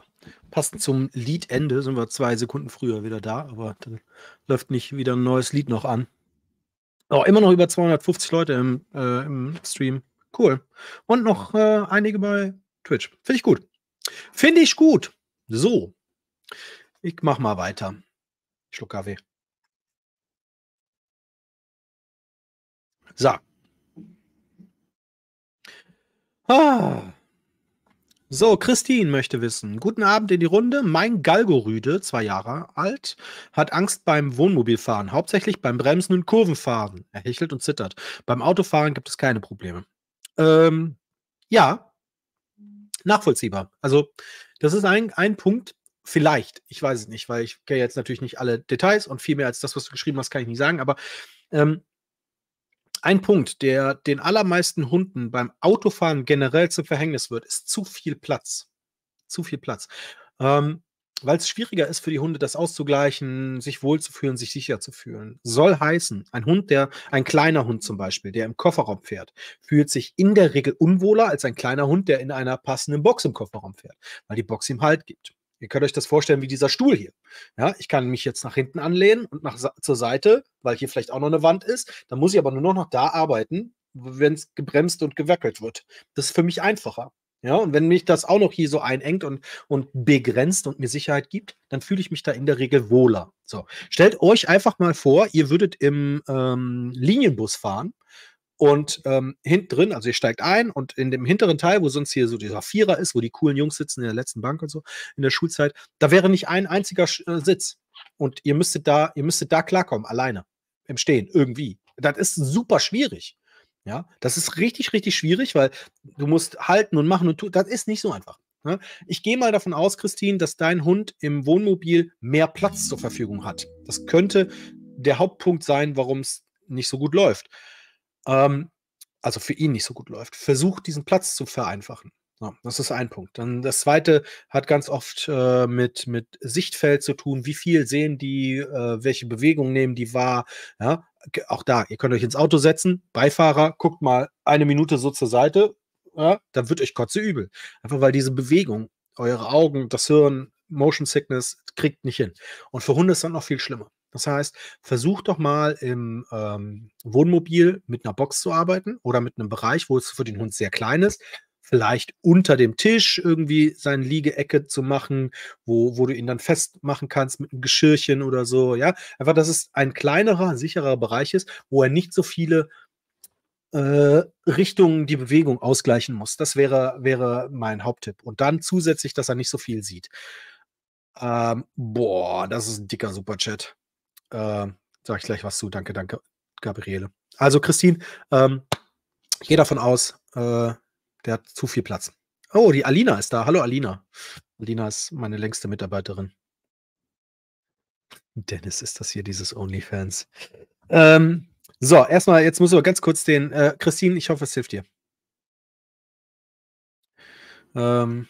passend zum Liedende sind wir zwei Sekunden früher wieder da, aber dann läuft nicht wieder ein neues Lied noch an. Oh, immer noch über 250 Leute im, äh, im Stream. Cool. Und noch äh, einige bei Twitch. Finde ich gut. Finde ich gut. So. Ich mach mal weiter. Schluck Kaffee. So. Ah. So, Christine möchte wissen. Guten Abend in die Runde. Mein Galgorüde, zwei Jahre alt, hat Angst beim Wohnmobilfahren, hauptsächlich beim Bremsen und Kurvenfahren. Er hechelt und zittert. Beim Autofahren gibt es keine Probleme. Ähm, ja, nachvollziehbar. Also, das ist ein, ein Punkt, vielleicht, ich weiß es nicht, weil ich kenne jetzt natürlich nicht alle Details und viel mehr als das, was du geschrieben hast, kann ich nicht sagen, aber ähm, ein Punkt, der den allermeisten Hunden beim Autofahren generell zum Verhängnis wird, ist zu viel Platz. Zu viel Platz. Ähm, Weil es schwieriger ist für die Hunde, das auszugleichen, sich wohlzufühlen, sich sicher zu fühlen. Soll heißen, ein Hund, der, ein kleiner Hund zum Beispiel, der im Kofferraum fährt, fühlt sich in der Regel unwohler als ein kleiner Hund, der in einer passenden Box im Kofferraum fährt, weil die Box ihm Halt gibt. Ihr könnt euch das vorstellen wie dieser Stuhl hier. Ja, ich kann mich jetzt nach hinten anlehnen und nach zur Seite, weil hier vielleicht auch noch eine Wand ist. Dann muss ich aber nur noch, da arbeiten, wenn es gebremst und gewackelt wird. Das ist für mich einfacher. Ja, und wenn mich das auch noch hier so einengt und, und begrenzt und mir Sicherheit gibt, dann fühle ich mich da in der Regel wohler. So, stellt euch einfach mal vor, ihr würdet im ähm, Linienbus fahren und ähm, hinten drin, also ihr steigt ein und in dem hinteren Teil, wo sonst hier so dieser Vierer ist, wo die coolen Jungs sitzen in der letzten Bank und so in der Schulzeit, da wäre nicht ein einziger äh, Sitz. Und ihr müsstet da, ihr müsstet da klarkommen, alleine, im Stehen, irgendwie. Das ist super schwierig. Ja, das ist richtig, richtig schwierig, weil du musst halten und machen und tun. Das ist nicht so einfach. Ne? Ich gehe mal davon aus, Christine, dass dein Hund im Wohnmobil mehr Platz zur Verfügung hat. Das könnte der Hauptpunkt sein, warum es nicht so gut läuft ähm, also für ihn nicht so gut läuft. Versucht, diesen Platz zu vereinfachen. So, das ist ein Punkt. Dann das zweite hat ganz oft äh, mit, mit Sichtfeld zu tun. Wie viel sehen die, äh, welche Bewegung nehmen die wahr? Ja, auch da, ihr könnt euch ins Auto setzen, Beifahrer, guckt mal eine Minute so zur Seite, ja, dann wird euch kotze übel. Einfach weil diese Bewegung, eure Augen, das Hirn, Motion Sickness kriegt nicht hin. Und für Hunde ist dann noch viel schlimmer. Das heißt, versuch doch mal im ähm, Wohnmobil mit einer Box zu arbeiten oder mit einem Bereich, wo es für den Hund sehr klein ist. Vielleicht unter dem Tisch irgendwie seine Liegeecke zu machen, wo, wo du ihn dann festmachen kannst mit einem Geschirrchen oder so. Ja, einfach, dass es ein kleinerer, sicherer Bereich ist, wo er nicht so viele äh, Richtungen die Bewegung ausgleichen muss. Das wäre, wäre mein Haupttipp. Und dann zusätzlich, dass er nicht so viel sieht. Ähm, boah, das ist ein dicker Superchat. Äh, Sage ich gleich was zu. Danke, danke, Gabriele. Also, Christine, ähm, ich gehe davon aus, äh, der hat zu viel Platz. Oh, die Alina ist da. Hallo, Alina. Alina ist meine längste Mitarbeiterin. Dennis, ist das hier dieses OnlyFans? Ähm, so, erstmal, jetzt muss aber ganz kurz den. Äh, Christine, ich hoffe, es hilft dir. Ähm,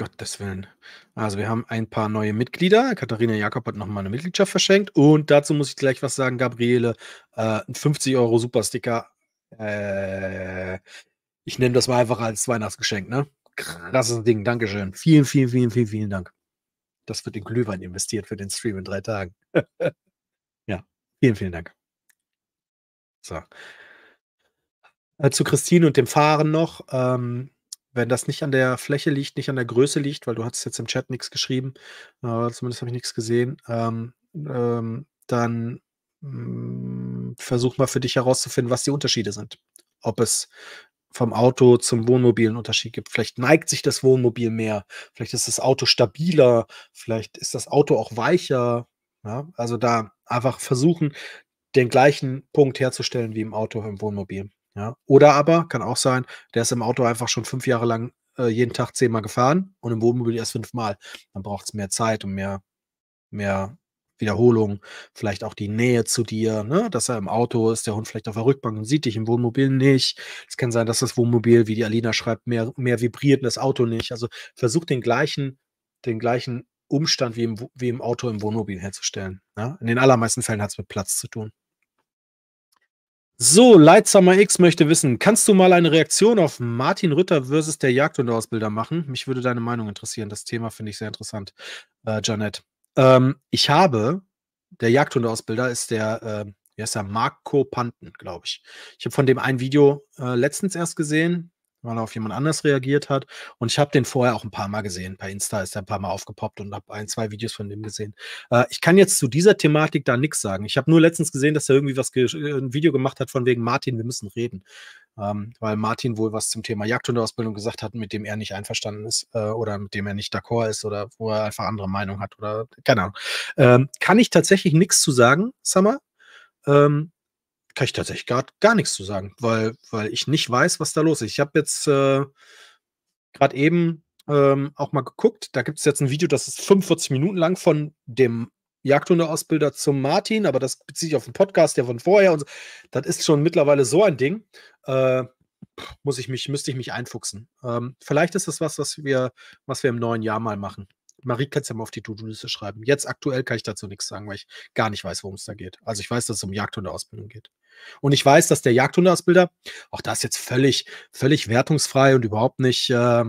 Gottes Willen. Also wir haben ein paar neue Mitglieder. Katharina Jakob hat nochmal eine Mitgliedschaft verschenkt. Und dazu muss ich gleich was sagen, Gabriele. Äh, 50 Euro Supersticker. Äh, ich nehme das mal einfach als Weihnachtsgeschenk, ne? Krasses Ding. Dankeschön. Vielen, vielen, vielen, vielen, vielen Dank. Das wird in Glühwein investiert für den Stream in drei Tagen. ja, vielen, vielen Dank. So. Äh, zu Christine und dem Fahren noch. Ähm, wenn das nicht an der Fläche liegt, nicht an der Größe liegt, weil du hattest jetzt im Chat nichts geschrieben, äh, zumindest habe ich nichts gesehen, ähm, ähm, dann mh, mm, versuch mal für dich herauszufinden, was die Unterschiede sind. Ob es vom Auto zum Wohnmobil einen Unterschied gibt. Vielleicht neigt sich das Wohnmobil mehr, vielleicht ist das Auto stabiler, vielleicht ist das Auto auch weicher. Ja? Also da einfach versuchen, den gleichen Punkt herzustellen wie im Auto, im Wohnmobil. Ja? Oder aber, kann auch sein, der ist im Auto einfach schon fünf Jahre lang äh, jeden Tag zehnmal gefahren und im Wohnmobil erst fünfmal. Dann braucht es mehr Zeit und mehr, mehr Wiederholung, vielleicht auch die Nähe zu dir, ne? dass er im Auto ist, der Hund vielleicht auf der Rückbank und sieht dich im Wohnmobil nicht. Es kann sein, dass das Wohnmobil, wie die Alina schreibt, mehr, mehr vibriert und das Auto nicht. Also versuch den gleichen, den gleichen Umstand wie im, wie im Auto im Wohnmobil herzustellen. Ne? In den allermeisten Fällen hat es mit Platz zu tun. So, Lightsamer X möchte wissen, kannst du mal eine Reaktion auf Martin Rütter versus der Jagdhundeausbilder machen? Mich würde deine Meinung interessieren. Das Thema finde ich sehr interessant, äh, Janet. Ähm, ich habe, der Jagdhundeausbilder ist der, äh, wie heißt er, Marco Panten, glaube ich. Ich habe von dem ein Video äh, letztens erst gesehen weil er auf jemand anders reagiert hat. Und ich habe den vorher auch ein paar Mal gesehen. Bei Insta ist er ein paar Mal aufgepoppt und habe ein, zwei Videos von dem gesehen. Äh, ich kann jetzt zu dieser Thematik da nichts sagen. Ich habe nur letztens gesehen, dass er irgendwie was äh, ein Video gemacht hat von wegen Martin, wir müssen reden. Ähm, weil Martin wohl was zum Thema Jagdhundeausbildung gesagt hat, mit dem er nicht einverstanden ist äh, oder mit dem er nicht d'accord ist oder wo er einfach andere Meinung hat oder keine Ahnung. Ähm, kann ich tatsächlich nichts zu sagen, Summer. Ähm, kann ich tatsächlich gar, gar nichts zu sagen, weil, weil ich nicht weiß, was da los ist. Ich habe jetzt äh, gerade eben ähm, auch mal geguckt, da gibt es jetzt ein Video, das ist 45 Minuten lang von dem Jagdhundeausbilder zum Martin, aber das bezieht sich auf den Podcast, der von vorher und so. Das ist schon mittlerweile so ein Ding. Äh, muss ich mich, müsste ich mich einfuchsen. Ähm, vielleicht ist das was, was wir, was wir im neuen Jahr mal machen. Marie kann es ja mal auf die To-Do-Liste schreiben. Jetzt aktuell kann ich dazu nichts sagen, weil ich gar nicht weiß, worum es da geht. Also ich weiß, dass es um Jagdhundeausbildung geht. Und ich weiß, dass der Jagdhundeausbilder, auch das jetzt völlig, völlig wertungsfrei und überhaupt nicht, äh,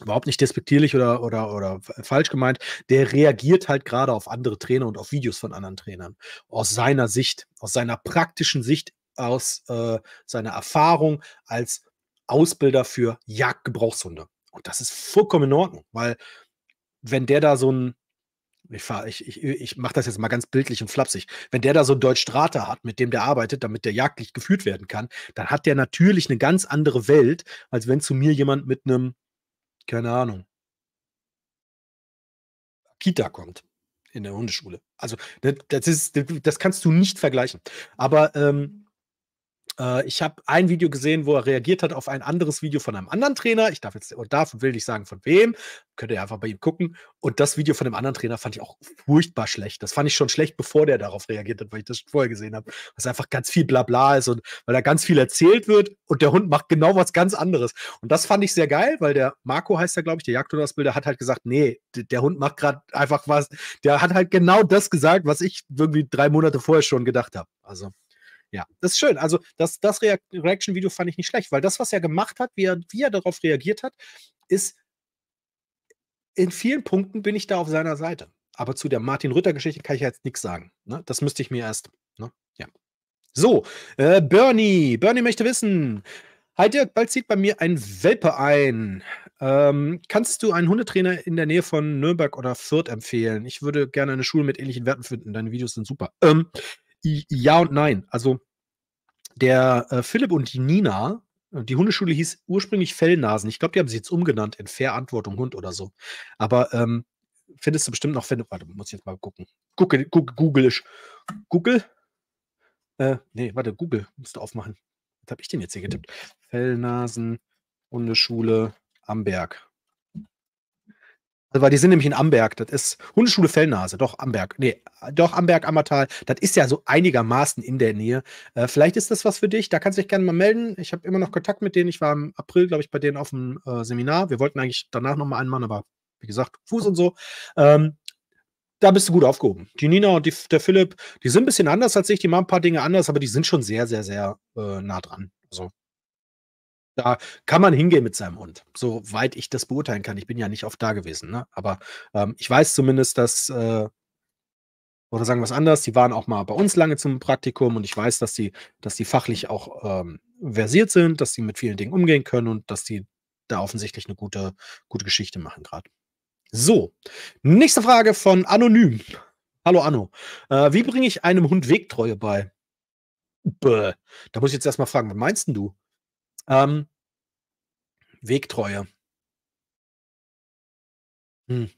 überhaupt nicht despektierlich oder, oder, oder falsch gemeint, der reagiert halt gerade auf andere Trainer und auf Videos von anderen Trainern. Aus seiner Sicht, aus seiner praktischen Sicht, aus äh, seiner Erfahrung als Ausbilder für Jagdgebrauchshunde. Und das ist vollkommen in Ordnung, weil wenn der da so ein, ich, fahr, ich, ich, ich mache das jetzt mal ganz bildlich und flapsig, wenn der da so einen Deutschstrater hat, mit dem der arbeitet, damit der jagdlich geführt werden kann, dann hat der natürlich eine ganz andere Welt, als wenn zu mir jemand mit einem, keine Ahnung, Kita kommt in der Hundeschule. Also ne, das, ist, das kannst du nicht vergleichen. Aber ähm, äh, ich habe ein Video gesehen, wo er reagiert hat auf ein anderes Video von einem anderen Trainer. Ich darf jetzt und darf und will nicht sagen, von wem. Könnt ihr einfach bei ihm gucken. Und das Video von dem anderen Trainer fand ich auch furchtbar schlecht. Das fand ich schon schlecht, bevor der darauf reagiert hat, weil ich das schon vorher gesehen habe. Was einfach ganz viel Blabla ist und weil da ganz viel erzählt wird und der Hund macht genau was ganz anderes. Und das fand ich sehr geil, weil der Marco heißt ja, glaube ich, der Jagdhundausbilder hat halt gesagt, nee, der Hund macht gerade einfach was. Der hat halt genau das gesagt, was ich irgendwie drei Monate vorher schon gedacht habe. Also ja, das ist schön. Also das, das Reaction-Video fand ich nicht schlecht, weil das, was er gemacht hat, wie er, wie er darauf reagiert hat, ist, in vielen Punkten bin ich da auf seiner Seite. Aber zu der Martin-Rütter-Geschichte kann ich jetzt nichts sagen. Ne? Das müsste ich mir erst, ne? ja. So, äh, Bernie. Bernie möchte wissen, Hi Dirk, bald zieht bei mir ein Welpe ein. Ähm, kannst du einen Hundetrainer in der Nähe von Nürnberg oder Fürth empfehlen? Ich würde gerne eine Schule mit ähnlichen Werten finden. Deine Videos sind super. Ähm, ja und nein. Also der äh, Philipp und die Nina, äh, die Hundeschule hieß ursprünglich Fellnasen. Ich glaube, die haben sie jetzt umgenannt in Verantwortung Hund oder so. Aber ähm, findest du bestimmt noch, wenn, warte, muss ich jetzt mal gucken. Google, Google, Google ist. Google? Äh, nee, warte, Google musst du aufmachen. Was habe ich denn jetzt hier getippt? Fellnasen, Hundeschule, Amberg. Weil die sind nämlich in Amberg. Das ist Hundeschule Fellnase. Doch, Amberg. Nee, doch, Amberg, Ammertal. Das ist ja so einigermaßen in der Nähe. Äh, vielleicht ist das was für dich. Da kannst du dich gerne mal melden. Ich habe immer noch Kontakt mit denen. Ich war im April, glaube ich, bei denen auf dem äh, Seminar. Wir wollten eigentlich danach nochmal einen machen, aber wie gesagt, Fuß und so. Ähm, da bist du gut aufgehoben. Die Nina und die, der Philipp, die sind ein bisschen anders als ich. Die machen ein paar Dinge anders, aber die sind schon sehr, sehr, sehr äh, nah dran. Also da kann man hingehen mit seinem Hund, soweit ich das beurteilen kann. Ich bin ja nicht oft da gewesen, ne? aber ähm, ich weiß zumindest, dass, äh, oder sagen wir es anders, die waren auch mal bei uns lange zum Praktikum und ich weiß, dass die, dass die fachlich auch ähm, versiert sind, dass die mit vielen Dingen umgehen können und dass die da offensichtlich eine gute, gute Geschichte machen gerade. So, nächste Frage von Anonym. Hallo Anno. Äh, wie bringe ich einem Hund Wegtreue bei? Bäh. Da muss ich jetzt erstmal fragen, was meinst du? Ähm, Wegtreue. Hm.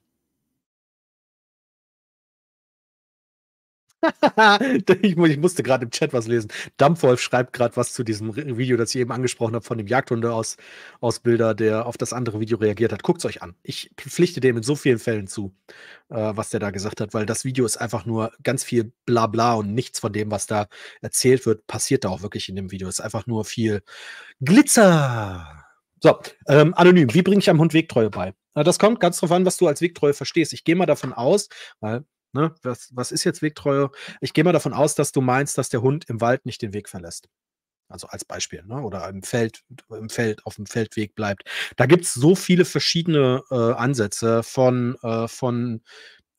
ich, ich, musste gerade im Chat was lesen. Dampfwolf schreibt gerade was zu diesem Video, das ich eben angesprochen habe, von dem Jagdhunde aus, aus Bilder, der auf das andere Video reagiert hat. Guckt es euch an. Ich pflichte dem in so vielen Fällen zu, äh, was der da gesagt hat, weil das Video ist einfach nur ganz viel Blabla und nichts von dem, was da erzählt wird, passiert da auch wirklich in dem Video. Es ist einfach nur viel Glitzer. So, ähm, anonym. Wie bringe ich einem Hund Wegtreue bei? Das kommt ganz drauf an, was du als Wegtreue verstehst. Ich gehe mal davon aus, weil Ne? Was, was ist jetzt Wegtreue? Ich gehe mal davon aus, dass du meinst, dass der Hund im Wald nicht den Weg verlässt. Also als Beispiel, ne? oder im Feld, im Feld, auf dem Feldweg bleibt. Da gibt es so viele verschiedene äh, Ansätze von, äh, von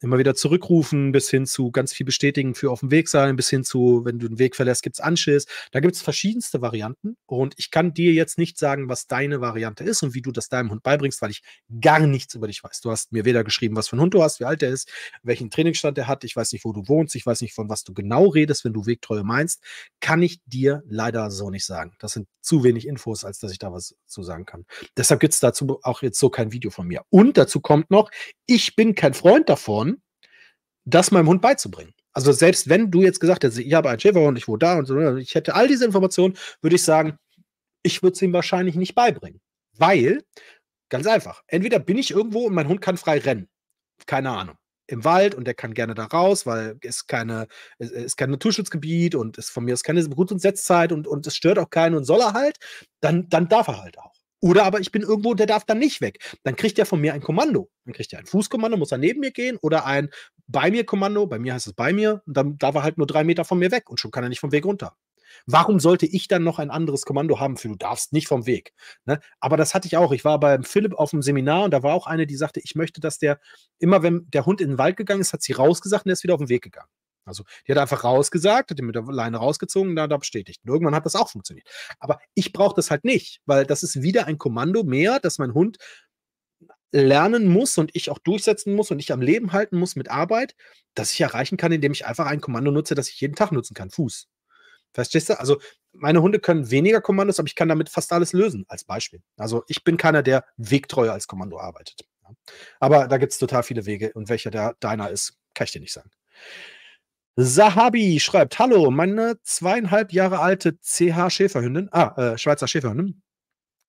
immer wieder zurückrufen, bis hin zu ganz viel bestätigen für auf dem Weg sein, bis hin zu, wenn du den Weg verlässt, gibt's Anschiss. Da gibt's verschiedenste Varianten und ich kann dir jetzt nicht sagen, was deine Variante ist und wie du das deinem Hund beibringst, weil ich gar nichts über dich weiß. Du hast mir weder geschrieben, was für ein Hund du hast, wie alt er ist, welchen Trainingsstand er hat, ich weiß nicht, wo du wohnst, ich weiß nicht, von was du genau redest, wenn du Wegtreue meinst, kann ich dir leider so nicht sagen. Das sind zu wenig Infos, als dass ich da was zu sagen kann. Deshalb gibt's dazu auch jetzt so kein Video von mir. Und dazu kommt noch, ich bin kein Freund davon, das meinem Hund beizubringen. Also selbst wenn du jetzt gesagt hättest, ich habe einen Schäferhund, ich wohne da und so, ich hätte all diese Informationen, würde ich sagen, ich würde es ihm wahrscheinlich nicht beibringen. Weil, ganz einfach, entweder bin ich irgendwo und mein Hund kann frei rennen. Keine Ahnung. Im Wald und der kann gerne da raus, weil es keine, es ist kein Naturschutzgebiet und es von mir ist keine Gut- und Setzzeit und, und es stört auch keinen und soll er halt, dann, dann darf er halt auch. Oder aber ich bin irgendwo, der darf dann nicht weg. Dann kriegt er von mir ein Kommando. Dann kriegt er ein Fußkommando, muss er neben mir gehen oder ein bei mir Kommando. Bei mir heißt es bei mir. Und dann darf er halt nur drei Meter von mir weg und schon kann er nicht vom Weg runter. Warum sollte ich dann noch ein anderes Kommando haben für du darfst nicht vom Weg? Ne? Aber das hatte ich auch. Ich war beim Philipp auf dem Seminar und da war auch eine, die sagte, ich möchte, dass der immer, wenn der Hund in den Wald gegangen ist, hat sie rausgesagt und er ist wieder auf den Weg gegangen. Also die hat einfach rausgesagt, hat die mit der Leine rausgezogen, da, da bestätigt. Und irgendwann hat das auch funktioniert. Aber ich brauche das halt nicht, weil das ist wieder ein Kommando mehr, dass mein Hund lernen muss und ich auch durchsetzen muss und ich am Leben halten muss mit Arbeit, dass ich erreichen kann, indem ich einfach ein Kommando nutze, das ich jeden Tag nutzen kann. Fuß. Verstehst du? Also meine Hunde können weniger Kommandos, aber ich kann damit fast alles lösen, als Beispiel. Also ich bin keiner, der wegtreu als Kommando arbeitet. Aber da gibt es total viele Wege und welcher der deiner ist, kann ich dir nicht sagen. Sahabi schreibt: Hallo, meine zweieinhalb Jahre alte CH-Schäferhündin, ah, äh, Schweizer Schäferhündin,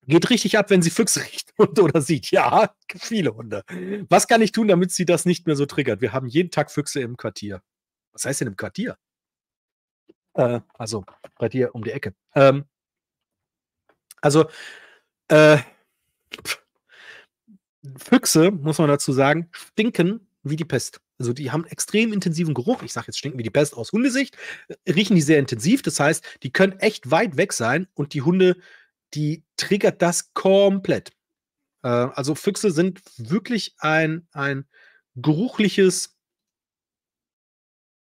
geht richtig ab, wenn sie Füchse riecht und oder sieht. Ja, viele Hunde. Was kann ich tun, damit sie das nicht mehr so triggert? Wir haben jeden Tag Füchse im Quartier. Was heißt denn im Quartier? Äh, also bei dir um die Ecke. Ähm, also, äh, Füchse, muss man dazu sagen, stinken wie die Pest. Also die haben extrem intensiven Geruch. Ich sage jetzt stinken wie die Pest aus Hundesicht. Äh, riechen die sehr intensiv. Das heißt, die können echt weit weg sein und die Hunde, die triggert das komplett. Äh, also Füchse sind wirklich ein, ein geruchliches,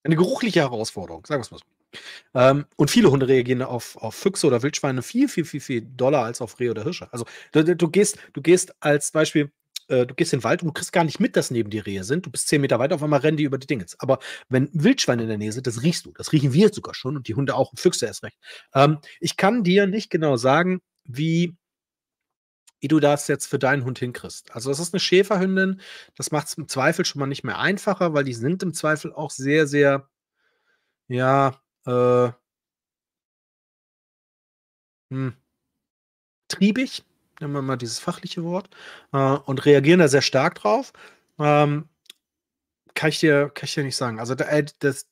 eine geruchliche Herausforderung, sagen wir es mal so. Ähm, und viele Hunde reagieren auf, auf Füchse oder Wildschweine viel, viel, viel, viel doller als auf Rehe oder Hirsche. Also du, du, gehst, du gehst als Beispiel, äh, du gehst in den Wald und du kriegst gar nicht mit, dass neben dir Rehe sind. Du bist zehn Meter weit, auf einmal rennen die über die Dingens. Aber wenn Wildschweine in der Nähe sind, das riechst du. Das riechen wir sogar schon und die Hunde auch Füchse erst recht. Ähm, ich kann dir nicht genau sagen, wie wie du das jetzt für deinen Hund hinkriegst. Also das ist eine Schäferhündin, das macht es im Zweifel schon mal nicht mehr einfacher, weil die sind im Zweifel auch sehr, sehr, ja, äh, hm, triebig nehmen wir mal dieses fachliche Wort, äh, und reagieren da sehr stark drauf. Ähm, kann ich dir, kann ich dir nicht sagen. Also da, äh, das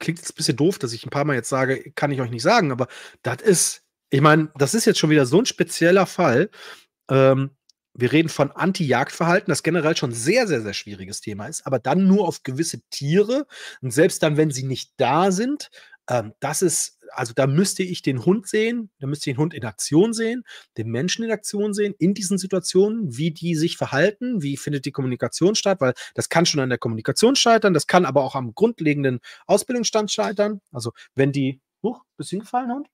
klingt jetzt ein bisschen doof, dass ich ein paar Mal jetzt sage, kann ich euch nicht sagen, aber das ist, ich meine, das ist jetzt schon wieder so ein spezieller Fall. Ähm, wir reden von Anti-Jagdverhalten, das generell schon sehr, sehr, sehr schwieriges Thema ist, aber dann nur auf gewisse Tiere und selbst dann, wenn sie nicht da sind, ähm, das ist, also da müsste ich den Hund sehen, da müsste ich den Hund in Aktion sehen, den Menschen in Aktion sehen, in diesen Situationen, wie die sich verhalten, wie findet die Kommunikation statt, weil das kann schon an der Kommunikation scheitern, das kann aber auch am grundlegenden Ausbildungsstand scheitern. Also wenn die, huch, bist du hingefallen, Hund?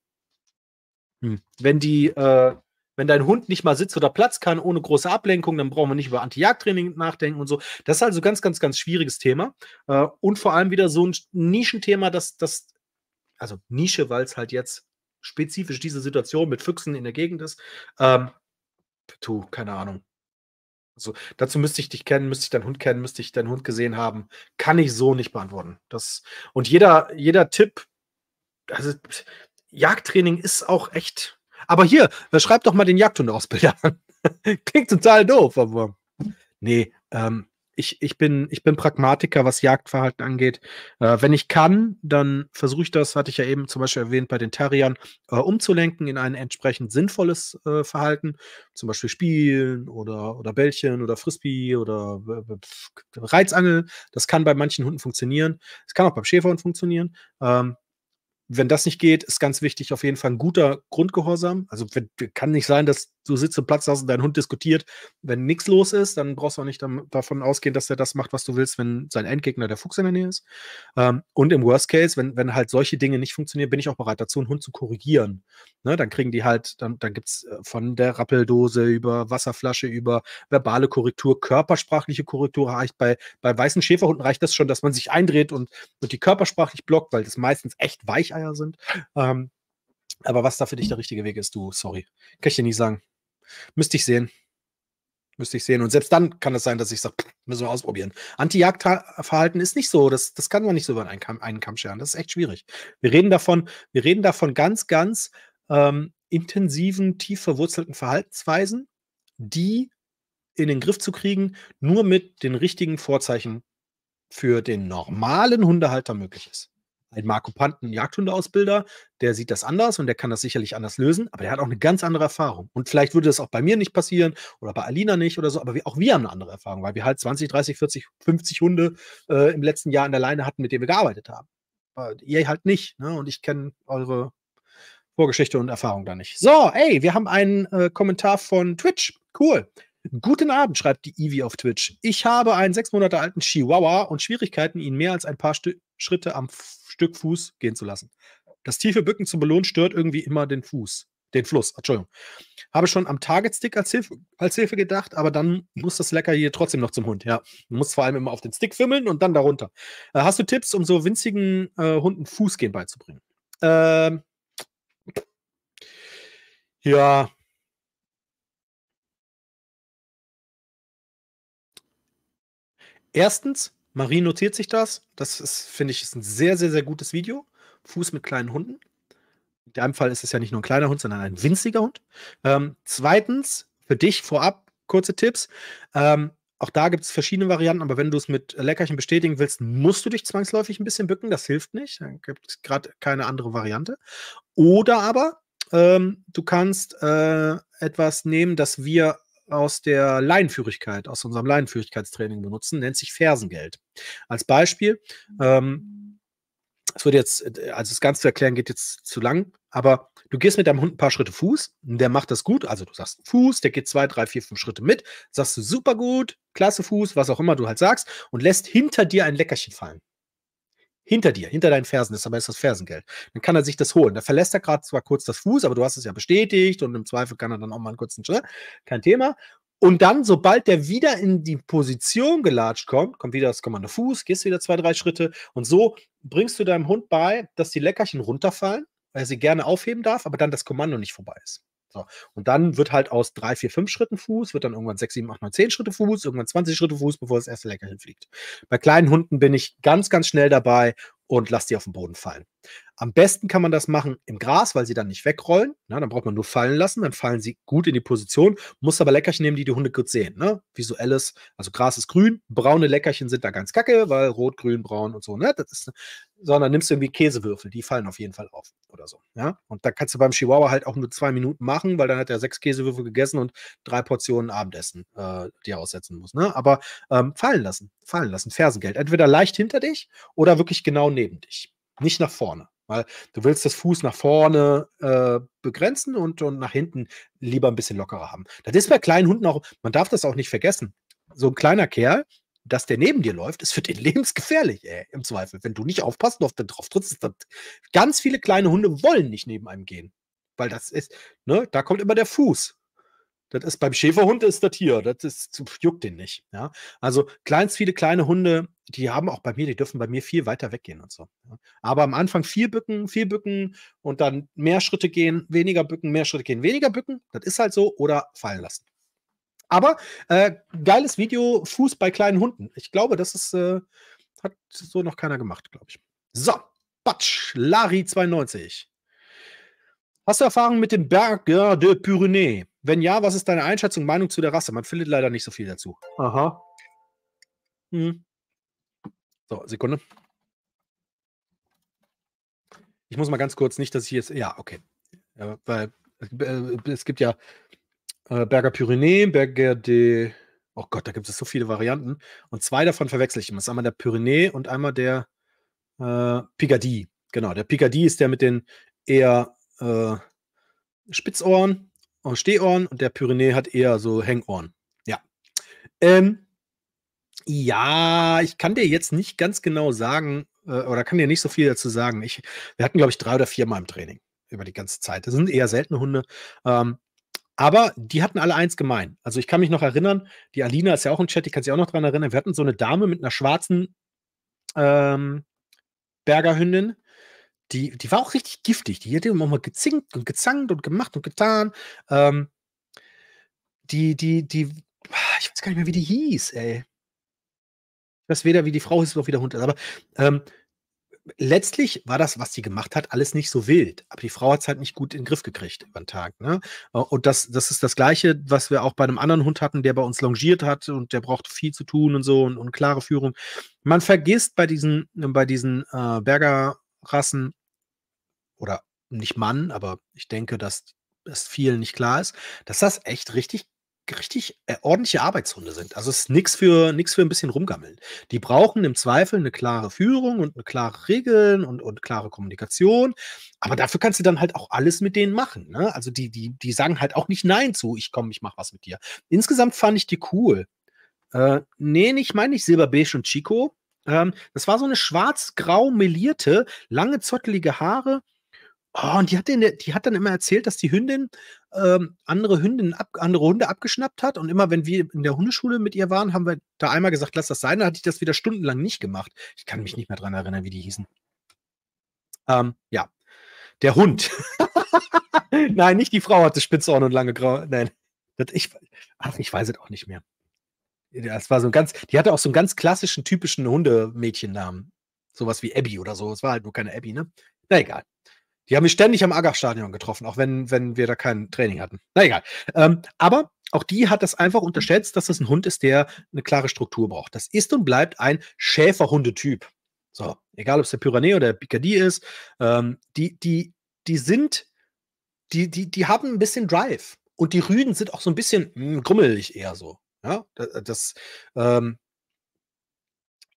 Hm. Wenn die, äh, wenn dein Hund nicht mal Sitz oder Platz kann, ohne große Ablenkung, dann brauchen wir nicht über Anti-Jagd-Training nachdenken und so. Das ist also ganz, ganz, ganz schwieriges Thema. Äh, und vor allem wieder so ein Nischenthema, das, das also Nische, weil es halt jetzt spezifisch diese Situation mit Füchsen in der Gegend ist. Ähm, tu, keine Ahnung. Also dazu müsste ich dich kennen, müsste ich deinen Hund kennen, müsste ich deinen Hund gesehen haben. Kann ich so nicht beantworten. Das, und jeder, jeder Tipp, also Jagdtraining ist auch echt. Aber hier, äh, schreib doch mal den Jagdhundausbilder an. Klingt total doof, aber. Nee, ähm, ich, ich, bin, ich bin Pragmatiker, was Jagdverhalten angeht. Äh, wenn ich kann, dann versuche ich das, hatte ich ja eben zum Beispiel erwähnt, bei den Terriern äh, umzulenken in ein entsprechend sinnvolles äh, Verhalten. Zum Beispiel Spielen oder, oder Bällchen oder Frisbee oder äh, äh, Reizangel. Das kann bei manchen Hunden funktionieren. Es kann auch beim Schäferhund funktionieren. Ähm, wenn das nicht geht, ist ganz wichtig auf jeden Fall ein guter Grundgehorsam. Also kann nicht sein, dass du sitzt im Platz, und dein Hund diskutiert. Wenn nichts los ist, dann brauchst du auch nicht davon ausgehen, dass er das macht, was du willst, wenn sein Endgegner der Fuchs in der Nähe ist. Ähm, und im Worst Case, wenn, wenn halt solche Dinge nicht funktionieren, bin ich auch bereit dazu, einen Hund zu korrigieren. Ne, dann kriegen die halt, dann, dann gibt es äh, von der Rappeldose über Wasserflasche, über verbale Korrektur, körpersprachliche Korrektur reicht. Bei, bei weißen Schäferhunden reicht das schon, dass man sich eindreht und, und die körpersprachlich blockt, weil das meistens echt Weicheier sind. Ähm, aber was da für dich der richtige Weg ist, du, sorry. Kann ich dir nicht sagen. Müsste ich sehen. Müsste ich sehen. Und selbst dann kann es sein, dass ich sage, müssen wir ausprobieren. Anti-Jagd-Verhalten ist nicht so. Das, das kann man nicht so über einen Kamm, einen Kamm scheren. Das ist echt schwierig. Wir reden davon, wir reden davon ganz, ganz ähm, intensiven, tief verwurzelten Verhaltensweisen, die in den Griff zu kriegen, nur mit den richtigen Vorzeichen für den normalen Hundehalter möglich ist ein Marco Panten, Jagdhundeausbilder, der sieht das anders und der kann das sicherlich anders lösen, aber der hat auch eine ganz andere Erfahrung. Und vielleicht würde das auch bei mir nicht passieren oder bei Alina nicht oder so, aber wir, auch wir haben eine andere Erfahrung, weil wir halt 20, 30, 40, 50 Hunde äh, im letzten Jahr in der Leine hatten, mit denen wir gearbeitet haben. Aber ihr halt nicht. Ne? Und ich kenne eure Vorgeschichte und Erfahrung da nicht. So, ey, wir haben einen äh, Kommentar von Twitch. Cool. Guten Abend, schreibt die Ivy auf Twitch. Ich habe einen sechs Monate alten Chihuahua und Schwierigkeiten, ihn mehr als ein paar St Schritte am Stück Fuß gehen zu lassen. Das tiefe Bücken zum Belohn stört irgendwie immer den Fuß, den Fluss. Entschuldigung. Habe schon am Target-Stick als Hilfe, als Hilfe gedacht, aber dann muss das Lecker hier trotzdem noch zum Hund. Ja, du musst vor allem immer auf den Stick fimmeln und dann darunter. Äh, hast du Tipps, um so winzigen äh, Hunden Fußgehen beizubringen? Ähm, ja. Erstens, Marie notiert sich das. Das ist, finde ich, ist ein sehr, sehr, sehr gutes Video. Fuß mit kleinen Hunden. In deinem Fall ist es ja nicht nur ein kleiner Hund, sondern ein winziger Hund. Ähm, zweitens, für dich vorab kurze Tipps. Ähm, auch da gibt es verschiedene Varianten, aber wenn du es mit Leckerchen bestätigen willst, musst du dich zwangsläufig ein bisschen bücken. Das hilft nicht. Dann gibt es gerade keine andere Variante. Oder aber ähm, du kannst äh, etwas nehmen, das wir aus der Leinführigkeit, aus unserem Leinführigkeitstraining benutzen, nennt sich Fersengeld. Als Beispiel, ähm, es jetzt, äh, also das Ganze zu erklären geht jetzt zu lang, aber du gehst mit deinem Hund ein paar Schritte Fuß, der macht das gut, also du sagst Fuß, der geht zwei, drei, vier, fünf Schritte mit, sagst du super gut, klasse Fuß, was auch immer du halt sagst und lässt hinter dir ein Leckerchen fallen hinter dir, hinter deinen Fersen ist, aber ist das Fersengeld. Dann kann er sich das holen. Da verlässt er gerade zwar kurz das Fuß, aber du hast es ja bestätigt und im Zweifel kann er dann auch mal einen kurzen Schritt. kein Thema. Und dann, sobald der wieder in die Position gelatscht kommt, kommt wieder das Kommando Fuß, gehst wieder zwei, drei Schritte und so bringst du deinem Hund bei, dass die Leckerchen runterfallen, weil er sie gerne aufheben darf, aber dann das Kommando nicht vorbei ist. So. Und dann wird halt aus drei, vier, fünf Schritten Fuß, wird dann irgendwann sechs, sieben, acht, neun, zehn Schritte Fuß, irgendwann 20 Schritte Fuß, bevor das erste Lecker hinfliegt. Bei kleinen Hunden bin ich ganz, ganz schnell dabei und lass die auf den Boden fallen. Am besten kann man das machen im Gras, weil sie dann nicht wegrollen. Na, ne? dann braucht man nur fallen lassen, dann fallen sie gut in die Position. Muss aber Leckerchen nehmen, die die Hunde gut sehen. Ne? Visuelles, also Gras ist grün, braune Leckerchen sind da ganz kacke, weil rot, grün, braun und so. Ne? Das ist, sondern nimmst du irgendwie Käsewürfel, die fallen auf jeden Fall auf oder so. Ja? Und da kannst du beim Chihuahua halt auch nur zwei Minuten machen, weil dann hat er sechs Käsewürfel gegessen und drei Portionen Abendessen, äh, die er aussetzen muss. Ne? Aber ähm, fallen lassen, fallen lassen, Fersengeld. Entweder leicht hinter dich oder wirklich genau neben neben dich, nicht nach vorne. Weil du willst das Fuß nach vorne äh, begrenzen und, und nach hinten lieber ein bisschen lockerer haben. Das ist bei kleinen Hunden auch, man darf das auch nicht vergessen. So ein kleiner Kerl, dass der neben dir läuft, ist für den lebensgefährlich, ey, im Zweifel. Wenn du nicht aufpasst und auf den drauf trittst, dann ganz viele kleine Hunde wollen nicht neben einem gehen. Weil das ist, ne, da kommt immer der Fuß. Das ist beim Schäferhund ist das hier, das ist, juckt den nicht. Ja? Also kleinst viele kleine Hunde, die haben auch bei mir, die dürfen bei mir viel weiter weggehen und so. Aber am Anfang viel bücken, viel bücken und dann mehr Schritte gehen, weniger bücken, mehr Schritte gehen, weniger bücken. Das ist halt so oder fallen lassen. Aber äh, geiles Video, Fuß bei kleinen Hunden. Ich glaube, das ist, äh, hat so noch keiner gemacht, glaube ich. So, Batsch, Lari92. Hast du Erfahrung mit dem Berger de Pyrenee? Wenn ja, was ist deine Einschätzung, Meinung zu der Rasse? Man findet leider nicht so viel dazu. Aha. Hm. So, Sekunde. Ich muss mal ganz kurz, nicht, dass ich jetzt. Ja, okay. Ja, weil äh, es gibt ja äh, Berger Pyrenee, Berger de. Oh Gott, da gibt es so viele Varianten. Und zwei davon verwechsel ich immer. Das ist einmal der Pyrenee und einmal der äh, Picardie. Genau, der Picardie ist der mit den eher äh, Spitzohren äh, Stehohren und der Pyrenee hat eher so Hängohren. Ja. Ähm, ja, ich kann dir jetzt nicht ganz genau sagen, äh, oder kann dir nicht so viel dazu sagen. Ich, wir hatten, glaube ich, drei oder vier Mal im Training über die ganze Zeit. Das sind eher seltene Hunde. Ähm, aber die hatten alle eins gemein. Also ich kann mich noch erinnern, die Alina ist ja auch im Chat, die kann sich auch noch daran erinnern. Wir hatten so eine Dame mit einer schwarzen ähm, Bergerhündin, die, die war auch richtig giftig. Die hat immer mal gezinkt und gezankt und gemacht und getan. Ähm, die, die, die, ah, ich weiß gar nicht mehr, wie die hieß, ey. Ich weiß weder, wie die Frau ist, noch wie der Hund ist. Aber ähm, letztlich war das, was sie gemacht hat, alles nicht so wild. Aber die Frau hat es halt nicht gut in den Griff gekriegt über den Tag. Ne? Äh, und das, das ist das Gleiche, was wir auch bei einem anderen Hund hatten, der bei uns longiert hat und der braucht viel zu tun und so und, und klare Führung. Man vergisst bei diesen, bei diesen äh, Berger Rassen oder nicht Mann, aber ich denke, dass es vielen nicht klar ist, dass das echt richtig richtig äh, ordentliche Arbeitshunde sind. Also es ist nichts für, für ein bisschen rumgammeln. Die brauchen im Zweifel eine klare Führung und eine klare Regeln und, und klare Kommunikation. Aber dafür kannst du dann halt auch alles mit denen machen. Ne? Also die, die, die sagen halt auch nicht Nein zu, ich komme, ich mache was mit dir. Insgesamt fand ich die cool. Äh, nee, nicht meine ich Silberbeige und Chico. Ähm, das war so eine schwarz-grau melierte, lange zottelige Haare. Oh, und die hat, den, die hat dann immer erzählt, dass die Hündin ähm, andere Hündinnen ab, andere Hunde abgeschnappt hat. Und immer, wenn wir in der Hundeschule mit ihr waren, haben wir da einmal gesagt, lass das sein. Da hatte ich das wieder stundenlang nicht gemacht. Ich kann mich nicht mehr daran erinnern, wie die hießen. Ähm, ja. Der Hund. Nein, nicht die Frau hatte Spitzohren und lange Grau. Nein. Das, ich, ach, ich weiß es auch nicht mehr das war so ein ganz, die hatte auch so einen ganz klassischen, typischen Hundemädchennamen. Sowas wie Abby oder so. Es war halt nur keine Abby, ne? Na egal. Die haben mich ständig am Agach-Stadion getroffen, auch wenn, wenn wir da kein Training hatten. Na egal. Ähm, aber auch die hat das einfach unterschätzt, dass das ein Hund ist, der eine klare Struktur braucht. Das ist und bleibt ein Schäferhundetyp. So, egal ob es der Pyrenäe oder der Picardie ist, ähm, die, die, die sind, die, die, die haben ein bisschen Drive. Und die Rüden sind auch so ein bisschen mh, hm, grummelig eher so. Ja, ne? äh, das, ähm,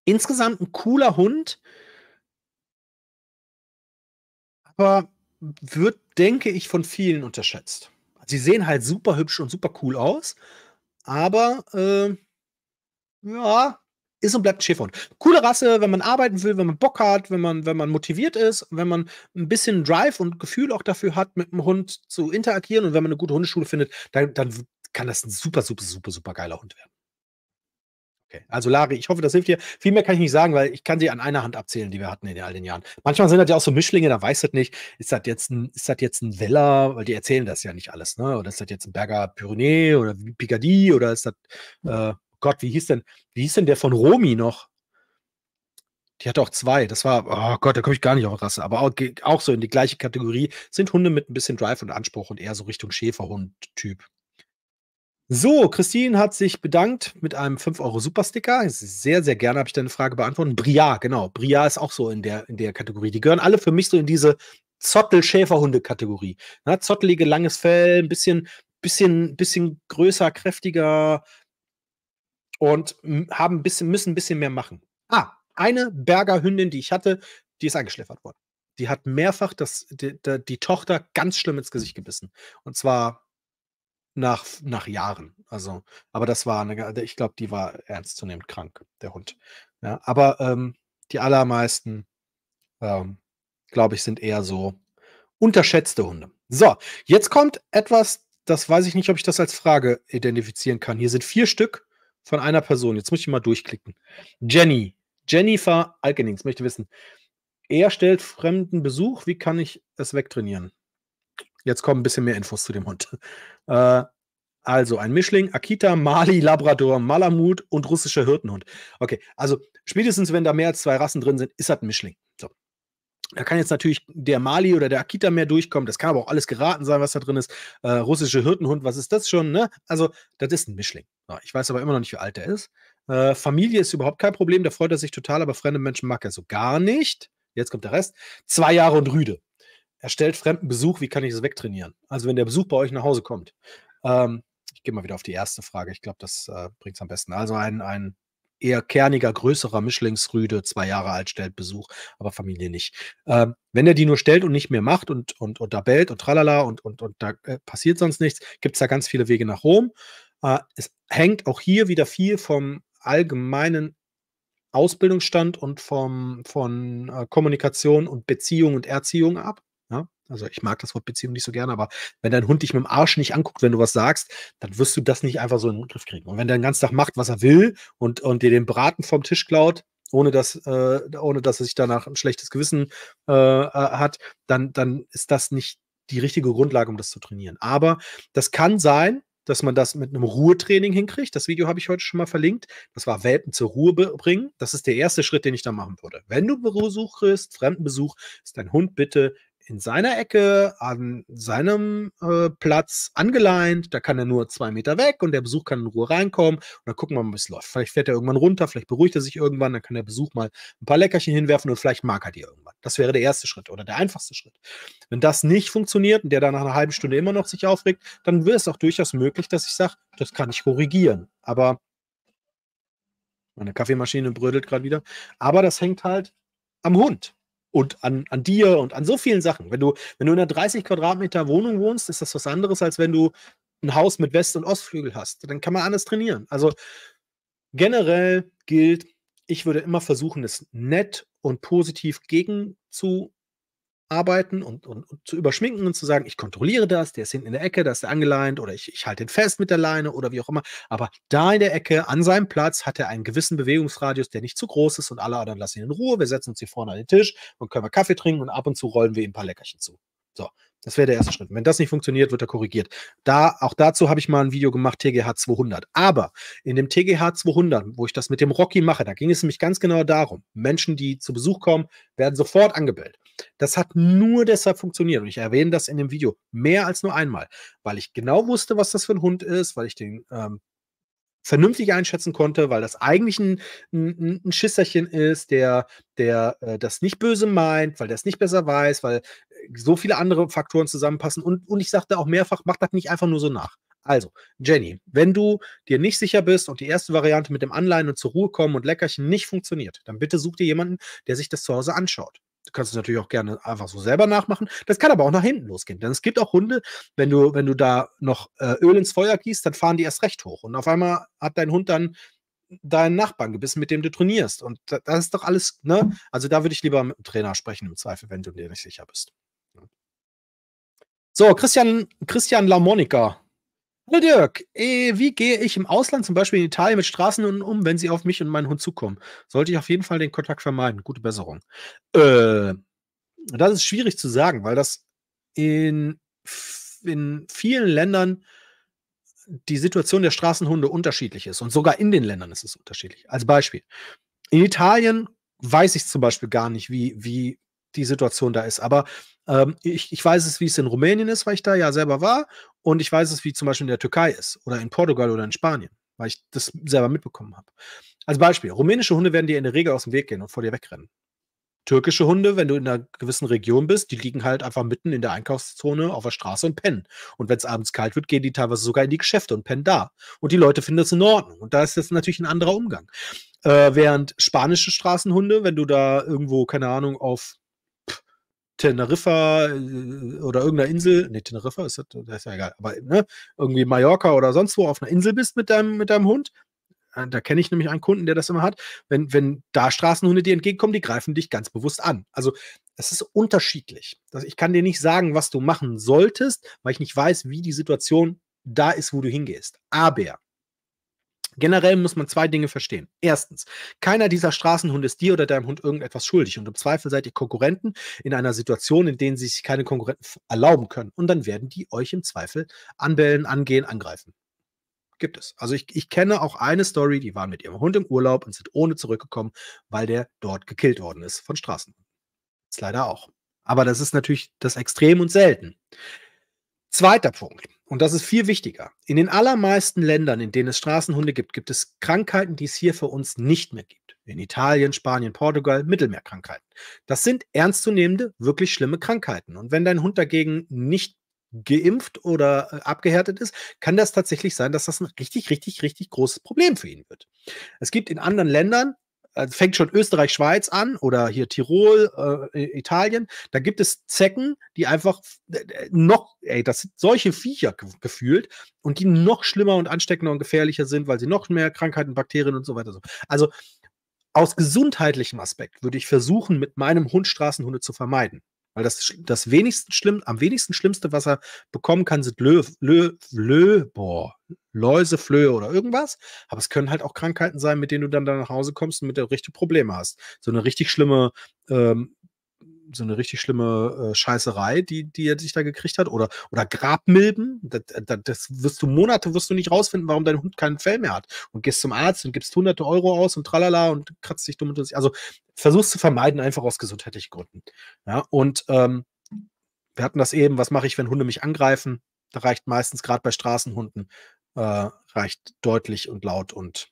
insgesamt ein cooler Hund, aber wird, denke ich, von vielen unterschätzt. Also, sie sehen halt super hübsch und super cool aus, aber äh, ja, ist und bleibt ein Schäferhund. Coole Rasse, wenn man arbeiten will, wenn man Bock hat, wenn man, wenn man motiviert ist, wenn man ein bisschen Drive und Gefühl auch dafür hat, mit dem Hund zu interagieren und wenn man eine gute Hundeschule findet, dann, dann kann das ein super, super, super, super geiler Hund werden. Okay. Also Lari, ich hoffe, das hilft dir. Viel mehr kann ich nicht sagen, weil ich kann sie an einer Hand abzählen, die wir hatten in all den Jahren. Manchmal sind das ja auch so Mischlinge, da weiß das nicht, ist das jetzt ein, ist das jetzt ein Weller, weil die erzählen das ja nicht alles, ne? Oder ist das jetzt ein Berger Pyrenee oder Picardie oder ist das, hm. äh, oh Gott, wie hieß denn, wie hieß denn der von Romi noch? Die hatte auch zwei. Das war, oh Gott, da komme ich gar nicht auf Rasse. Aber auch, auch so in die gleiche Kategorie sind Hunde mit ein bisschen Drive und Anspruch und eher so Richtung Schäferhund-Typ. So, Christine hat sich bedankt mit einem 5-Euro-Supersticker. Sehr, sehr gerne habe ich deine Frage beantwortet. Bria, genau. Bria ist auch so in der, in der Kategorie. Die gehören alle für mich so in diese Zottel-Schäferhunde-Kategorie. Zottelige, langes Fell, ein bisschen, bisschen, bisschen größer, kräftiger und haben ein bisschen, müssen ein bisschen mehr machen. Ah, eine Berger Hündin, die ich hatte, die ist eingeschläfert worden. Die hat mehrfach das, die, die, die Tochter ganz schlimm ins Gesicht gebissen. Und zwar nach, nach Jahren. Also, aber das war, eine, ich glaube, die war ernstzunehmend krank, der Hund. Ja, ne? aber ähm, die allermeisten, ähm, glaube ich, sind eher so unterschätzte Hunde. So, jetzt kommt etwas, das weiß ich nicht, ob ich das als Frage identifizieren kann. Hier sind vier Stück von einer Person. Jetzt muss ich mal durchklicken. Jenny. Jennifer Alkenings möchte wissen, er stellt fremden Besuch, wie kann ich es wegtrainieren? Jetzt kommen ein bisschen mehr Infos zu dem Hund. Äh, also ein Mischling, Akita, Mali, Labrador, Malamut und russischer Hirtenhund. Okay, also spätestens wenn da mehr als zwei Rassen drin sind, ist das ein Mischling. So. Da kann jetzt natürlich der Mali oder der Akita mehr durchkommen. Das kann aber auch alles geraten sein, was da drin ist. Äh, russische Hirtenhund, was ist das schon? Ne? Also, das ist ein Mischling. Ja, ich weiß aber immer noch nicht, wie alt der ist. Äh, Familie ist überhaupt kein Problem, da freut er sich total, aber fremde Menschen mag er so gar nicht. Jetzt kommt der Rest. Zwei Jahre und Rüde erstellt fremden Besuch, wie kann ich es wegtrainieren? Also wenn der Besuch bei euch nach Hause kommt. Ähm, ich gehe mal wieder auf die erste Frage. Ich glaube, das äh, bringt es am besten. Also ein, ein eher kerniger, größerer Mischlingsrüde, zwei Jahre alt, stellt Besuch, aber Familie nicht. Ähm, wenn er die nur stellt und nicht mehr macht und, und, und da bellt und tralala und, und, und da äh, passiert sonst nichts, gibt es da ganz viele Wege nach Rom. Äh, es hängt auch hier wieder viel vom allgemeinen Ausbildungsstand und vom, von äh, Kommunikation und Beziehung und Erziehung ab. Ja? Ne? Also ich mag das Wort Beziehung nicht so gerne, aber wenn dein Hund dich mit dem Arsch nicht anguckt, wenn du was sagst, dann wirst du das nicht einfach so in den Griff kriegen. Und wenn der den ganzen Tag macht, was er will und, und dir den Braten vom Tisch klaut, ohne dass, äh, ohne dass er sich danach ein schlechtes Gewissen äh, äh hat, dann, dann ist das nicht die richtige Grundlage, um das zu trainieren. Aber das kann sein, dass man das mit einem Ruhetraining hinkriegt. Das Video habe ich heute schon mal verlinkt. Das war Welpen zur Ruhe bringen. Das ist der erste Schritt, den ich da machen würde. Wenn du Besuch kriegst, Fremdenbesuch, ist dein Hund bitte in seiner Ecke an seinem äh, Platz angeleint. Da kann er nur zwei Meter weg und der Besuch kann in Ruhe reinkommen. Und dann gucken wir mal, wie es läuft. Vielleicht fährt er irgendwann runter, vielleicht beruhigt er sich irgendwann, dann kann der Besuch mal ein paar Leckerchen hinwerfen und vielleicht mag er die irgendwann. Das wäre der erste Schritt oder der einfachste Schritt. Wenn das nicht funktioniert und der dann nach einer halben Stunde immer noch sich aufregt, dann wäre es auch durchaus möglich, dass ich sage, das kann ich korrigieren. Aber meine Kaffeemaschine brödelt gerade wieder. Aber das hängt halt am Hund und an, an dir und an so vielen Sachen. Wenn du, wenn du in einer 30 Quadratmeter Wohnung wohnst, ist das was anderes, als wenn du ein Haus mit West- und Ostflügel hast. Dann kann man anders trainieren. Also generell gilt, ich würde immer versuchen, es nett und positiv gegen zu arbeiten und, und, und, zu überschminken und zu sagen, ich kontrolliere das, der ist hinten in der Ecke, da ist er angeleint oder ich, ich halte ihn fest mit der Leine oder wie auch immer. Aber da in der Ecke, an seinem Platz, hat er einen gewissen Bewegungsradius, der nicht zu groß ist und alle anderen lassen ihn in Ruhe. Wir setzen uns hier vorne an den Tisch und können wir Kaffee trinken und ab und zu rollen wir ihm ein paar Leckerchen zu. So, das wäre der erste Schritt. Wenn das nicht funktioniert, wird er korrigiert. Da, auch dazu habe ich mal ein Video gemacht, TGH 200. Aber in dem TGH 200, wo ich das mit dem Rocky mache, da ging es nämlich ganz genau darum, Menschen, die zu Besuch kommen, werden sofort angebellt. Das hat nur deshalb funktioniert. Und ich erwähne das in dem Video mehr als nur einmal, weil ich genau wusste, was das für ein Hund ist, weil ich den ähm, vernünftig einschätzen konnte, weil das eigentlich ein, ein, ein Schisserchen ist, der, der äh, das nicht böse meint, weil der es nicht besser weiß, weil so viele andere Faktoren zusammenpassen. Und, und ich sagte auch mehrfach, mach das nicht einfach nur so nach. Also, Jenny, wenn du dir nicht sicher bist und die erste Variante mit dem Anleihen und zur Ruhe kommen und Leckerchen nicht funktioniert, dann bitte such dir jemanden, der sich das zu Hause anschaut. Du kannst es natürlich auch gerne einfach so selber nachmachen. Das kann aber auch nach hinten losgehen. Denn es gibt auch Hunde, wenn du, wenn du da noch äh, Öl ins Feuer gießt, dann fahren die erst recht hoch. Und auf einmal hat dein Hund dann deinen Nachbarn gebissen, mit dem du trainierst. Und das ist doch alles, ne? Also da würde ich lieber mit dem Trainer sprechen im Zweifel, wenn du dir nicht sicher bist. So, Christian, Christian Lamonica. Hallo Dirk, eh, wie gehe ich im Ausland, zum Beispiel in Italien, mit Straßenhunden um, wenn sie auf mich und meinen Hund zukommen? Sollte ich auf jeden Fall den Kontakt vermeiden. Gute Besserung. Äh, das ist schwierig zu sagen, weil das in, in vielen Ländern die Situation der Straßenhunde unterschiedlich ist. Und sogar in den Ländern ist es unterschiedlich. Als Beispiel. In Italien weiß ich zum Beispiel gar nicht, wie, wie die Situation da ist. Aber ähm, ich, ich weiß es, wie es in Rumänien ist, weil ich da ja selber war. Und ich weiß es, wie zum Beispiel in der Türkei ist oder in Portugal oder in Spanien, weil ich das selber mitbekommen habe. Als Beispiel, rumänische Hunde werden dir in der Regel aus dem Weg gehen und vor dir wegrennen. Türkische Hunde, wenn du in einer gewissen Region bist, die liegen halt einfach mitten in der Einkaufszone auf der Straße und pennen. Und wenn es abends kalt wird, gehen die teilweise sogar in die Geschäfte und pennen da. Und die Leute finden das in Ordnung. Und da ist das natürlich ein anderer Umgang. Äh, während spanische Straßenhunde, wenn du da irgendwo, keine Ahnung, auf Teneriffa äh, oder irgendeiner Insel, nee, Teneriffa ist das, das ist ja egal, aber ne, irgendwie Mallorca oder sonst wo auf einer Insel bist mit deinem, mit deinem Hund, äh, da kenne ich nämlich einen Kunden, der das immer hat, wenn, wenn da Straßenhunde dir entgegenkommen, die greifen dich ganz bewusst an. Also es ist unterschiedlich. Ich kann dir nicht sagen, was du machen solltest, weil ich nicht weiß, wie die Situation da ist, wo du hingehst. Aber Generell muss man zwei Dinge verstehen. Erstens, keiner dieser Straßenhunde ist dir oder deinem Hund irgendetwas schuldig und im Zweifel seid ihr Konkurrenten in einer Situation, in denen sie sich keine Konkurrenten erlauben können und dann werden die euch im Zweifel anbellen, angehen, angreifen. Gibt es. Also ich, ich kenne auch eine Story, die waren mit ihrem Hund im Urlaub und sind ohne zurückgekommen, weil der dort gekillt worden ist von Straßenhunden. Ist leider auch. Aber das ist natürlich das Extrem und selten. Zweiter Punkt und das ist viel wichtiger, in den allermeisten Ländern, in denen es Straßenhunde gibt, gibt es Krankheiten, die es hier für uns nicht mehr gibt. In Italien, Spanien, Portugal, Mittelmeerkrankheiten. Das sind ernstzunehmende, wirklich schlimme Krankheiten. Und wenn dein Hund dagegen nicht geimpft oder äh, abgehärtet ist, kann das tatsächlich sein, dass das ein richtig, richtig, richtig großes Problem für ihn wird. Es gibt in anderen Ländern also fängt schon Österreich, Schweiz an oder hier Tirol, äh, Italien, da gibt es Zecken, die einfach noch, ey, das sind solche Viecher gefühlt und die noch schlimmer und ansteckender und gefährlicher sind, weil sie noch mehr Krankheiten, Bakterien und so weiter so. Also aus gesundheitlichem Aspekt würde ich versuchen, mit meinem Hund Straßenhunde zu vermeiden. Weil das, das wenigsten schlimm, am wenigsten Schlimmste, was er bekommen kann, sind Lö, Lö, Lö, boah, Läuse, Flöhe oder irgendwas. Aber es können halt auch Krankheiten sein, mit denen du dann, dann nach Hause kommst und mit der richtig Probleme hast. So eine richtig schlimme ähm, so eine richtig schlimme äh, Scheißerei, die, die er sich da gekriegt hat. Oder, oder Grabmilben. Das, das, das, wirst du Monate wirst du nicht rausfinden, warum dein Hund keinen Fell mehr hat. Und gehst zum Arzt und gibst hunderte Euro aus und tralala und kratzt dich dumm und Also versuchst zu vermeiden, einfach aus gesundheitlichen Gründen. Ja, und ähm, wir hatten das eben, was mache ich, wenn Hunde mich angreifen? Da reicht meistens gerade bei Straßenhunden, äh, reicht deutlich und laut und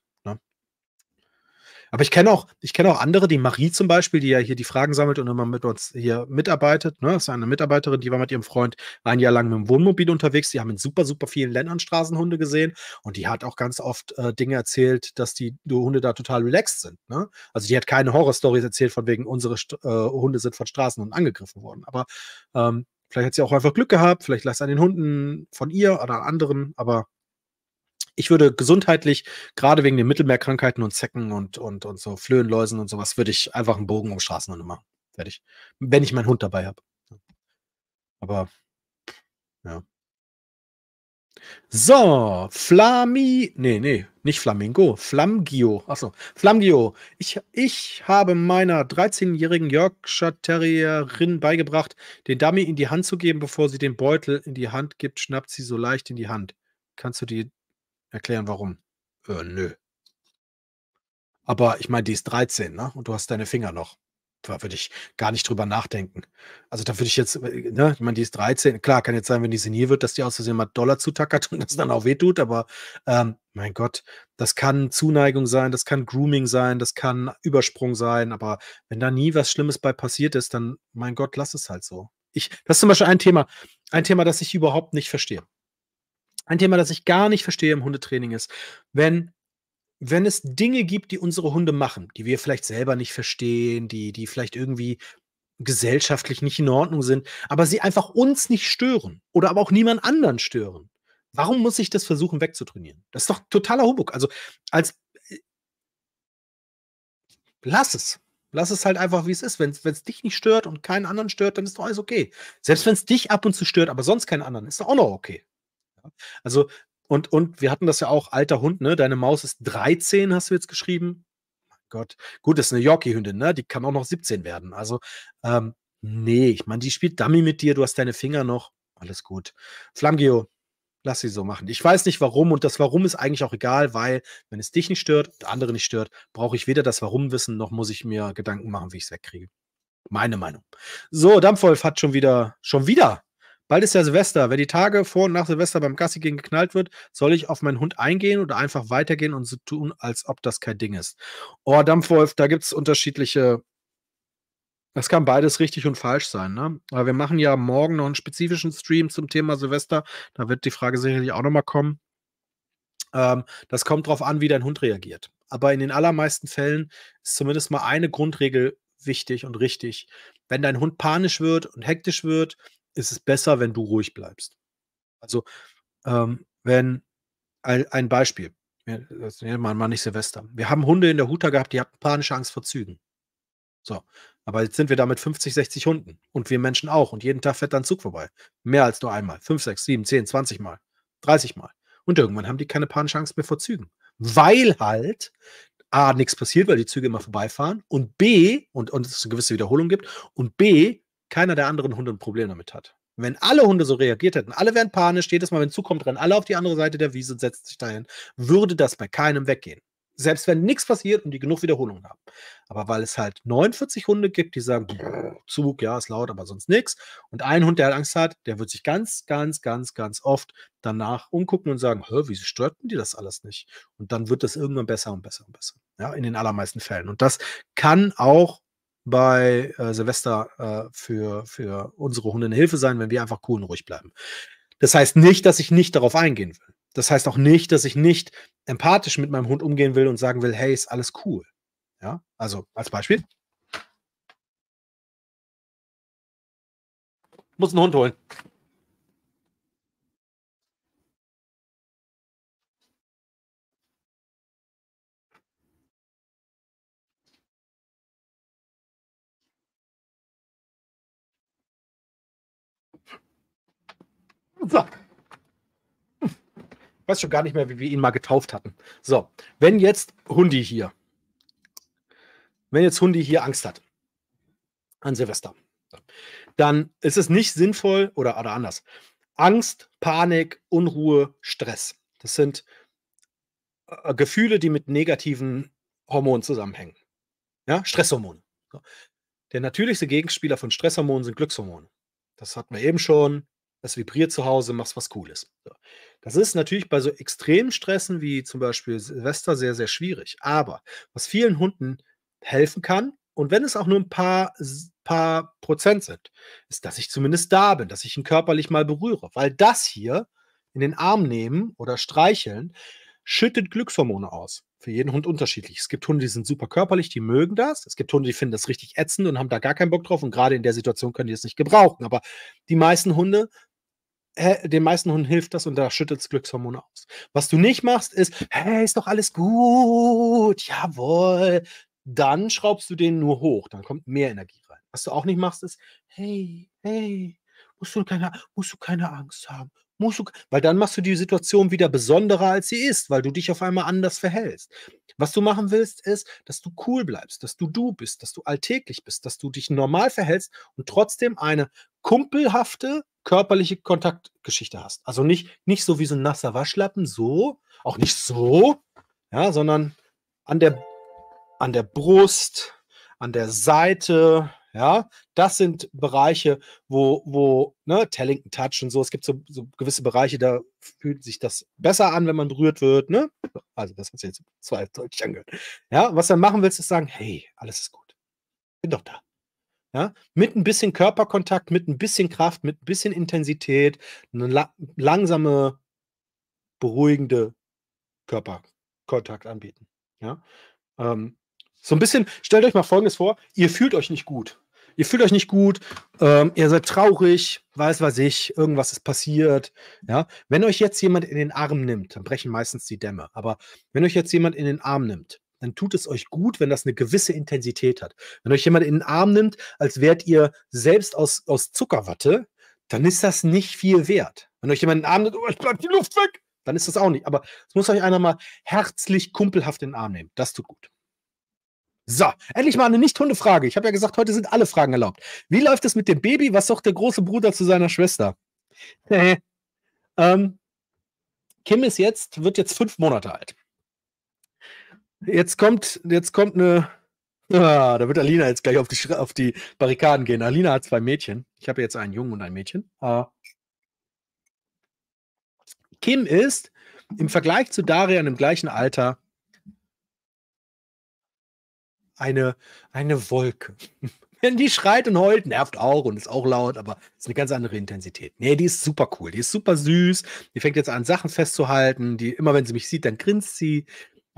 aber ich kenne auch, ich kenne auch andere, die Marie zum Beispiel, die ja hier die Fragen sammelt und immer mit uns hier mitarbeitet. Ne? Das ist eine Mitarbeiterin, die war mit ihrem Freund ein Jahr lang mit dem Wohnmobil unterwegs. Die haben in super, super vielen Ländern Straßenhunde gesehen und die hat auch ganz oft äh, Dinge erzählt, dass die, die Hunde da total relaxed sind. Ne? Also die hat keine Horrorstories erzählt von wegen unsere St äh, Hunde sind von Straßenhunden angegriffen worden. Aber ähm, vielleicht hat sie auch einfach Glück gehabt, vielleicht lag es an den Hunden von ihr oder anderen, aber ich würde gesundheitlich, gerade wegen den Mittelmeerkrankheiten und Zecken und, und, und so Flöhenläusen und sowas, würde ich einfach einen Bogen um und machen. Fertig. Wenn ich meinen Hund dabei habe. Aber, ja. So, Flami, nee, nee, nicht Flamingo, Flamgio. Achso, Flamgio. Ich, ich habe meiner 13-jährigen Yorkshire Terrierin beigebracht, den Dummy in die Hand zu geben, bevor sie den Beutel in die Hand gibt, schnappt sie so leicht in die Hand. Kannst du die erklären, warum. Äh, nö. Aber ich meine, die ist 13, ne? Und du hast deine Finger noch. Da würde ich gar nicht drüber nachdenken. Also da würde ich jetzt, äh, ne, ich meine, die ist 13. Klar, kann jetzt sein, wenn die senil wird, dass die aus Versehen mal Dollar zutackert und das dann auch wehtut, aber ähm, mein Gott, das kann Zuneigung sein, das kann Grooming sein, das kann Übersprung sein, aber wenn da nie was Schlimmes bei passiert ist, dann, mein Gott, lass es halt so. Ich, das ist zum Beispiel ein Thema, ein Thema, das ich überhaupt nicht verstehe. Ein Thema, das ich gar nicht verstehe im Hundetraining ist, wenn wenn es Dinge gibt, die unsere Hunde machen, die wir vielleicht selber nicht verstehen, die, die vielleicht irgendwie gesellschaftlich nicht in Ordnung sind, aber sie einfach uns nicht stören oder aber auch niemand anderen stören. Warum muss ich das versuchen wegzutrainieren? Das ist doch totaler Humbug. Also als äh, lass es. Lass es halt einfach, wie es ist. Wenn es dich nicht stört und keinen anderen stört, dann ist doch alles okay. Selbst wenn es dich ab und zu stört, aber sonst keinen anderen, ist doch auch noch okay. Also, und, und wir hatten das ja auch, alter Hund, ne? Deine Maus ist 13, hast du jetzt geschrieben. Mein Gott. Gut, das ist eine Yorkie-Hündin, ne? Die kann auch noch 17 werden. Also, ähm, nee, ich meine, die spielt Dummy mit dir, du hast deine Finger noch. Alles gut. Flamgeo, lass sie so machen. Ich weiß nicht warum und das Warum ist eigentlich auch egal, weil wenn es dich nicht stört und andere nicht stört, brauche ich weder das Warum wissen, noch muss ich mir Gedanken machen, wie ich es wegkriege. Meine Meinung. So, Dampfwolf hat schon wieder, schon wieder Bald ist ja Silvester. Wer die Tage vor und nach Silvester beim Gassi gehen geknallt wird, soll ich auf meinen Hund eingehen oder einfach weitergehen und so tun, als ob das kein Ding ist. Oh, Dampfwolf, da gibt es unterschiedliche. Das kann beides richtig und falsch sein, ne? Aber wir machen ja morgen noch einen spezifischen Stream zum Thema Silvester. Da wird die Frage sicherlich auch nochmal kommen. Ähm, das kommt darauf an, wie dein Hund reagiert. Aber in den allermeisten Fällen ist zumindest mal eine Grundregel wichtig und richtig. Wenn dein Hund panisch wird und hektisch wird, ist es besser, wenn du ruhig bleibst. Also, ähm, wenn ein, Beispiel, das nennt man mal nicht Silvester. Wir haben Hunde in der Huta gehabt, die hatten panische Angst vor Zügen. So, aber jetzt sind wir da mit 50, 60 Hunden und wir Menschen auch und jeden Tag fährt dann Zug vorbei. Mehr als nur einmal. 5, 6, 7, 10, 20 Mal, 30 Mal. Und irgendwann haben die keine panische Angst mehr vor Zügen. Weil halt A, nichts passiert, weil die Züge immer vorbeifahren und B, und, und es eine gewisse Wiederholung gibt und B, keiner der anderen Hunde ein Problem damit hat. Wenn alle Hunde so reagiert hätten, alle wären panisch, jedes Mal, wenn zukommt, rennen alle auf die andere Seite der Wiese und setzen sich dahin, würde das bei keinem weggehen. Selbst wenn nichts passiert und die genug Wiederholungen haben. Aber weil es halt 49 Hunde gibt, die sagen, Zug, ja, ist laut, aber sonst nichts. Und ein Hund, der halt Angst hat, der wird sich ganz, ganz, ganz, ganz oft danach umgucken und sagen, hör, wieso störten die das alles nicht? Und dann wird das irgendwann besser und besser und besser. Ja, in den allermeisten Fällen. Und das kann auch bei äh, Silvester äh, für, für unsere Hunde eine Hilfe sein, wenn wir einfach cool und ruhig bleiben. Das heißt nicht, dass ich nicht darauf eingehen will. Das heißt auch nicht, dass ich nicht empathisch mit meinem Hund umgehen will und sagen will, hey, ist alles cool. Ja, also als Beispiel. Muss einen Hund holen. So. Ich weiß schon gar nicht mehr, wie wir ihn mal getauft hatten. So, wenn jetzt Hundi hier, wenn jetzt Hundi hier Angst hat an Silvester, dann ist es nicht sinnvoll oder, oder anders. Angst, Panik, Unruhe, Stress. Das sind äh, Gefühle, die mit negativen Hormonen zusammenhängen. Ja, Stresshormone. Der natürlichste Gegenspieler von Stresshormonen sind Glückshormone. Das hatten wir eben schon es vibriert zu Hause, machst was Cooles. Das ist natürlich bei so extremen Stressen wie zum Beispiel Silvester sehr, sehr schwierig. Aber was vielen Hunden helfen kann, und wenn es auch nur ein paar, paar Prozent sind, ist, dass ich zumindest da bin, dass ich ihn körperlich mal berühre. Weil das hier in den Arm nehmen oder streicheln, schüttet Glückshormone aus. Für jeden Hund unterschiedlich. Es gibt Hunde, die sind super körperlich, die mögen das. Es gibt Hunde, die finden das richtig ätzend und haben da gar keinen Bock drauf. Und gerade in der Situation können die es nicht gebrauchen. Aber die meisten Hunde den meisten Hunden hilft das und da schüttet es Glückshormone aus. Was du nicht machst, ist, hey, ist doch alles gut, jawohl. Dann schraubst du den nur hoch, dann kommt mehr Energie rein. Was du auch nicht machst, ist, hey, hey, musst du keine, musst du keine Angst haben, Musst du, weil dann machst du die Situation wieder besonderer, als sie ist, weil du dich auf einmal anders verhältst. Was du machen willst, ist, dass du cool bleibst, dass du du bist, dass du alltäglich bist, dass du dich normal verhältst und trotzdem eine kumpelhafte körperliche Kontaktgeschichte hast. Also nicht, nicht so wie so ein nasser Waschlappen, so, auch nicht so, ja, sondern an der, an der Brust, an der Seite, ja, das sind Bereiche, wo, wo, ne, Tellington Touch und so, es gibt so, so gewisse Bereiche, da fühlt sich das besser an, wenn man berührt wird, ne? Also, das hat sich jetzt zweideutig angehört. Ja, was dann machen willst, ist sagen, hey, alles ist gut. Bin doch da. Ja, mit ein bisschen Körperkontakt, mit ein bisschen Kraft, mit ein bisschen Intensität, eine la langsame, beruhigende Körperkontakt anbieten. Ja, ähm, so ein bisschen, stellt euch mal Folgendes vor, ihr fühlt euch nicht gut ihr fühlt euch nicht gut, ähm, ihr seid traurig, weiß was ich, irgendwas ist passiert. Ja, wenn euch jetzt jemand in den Arm nimmt, dann brechen meistens die Dämme. Aber wenn euch jetzt jemand in den Arm nimmt, dann tut es euch gut, wenn das eine gewisse Intensität hat. Wenn euch jemand in den Arm nimmt, als wärt ihr selbst aus, aus Zuckerwatte, dann ist das nicht viel wert. Wenn euch jemand in den Arm nimmt, oh, ich bleib die Luft weg, dann ist das auch nicht. Aber es muss euch einer mal herzlich kumpelhaft in den Arm nehmen. Das tut gut. So, endlich mal eine Nicht-Hunde-Frage. Ich habe ja gesagt, heute sind alle Fragen erlaubt. Wie läuft es mit dem Baby? Was sagt der große Bruder zu seiner Schwester? Äh, ähm, Kim ist jetzt, wird jetzt fünf Monate alt. Jetzt kommt, jetzt kommt eine. Ah, da wird Alina jetzt gleich auf die, auf die Barrikaden gehen. Alina hat zwei Mädchen. Ich habe jetzt einen Jungen und ein Mädchen. Ah. Kim ist im Vergleich zu Darian im gleichen Alter eine, eine Wolke. Wenn die schreit und heult, nervt auch und ist auch laut, aber ist eine ganz andere Intensität. Nee, die ist super cool, die ist super süß, die fängt jetzt an, Sachen festzuhalten, die immer, wenn sie mich sieht, dann grinst sie.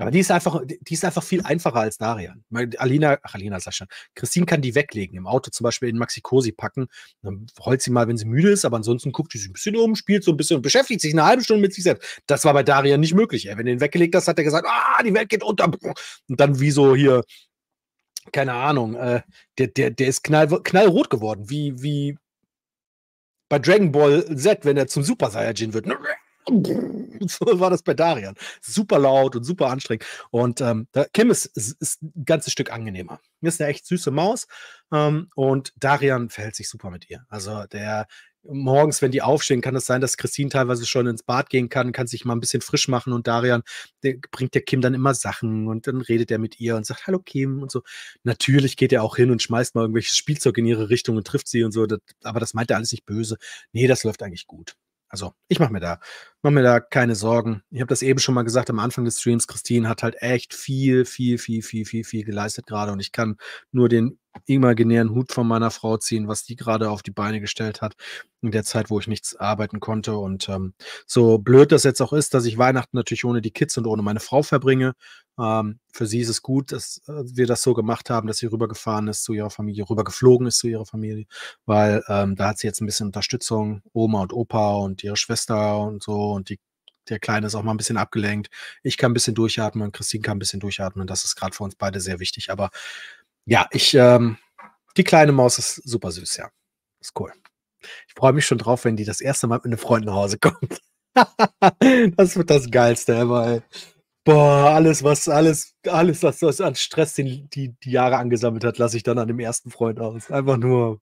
Aber die ist einfach, die ist einfach viel einfacher als Narian. Alina, ach Alina sag schon, Christine kann die weglegen, im Auto zum Beispiel in Maxikosi packen. Dann heult sie mal, wenn sie müde ist, aber ansonsten guckt sie sich ein bisschen um, spielt so ein bisschen und beschäftigt sich eine halbe Stunde mit sich selbst. Das war bei Darian nicht möglich. Ey. Wenn du ihn weggelegt hast, hat er gesagt, ah, die Welt geht unter. Und dann wie so hier keine Ahnung, äh, der, der, der ist knall, knallrot geworden, wie, wie bei Dragon Ball Z, wenn er zum Super Saiyajin wird. So war das bei Darian. Super laut und super anstrengend. Und ähm, Kim ist, ist, ist, ein ganzes Stück angenehmer. Ist eine echt süße Maus. Ähm, und Darian verhält sich super mit ihr. Also der, morgens, wenn die aufstehen, kann es das sein, dass Christine teilweise schon ins Bad gehen kann, kann sich mal ein bisschen frisch machen und Darian der bringt der Kim dann immer Sachen und dann redet er mit ihr und sagt Hallo Kim und so. Natürlich geht er auch hin und schmeißt mal irgendwelches Spielzeug in ihre Richtung und trifft sie und so, das, aber das meint er alles nicht böse. Nee, das läuft eigentlich gut. Also, ich mache mir da mach mir da keine Sorgen. Ich habe das eben schon mal gesagt am Anfang des Streams, Christine hat halt echt viel, viel, viel, viel, viel, viel geleistet gerade und ich kann nur den imaginären Hut von meiner Frau ziehen, was die gerade auf die Beine gestellt hat in der Zeit, wo ich nichts arbeiten konnte. Und ähm, so blöd das jetzt auch ist, dass ich Weihnachten natürlich ohne die Kids und ohne meine Frau verbringe. Ähm, für sie ist es gut, dass äh, wir das so gemacht haben, dass sie rübergefahren ist zu ihrer Familie, rübergeflogen ist zu ihrer Familie, weil ähm, da hat sie jetzt ein bisschen Unterstützung. Oma und Opa und ihre Schwester und so und die der Kleine ist auch mal ein bisschen abgelenkt. Ich kann ein bisschen durchatmen, und Christine kann ein bisschen durchatmen. Das ist gerade für uns beide sehr wichtig. Aber ja, ich, ähm, die kleine Maus ist super süß, ja. Ist cool. Ich freue mich schon drauf, wenn die das erste Mal mit einem Freund nach Hause kommt. das wird das Geilste ever, Boah, alles, was, alles, alles, was, was an Stress den, die, die Jahre angesammelt hat, lasse ich dann an dem ersten Freund aus. Einfach nur,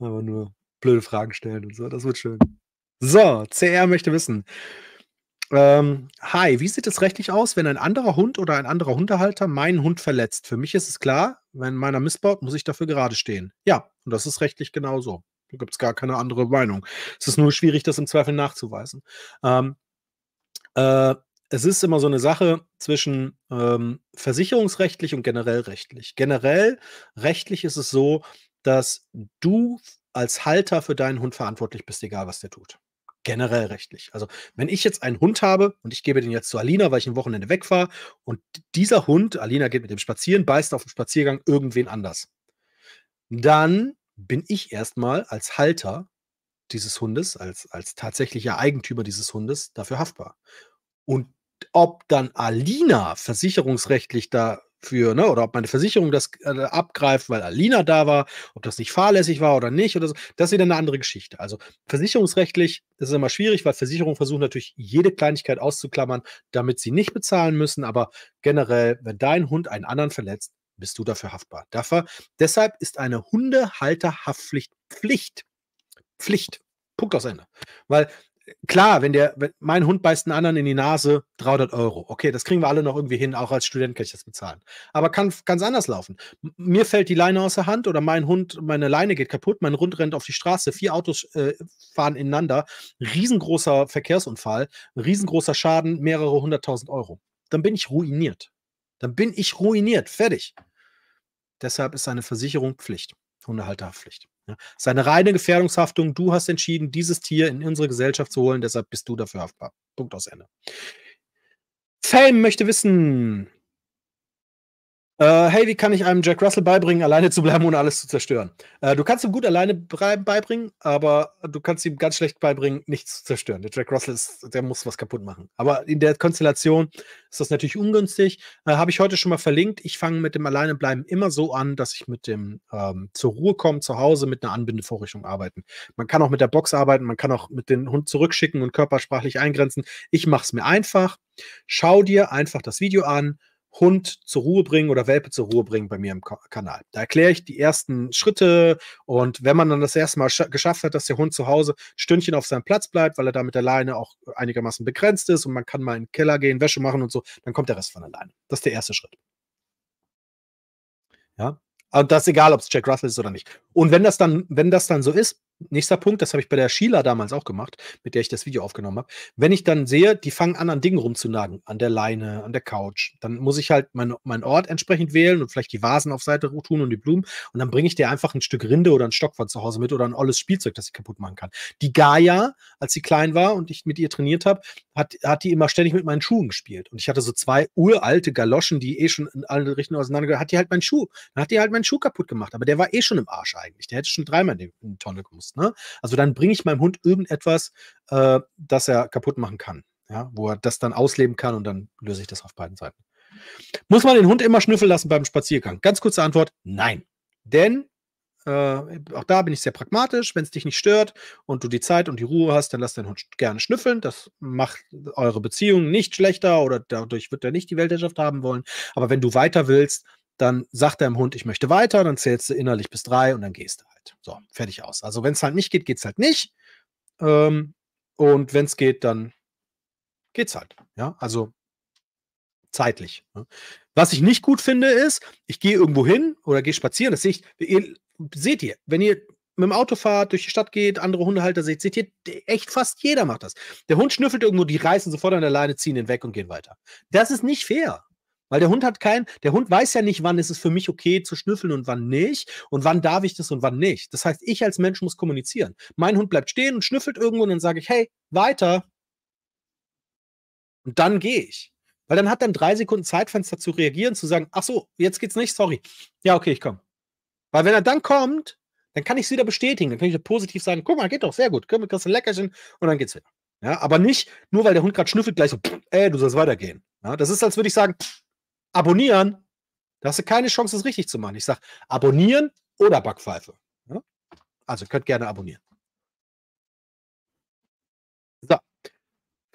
einfach nur blöde Fragen stellen und so. Das wird schön. So, CR möchte wissen. Ähm, hi, wie sieht es rechtlich aus, wenn ein anderer Hund oder ein anderer Hundehalter meinen Hund verletzt? Für mich ist es klar, wenn meiner missbaut, muss ich dafür gerade stehen. Ja, und das ist rechtlich genauso. Da gibt es gar keine andere Meinung. Es ist nur schwierig, das im Zweifel nachzuweisen. Ähm, äh, es ist immer so eine Sache zwischen ähm, versicherungsrechtlich und generell rechtlich. Generell rechtlich ist es so, dass du als Halter für deinen Hund verantwortlich bist, egal was der tut generell rechtlich. Also, wenn ich jetzt einen Hund habe und ich gebe den jetzt zu Alina, weil ich ein Wochenende weg war, und dieser Hund, Alina geht mit dem spazieren, beißt auf dem Spaziergang irgendwen anders, dann bin ich erstmal als Halter dieses Hundes, als, als tatsächlicher Eigentümer dieses Hundes dafür haftbar. Und ob dann Alina versicherungsrechtlich da für, ne, oder ob meine Versicherung das äh, abgreift, weil Alina da war, ob das nicht fahrlässig war oder nicht oder so. Das ist wieder eine andere Geschichte. Also versicherungsrechtlich ist es immer schwierig, weil Versicherungen versuchen natürlich jede Kleinigkeit auszuklammern, damit sie nicht bezahlen müssen. Aber generell, wenn dein Hund einen anderen verletzt, bist du dafür haftbar. Dafür, deshalb ist eine Hundehalterhaftpflicht Pflicht. Pflicht. Punkt aus Ende. Weil klar, wenn der, wenn mein Hund beißt einen anderen in die Nase, 300 Euro. Okay, das kriegen wir alle noch irgendwie hin, auch als Student kann ich das bezahlen. Aber kann ganz anders laufen. Mir fällt die Leine aus der Hand oder mein Hund, meine Leine geht kaputt, mein Hund rennt auf die Straße, vier Autos äh, fahren ineinander, riesengroßer Verkehrsunfall, riesengroßer Schaden, mehrere hunderttausend Euro. Dann bin ich ruiniert. Dann bin ich ruiniert, fertig. Deshalb ist eine Versicherung Pflicht, Hundehalterpflicht. Ja, ist reine Gefährdungshaftung. Du hast entschieden, dieses Tier in unsere Gesellschaft zu holen, deshalb bist du dafür haftbar. Punkt aus Ende. Fame möchte wissen, äh, hey, wie kann ich einem Jack Russell beibringen, alleine zu bleiben, ohne alles zu zerstören? Äh, du kannst ihm gut alleine beibringen, aber du kannst ihm ganz schlecht beibringen, nichts zu zerstören. Der Jack Russell ist, der muss was kaputt machen. Aber in der Konstellation ist das natürlich ungünstig. Äh, Habe ich heute schon mal verlinkt. Ich fange mit dem Alleinebleiben immer so an, dass ich mit dem ähm, zur Ruhe komme, zu Hause mit einer Anbindevorrichtung arbeiten. Man kann auch mit der Box arbeiten, man kann auch mit dem Hund zurückschicken und körpersprachlich eingrenzen. Ich mache es mir einfach. Schau dir einfach das Video an Hund zur Ruhe bringen oder Welpe zur Ruhe bringen bei mir im Kanal. Da erkläre ich die ersten Schritte und wenn man dann das erste Mal geschafft hat, dass der Hund zu Hause ein Stündchen auf seinem Platz bleibt, weil er da mit der Leine auch einigermaßen begrenzt ist und man kann mal in den Keller gehen, Wäsche machen und so, dann kommt der Rest von alleine. Das ist der erste Schritt. Ja, und das ist egal, ob es Jack Russell ist oder nicht. Und wenn das dann, wenn das dann so ist, Nächster Punkt, das habe ich bei der Sheila damals auch gemacht, mit der ich das Video aufgenommen habe. Wenn ich dann sehe, die fangen an, an Dingen rumzunagen, an der Leine, an der Couch, dann muss ich halt meinen mein Ort entsprechend wählen und vielleicht die Vasen auf Seite tun und die Blumen. Und dann bringe ich dir einfach ein Stück Rinde oder einen Stock von zu Hause mit oder ein olles Spielzeug, das ich kaputt machen kann. Die Gaia, als sie klein war und ich mit ihr trainiert habe, hat, hat die immer ständig mit meinen Schuhen gespielt. Und ich hatte so zwei uralte Galoschen, die eh schon in alle Richtungen auseinandergehört, hat die halt meinen Schuh. Dann hat die halt meinen Schuh kaputt gemacht. Aber der war eh schon im Arsch eigentlich. Der hätte schon dreimal in die Tonne gemusst muss. Ne? Also dann bringe ich meinem Hund irgendetwas, äh, das er kaputt machen kann, ja? wo er das dann ausleben kann und dann löse ich das auf beiden Seiten. Muss man den Hund immer schnüffeln lassen beim Spaziergang? Ganz kurze Antwort, nein. Denn äh, auch da bin ich sehr pragmatisch. Wenn es dich nicht stört und du die Zeit und die Ruhe hast, dann lass deinen Hund gerne schnüffeln. Das macht eure Beziehung nicht schlechter oder dadurch wird er nicht die Weltherrschaft haben wollen. Aber wenn du weiter willst, dann sagt deinem Hund, ich möchte weiter, dann zählst du innerlich bis drei und dann gehst du halt. So, fertig aus. Also wenn es halt nicht geht, geht es halt nicht. Ähm, und wenn es geht, dann geht es halt. Ja, also zeitlich. Ne? Was ich nicht gut finde, ist, ich gehe irgendwo hin oder gehe spazieren. Das sehe ich, ihr, seht ihr, wenn ihr mit dem Auto fahrt, durch die Stadt geht, andere Hundehalter seht, seht ihr, echt fast jeder macht das. Der Hund schnüffelt irgendwo, die reißen sofort an der Leine, ziehen ihn weg und gehen weiter. Das ist nicht fair. Weil der Hund hat kein, der Hund weiß ja nicht, wann ist es für mich okay zu schnüffeln und wann nicht und wann darf ich das und wann nicht. Das heißt, ich als Mensch muss kommunizieren. Mein Hund bleibt stehen und schnüffelt irgendwo und dann sage ich, hey, weiter. Und dann gehe ich. Weil dann hat er drei Sekunden Zeitfenster zu reagieren, zu sagen, ach so, jetzt geht's nicht, sorry. Ja, okay, ich komme. Weil wenn er dann kommt, dann kann ich es wieder bestätigen. Dann kann ich positiv sagen, guck mal, geht doch, sehr gut. Können wir ein Leckerchen und dann geht's wieder. Ja, aber nicht nur, weil der Hund gerade schnüffelt, gleich so, ey, du sollst weitergehen. Ja, das ist, als würde ich sagen, pff, abonnieren. Da hast du keine Chance, es richtig zu machen. Ich sage abonnieren oder Backpfeife. Ja? Ne? Also könnt gerne abonnieren. So.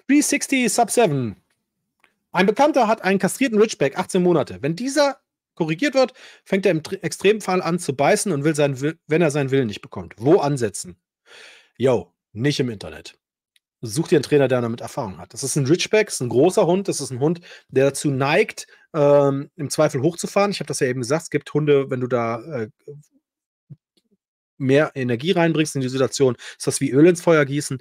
360 Sub 7. Ein Bekannter hat einen kastrierten Ridgeback, 18 Monate. Wenn dieser korrigiert wird, fängt er im Extremfall an zu beißen und will seinen, wenn er seinen Willen nicht bekommt. Wo ansetzen? Yo, nicht im Internet. Such dir einen Trainer, der damit Erfahrung hat. Das ist ein Ridgeback, das ist ein großer Hund, das ist ein Hund, der dazu neigt, ähm, im Zweifel hochzufahren. Ich habe das ja eben gesagt, es gibt Hunde, wenn du da äh, mehr Energie reinbringst in die Situation, ist das wie Öl ins Feuer gießen.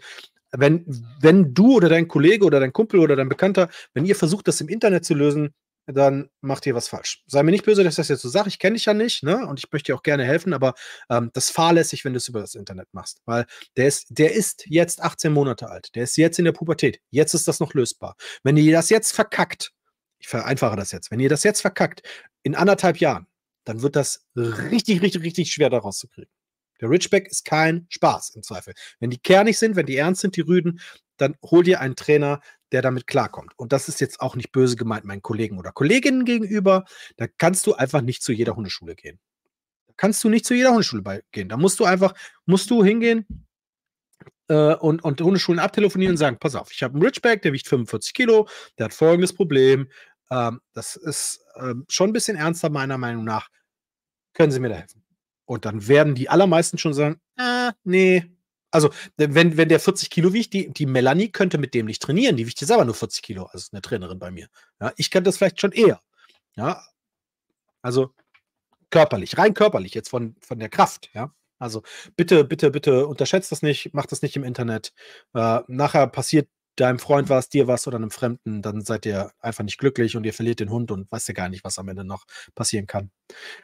Wenn, wenn du oder dein Kollege oder dein Kumpel oder dein Bekannter, wenn ihr versucht, das im Internet zu lösen, dann macht ihr was falsch. Sei mir nicht böse, dass ich das jetzt so sage. Ich kenne dich ja nicht, ne? Und ich möchte dir auch gerne helfen, aber ähm, das ist fahrlässig, wenn du es über das Internet machst. Weil der ist, der ist jetzt 18 Monate alt, der ist jetzt in der Pubertät, jetzt ist das noch lösbar. Wenn ihr das jetzt verkackt, ich vereinfache das jetzt, wenn ihr das jetzt verkackt, in anderthalb Jahren, dann wird das richtig, richtig, richtig schwer daraus zu kriegen. Der Richback ist kein Spaß im Zweifel. Wenn die kernig sind, wenn die ernst sind, die Rüden, dann hol dir einen Trainer, der damit klarkommt. Und das ist jetzt auch nicht böse gemeint meinen Kollegen oder Kolleginnen gegenüber. Da kannst du einfach nicht zu jeder Hundeschule gehen. Da kannst du nicht zu jeder Hundeschule gehen. Da musst du einfach, musst du hingehen äh, und, und Hundeschulen abtelefonieren und sagen, pass auf, ich habe einen Richback, der wiegt 45 Kilo, der hat folgendes Problem. Ähm, das ist ähm, schon ein bisschen ernster, meiner Meinung nach. Können Sie mir da helfen? Und dann werden die allermeisten schon sagen, ah, nee. Also, wenn, wenn der 40 Kilo wiegt, die, die Melanie könnte mit dem nicht trainieren. Die wiegt jetzt aber nur 40 Kilo. Also, eine Trainerin bei mir. Ja, ich kann das vielleicht schon eher. Ja, also körperlich, rein körperlich, jetzt von, von der Kraft, ja. Also bitte, bitte, bitte unterschätzt das nicht, macht das nicht im Internet. Äh, nachher passiert deinem Freund war es, dir was oder einem Fremden, dann seid ihr einfach nicht glücklich und ihr verliert den Hund und weißt ja gar nicht, was am Ende noch passieren kann.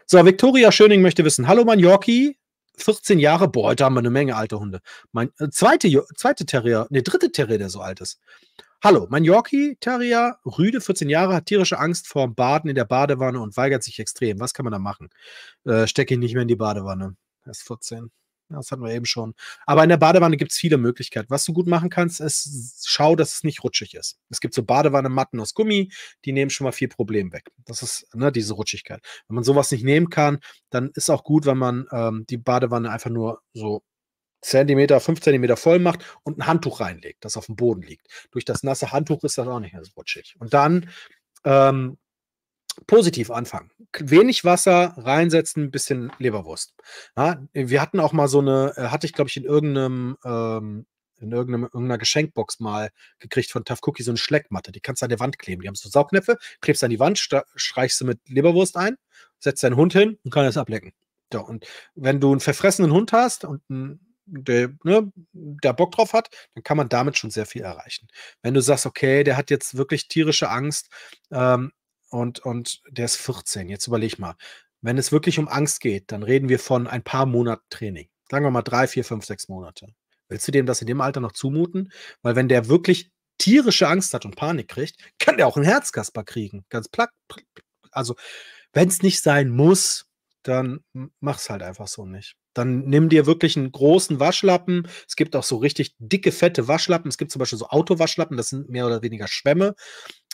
So, Victoria Schöning möchte wissen: Hallo, mein Yorkie. 14 Jahre, boah, heute haben wir eine Menge alte Hunde. Mein äh, zweite, zweite Terrier, ne, dritte Terrier, der so alt ist. Hallo, mein Yorkie Terrier Rüde, 14 Jahre, hat tierische Angst vorm Baden in der Badewanne und weigert sich extrem. Was kann man da machen? Äh, stecke ihn nicht mehr in die Badewanne. Er ist 14. Das hatten wir eben schon. Aber in der Badewanne gibt es viele Möglichkeiten. Was du gut machen kannst, ist, schau, dass es nicht rutschig ist. Es gibt so Badewanne-Matten aus Gummi, die nehmen schon mal viel Problem weg. Das ist ne, diese Rutschigkeit. Wenn man sowas nicht nehmen kann, dann ist auch gut, wenn man ähm, die Badewanne einfach nur so Zentimeter, fünf Zentimeter voll macht und ein Handtuch reinlegt, das auf dem Boden liegt. Durch das nasse Handtuch ist das auch nicht mehr so rutschig. Und dann ähm, positiv anfangen. Wenig Wasser reinsetzen, ein bisschen Leberwurst. Ja, wir hatten auch mal so eine, äh, hatte ich glaube ich in irgendeinem, ähm, in irgendeinem, irgendeiner Geschenkbox mal gekriegt von Tough Cookie so eine Schleckmatte. Die kannst du an der Wand kleben. Die haben so Saugnäpfe, klebst an die Wand, streichst du mit Leberwurst ein, setzt deinen Hund hin und kann das ablecken. Ja, und wenn du einen verfressenen Hund hast und einen der, ne, der Bock drauf hat, dann kann man damit schon sehr viel erreichen. Wenn du sagst, okay, der hat jetzt wirklich tierische Angst, ähm, und, und der ist 14. Jetzt überleg mal. Wenn es wirklich um Angst geht, dann reden wir von ein paar Monaten Training. Sagen wir mal drei, vier, fünf, sechs Monate. Willst du dem das in dem Alter noch zumuten? Weil wenn der wirklich tierische Angst hat und Panik kriegt, kann der auch einen Herzkasper kriegen. Ganz plack. Also, wenn es nicht sein muss, dann mach es halt einfach so nicht. Dann nimm dir wirklich einen großen Waschlappen. Es gibt auch so richtig dicke, fette Waschlappen. Es gibt zum Beispiel so Autowaschlappen, das sind mehr oder weniger Schwämme.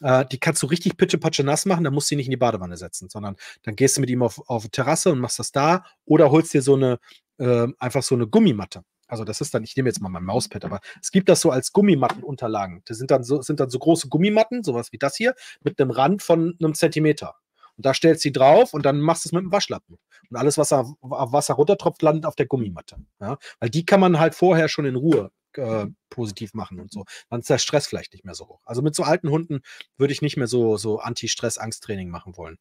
Äh, die kannst du richtig pitschepatsche nass machen, dann musst du die nicht in die Badewanne setzen, sondern dann gehst du mit ihm auf, auf die Terrasse und machst das da oder holst dir so eine, äh, einfach so eine Gummimatte. Also das ist dann, ich nehme jetzt mal mein Mauspad, aber es gibt das so als Gummimattenunterlagen. Das sind dann so, sind dann so große Gummimatten, sowas wie das hier, mit einem Rand von einem Zentimeter. Und da stellst du sie drauf und dann machst du es mit dem Waschlappen. Und alles, was auf Wasser runtertropft, landet auf der Gummimatte. Ja? Weil die kann man halt vorher schon in Ruhe äh, positiv machen und so. Dann ist der Stress vielleicht nicht mehr so hoch. Also mit so alten Hunden würde ich nicht mehr so, so Anti-Stress-Angsttraining machen wollen.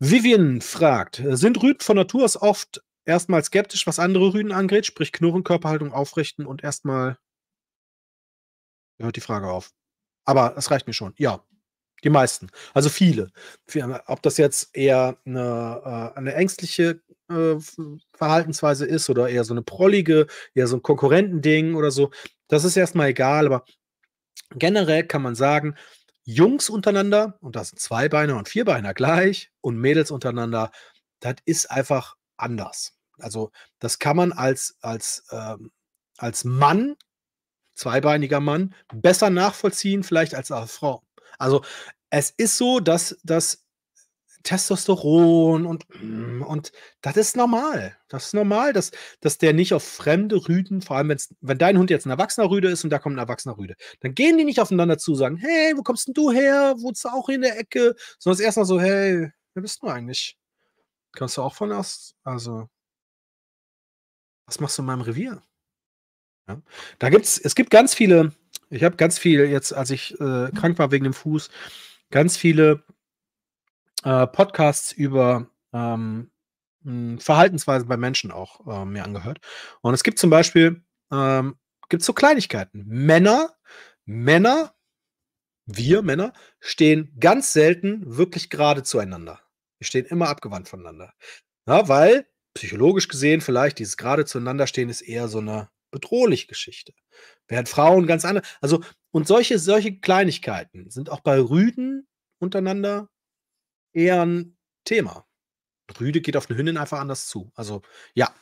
Vivian fragt, sind Rüden von Natur aus oft erstmal skeptisch, was andere Rüden angeht, sprich Knurren, Körperhaltung aufrichten und erstmal hört die Frage auf. Aber es reicht mir schon. Ja, die meisten. Also viele. Ob das jetzt eher eine, äh, eine ängstliche äh, Verhaltensweise ist oder eher so eine prollige, eher so ein Konkurrentending oder so, das ist erstmal egal, aber generell kann man sagen, Jungs untereinander, und das sind Zweibeiner und Vierbeiner gleich, und Mädels untereinander, das ist einfach anders. Also das kann man als, als, ähm, als Mann, zweibeiniger Mann, besser nachvollziehen vielleicht als als Frau. Also es ist so, dass das Testosteron und, und das ist normal. Das ist normal, dass, dass der nicht auf fremde Rüden, vor allem wenn dein Hund jetzt ein erwachsener Rüde ist und da kommt ein erwachsener Rüde, dann gehen die nicht aufeinander zu, sagen, hey, wo kommst denn du her? Wohnst du auch in der Ecke? Sondern es ist erstmal so, hey, wer bist du eigentlich? Kannst du auch von aus? Also, was machst du in meinem Revier? Ja. Da gibt's, es gibt ganz viele ich habe ganz viel jetzt, als ich äh, krank war wegen dem Fuß, ganz viele äh, Podcasts über ähm, hm, Verhaltensweisen bei Menschen auch äh, mir angehört. Und es gibt zum Beispiel ähm, gibt's so Kleinigkeiten. Männer, Männer, wir Männer stehen ganz selten wirklich gerade zueinander. Wir stehen immer abgewandt voneinander. Ja, weil psychologisch gesehen vielleicht dieses gerade zueinander stehen ist eher so eine bedrohlich Geschichte. Während Frauen ganz andere. Also, und solche, solche Kleinigkeiten sind auch bei Rüden untereinander eher ein Thema. Rüde geht auf eine Hündin einfach anders zu. Also, ja.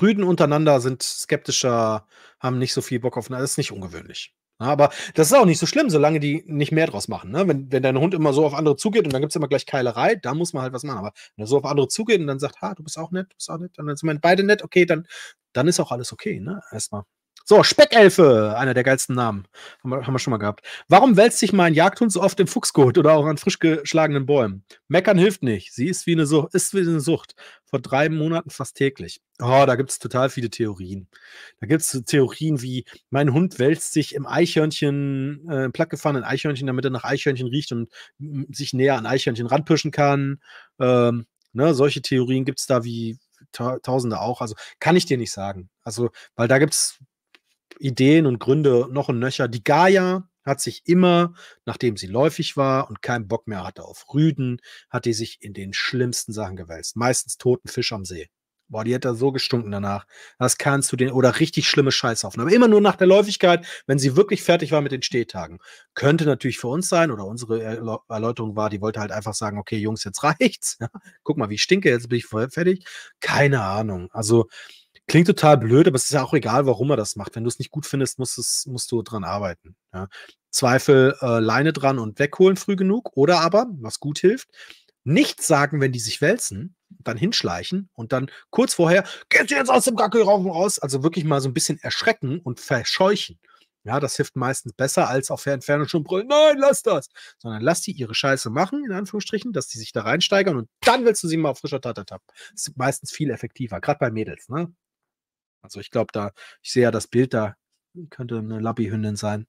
Rüden untereinander sind skeptischer, haben nicht so viel Bock auf. Das ist nicht ungewöhnlich. Aber das ist auch nicht so schlimm, solange die nicht mehr draus machen. Ne? Wenn, wenn dein Hund immer so auf andere zugeht und dann gibt es immer gleich Keilerei, da muss man halt was machen. Aber wenn er so auf andere zugeht und dann sagt, ha, du bist auch nett, du bist auch nett, dann sind beide nett, okay, dann, dann ist auch alles okay, ne? Erstmal. So, Speckelfe, einer der geilsten Namen. Haben wir, haben wir, schon mal gehabt. Warum wälzt sich mein Jagdhund so oft im Fuchskot oder auch an frisch geschlagenen Bäumen? Meckern hilft nicht. Sie ist wie eine, Sucht, ist wie eine Sucht. Vor drei Monaten fast täglich. Oh, da gibt es total viele Theorien. Da gibt es Theorien wie, mein Hund wälzt sich im Eichhörnchen, äh, plattgefahrenen Eichhörnchen, damit er nach Eichhörnchen riecht und mm, sich näher an Eichhörnchen ranpischen kann. Ähm, ne, solche Theorien gibt es da wie, Tausende auch. Also kann ich dir nicht sagen. Also, weil da gibt es Ideen und Gründe noch ein nöcher. Die Gaia hat sich immer, nachdem sie läufig war und keinen Bock mehr hatte auf Rüden, hat die sich in den schlimmsten Sachen gewälzt. Meistens toten Fisch am See. Boah, die hat da so gestunken danach. Das kannst du den oder richtig schlimme Scheißhaufen. Aber immer nur nach der Läufigkeit, wenn sie wirklich fertig war mit den Stehtagen. Könnte natürlich für uns sein oder unsere Erläuterung war, die wollte halt einfach sagen, okay, Jungs, jetzt reicht's. guck mal, wie ich stinke, jetzt bin ich voll fertig. Keine Ahnung. Also Klingt total blöd, aber es ist ja auch egal, warum er das macht. Wenn du es nicht gut findest, musst, musst du dran arbeiten. Ja. Zweifel äh, Leine dran und wegholen früh genug. Oder aber, was gut hilft, nichts sagen, wenn die sich wälzen, dann hinschleichen und dann kurz vorher, gehst du jetzt aus dem Gackelraufen raus. Also wirklich mal so ein bisschen erschrecken und verscheuchen. Ja, das hilft meistens besser als auf der Entfernung schon brüllen, nein, lass das. Sondern lass die ihre Scheiße machen, in Anführungsstrichen, dass die sich da reinsteigern und dann willst du sie mal auf frischer Tat ertappen. Das ist meistens viel effektiver, gerade bei Mädels, ne? Also ich glaube, da, ich sehe ja das Bild da, könnte eine Labbyhündin sein.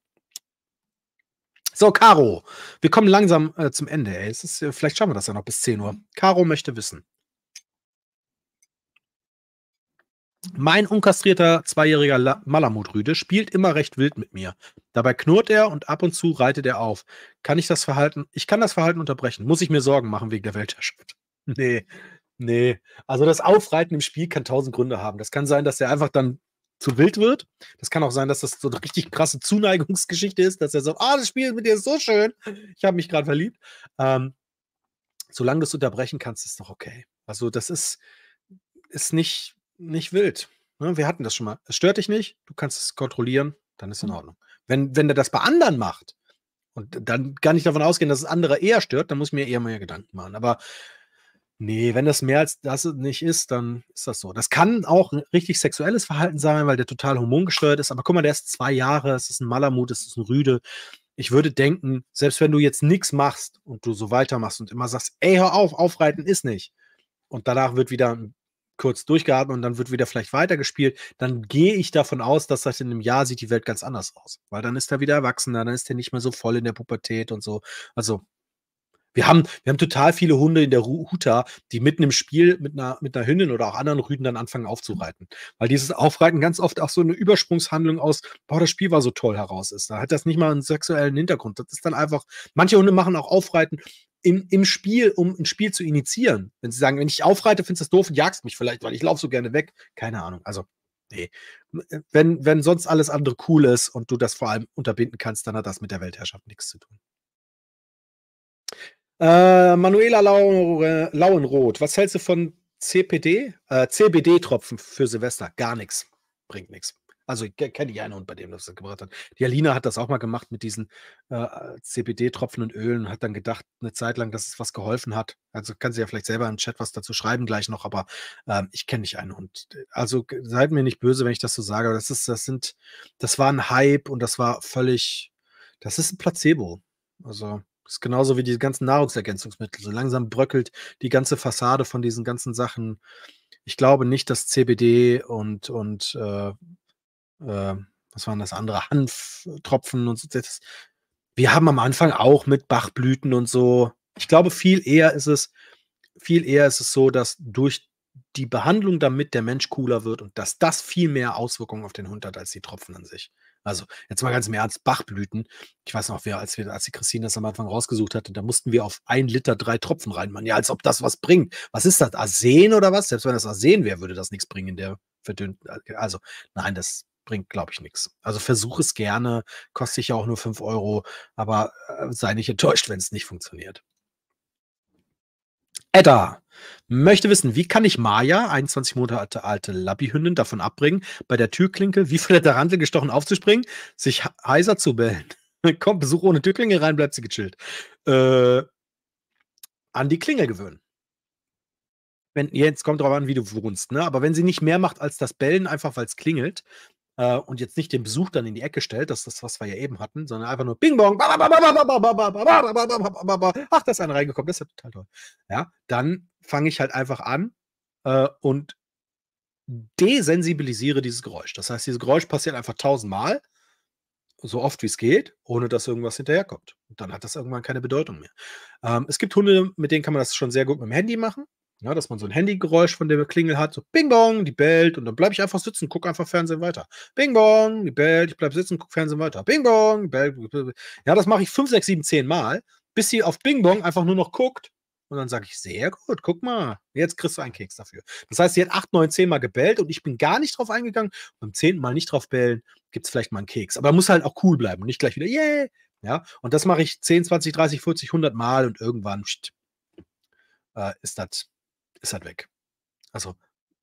So, Caro, wir kommen langsam äh, zum Ende. Ey. Es ist, äh, vielleicht schauen wir das ja noch bis 10 Uhr. Caro möchte wissen. Mein unkastrierter zweijähriger Malamutrüde spielt immer recht wild mit mir. Dabei knurrt er und ab und zu reitet er auf. Kann ich das Verhalten, ich kann das Verhalten unterbrechen. Muss ich mir Sorgen machen wegen der Weltherrschaft? Nee, Nee, also das Aufreiten im Spiel kann tausend Gründe haben. Das kann sein, dass er einfach dann zu wild wird. Das kann auch sein, dass das so eine richtig krasse Zuneigungsgeschichte ist, dass er so, ah, oh, das Spiel mit dir ist so schön. Ich habe mich gerade verliebt. Ähm, solange du es unterbrechen kannst, ist doch okay. Also das ist, ist nicht, nicht wild. Ne? Wir hatten das schon mal. Es stört dich nicht, du kannst es kontrollieren, dann ist es in mhm. Ordnung. Wenn, wenn er das bei anderen macht, und dann kann ich davon ausgehen, dass es andere eher stört, dann muss ich mir eher mal Gedanken machen. Aber Nee, wenn das mehr als das nicht ist, dann ist das so. Das kann auch richtig sexuelles Verhalten sein, weil der total hormongesteuert ist. Aber guck mal, der ist zwei Jahre, es ist ein Malamut, es ist ein Rüde. Ich würde denken, selbst wenn du jetzt nichts machst und du so weitermachst und immer sagst, ey, hör auf, aufreiten ist nicht. Und danach wird wieder kurz durchgeatmet und dann wird wieder vielleicht weitergespielt, dann gehe ich davon aus, dass das in einem Jahr sieht die Welt ganz anders aus. Weil dann ist er wieder erwachsener, dann ist er nicht mehr so voll in der Pubertät und so. Also wir haben, wir haben total viele Hunde in der Huta, die mitten im Spiel mit einer, mit einer Hündin oder auch anderen Rüden dann anfangen aufzureiten. Weil dieses Aufreiten ganz oft auch so eine Übersprungshandlung aus, boah, das Spiel war so toll heraus ist. Da hat das nicht mal einen sexuellen Hintergrund. Das ist dann einfach, manche Hunde machen auch Aufreiten im, im Spiel, um ein Spiel zu initiieren. Wenn sie sagen, wenn ich aufreite, findest du das doof und jagst mich vielleicht, weil ich laufe so gerne weg. Keine Ahnung. Also, nee. Wenn, wenn sonst alles andere cool ist und du das vor allem unterbinden kannst, dann hat das mit der Weltherrschaft nichts zu tun. Äh, Manuela Lauenroth, was hältst du von CPD? Äh, CBD-Tropfen für Silvester? Gar nichts. Bringt nichts. Also ich kenne die einen Hund, bei dem das gebracht hat. Die Alina hat das auch mal gemacht mit diesen äh, CBD-Tropfen und Ölen und hat dann gedacht, eine Zeit lang, dass es was geholfen hat. Also kann sie ja vielleicht selber im Chat was dazu schreiben gleich noch, aber ähm, ich kenne nicht einen Hund. also seid mir nicht böse, wenn ich das so sage, aber das ist, das sind, das war ein Hype und das war völlig, das ist ein Placebo. Also das ist genauso wie die ganzen Nahrungsergänzungsmittel. So langsam bröckelt die ganze Fassade von diesen ganzen Sachen. Ich glaube nicht, dass CBD und, und äh, äh, was waren das andere? Hanftropfen und so. Das, wir haben am Anfang auch mit Bachblüten und so. Ich glaube, viel eher ist es, viel eher ist es so, dass durch die Behandlung damit der Mensch cooler wird und dass das viel mehr Auswirkungen auf den Hund hat als die Tropfen an sich. Also, jetzt mal ganz im Ernst, Bachblüten. Ich weiß noch, wer, als, wir, als die Christine das am Anfang rausgesucht hatte, da mussten wir auf ein Liter drei Tropfen reinmachen. Ja, als ob das was bringt. Was ist das? Arsen oder was? Selbst wenn das Arsen wäre, würde das nichts bringen in der verdünnten. Also, nein, das bringt, glaube ich, nichts. Also versuche es gerne, kostet ja auch nur fünf Euro, aber äh, sei nicht enttäuscht, wenn es nicht funktioniert. Edda möchte wissen, wie kann ich Maya, 21 Monate alte Labbyhündin, davon abbringen, bei der Türklinke wie von der Tarantel gestochen aufzuspringen, sich heiser zu bellen? Komm, Besuch ohne Türklinke rein, bleibt sie gechillt. Äh, an die Klinge gewöhnen. Wenn, jetzt kommt drauf an, wie du wohnst, ne? Aber wenn sie nicht mehr macht als das Bellen, einfach weil es klingelt, äh, und jetzt nicht den Besuch dann in die Ecke stellt, das ist das, was wir ja eben hatten, sondern einfach nur Bing Bong, ach, da ist einer reingekommen, das ist ja total toll. Ja, dann fange ich halt einfach an äh, und desensibilisiere dieses Geräusch. Das heißt, dieses Geräusch passiert einfach tausendmal, so oft wie es geht, ohne dass irgendwas hinterherkommt. Und dann hat das irgendwann keine Bedeutung mehr. Ähm, es gibt Hunde, mit denen kann man das schon sehr gut mit dem Handy machen. Ja, dass man so ein Handygeräusch von der Klingel hat, so Bing Bong, die bellt und dann bleibe ich einfach sitzen, gucke einfach Fernsehen weiter. Bing Bong, die bellt, ich bleibe sitzen, gucke Fernsehen weiter. Bing Bong, bellt. Ja, das mache ich 5, 6, 7, 10 Mal, bis sie auf Bing Bong einfach nur noch guckt und dann sage ich, sehr gut, guck mal, jetzt kriegst du einen Keks dafür. Das heißt, sie hat 8, 9, 10 Mal gebellt und ich bin gar nicht drauf eingegangen. beim 10. Mal nicht drauf bellen, gibt es vielleicht mal einen Keks. Aber muss halt auch cool bleiben und nicht gleich wieder, yeah. Ja, und das mache ich 10, 20, 30, 40, 100 Mal und irgendwann pst, äh, ist das ist halt weg. Also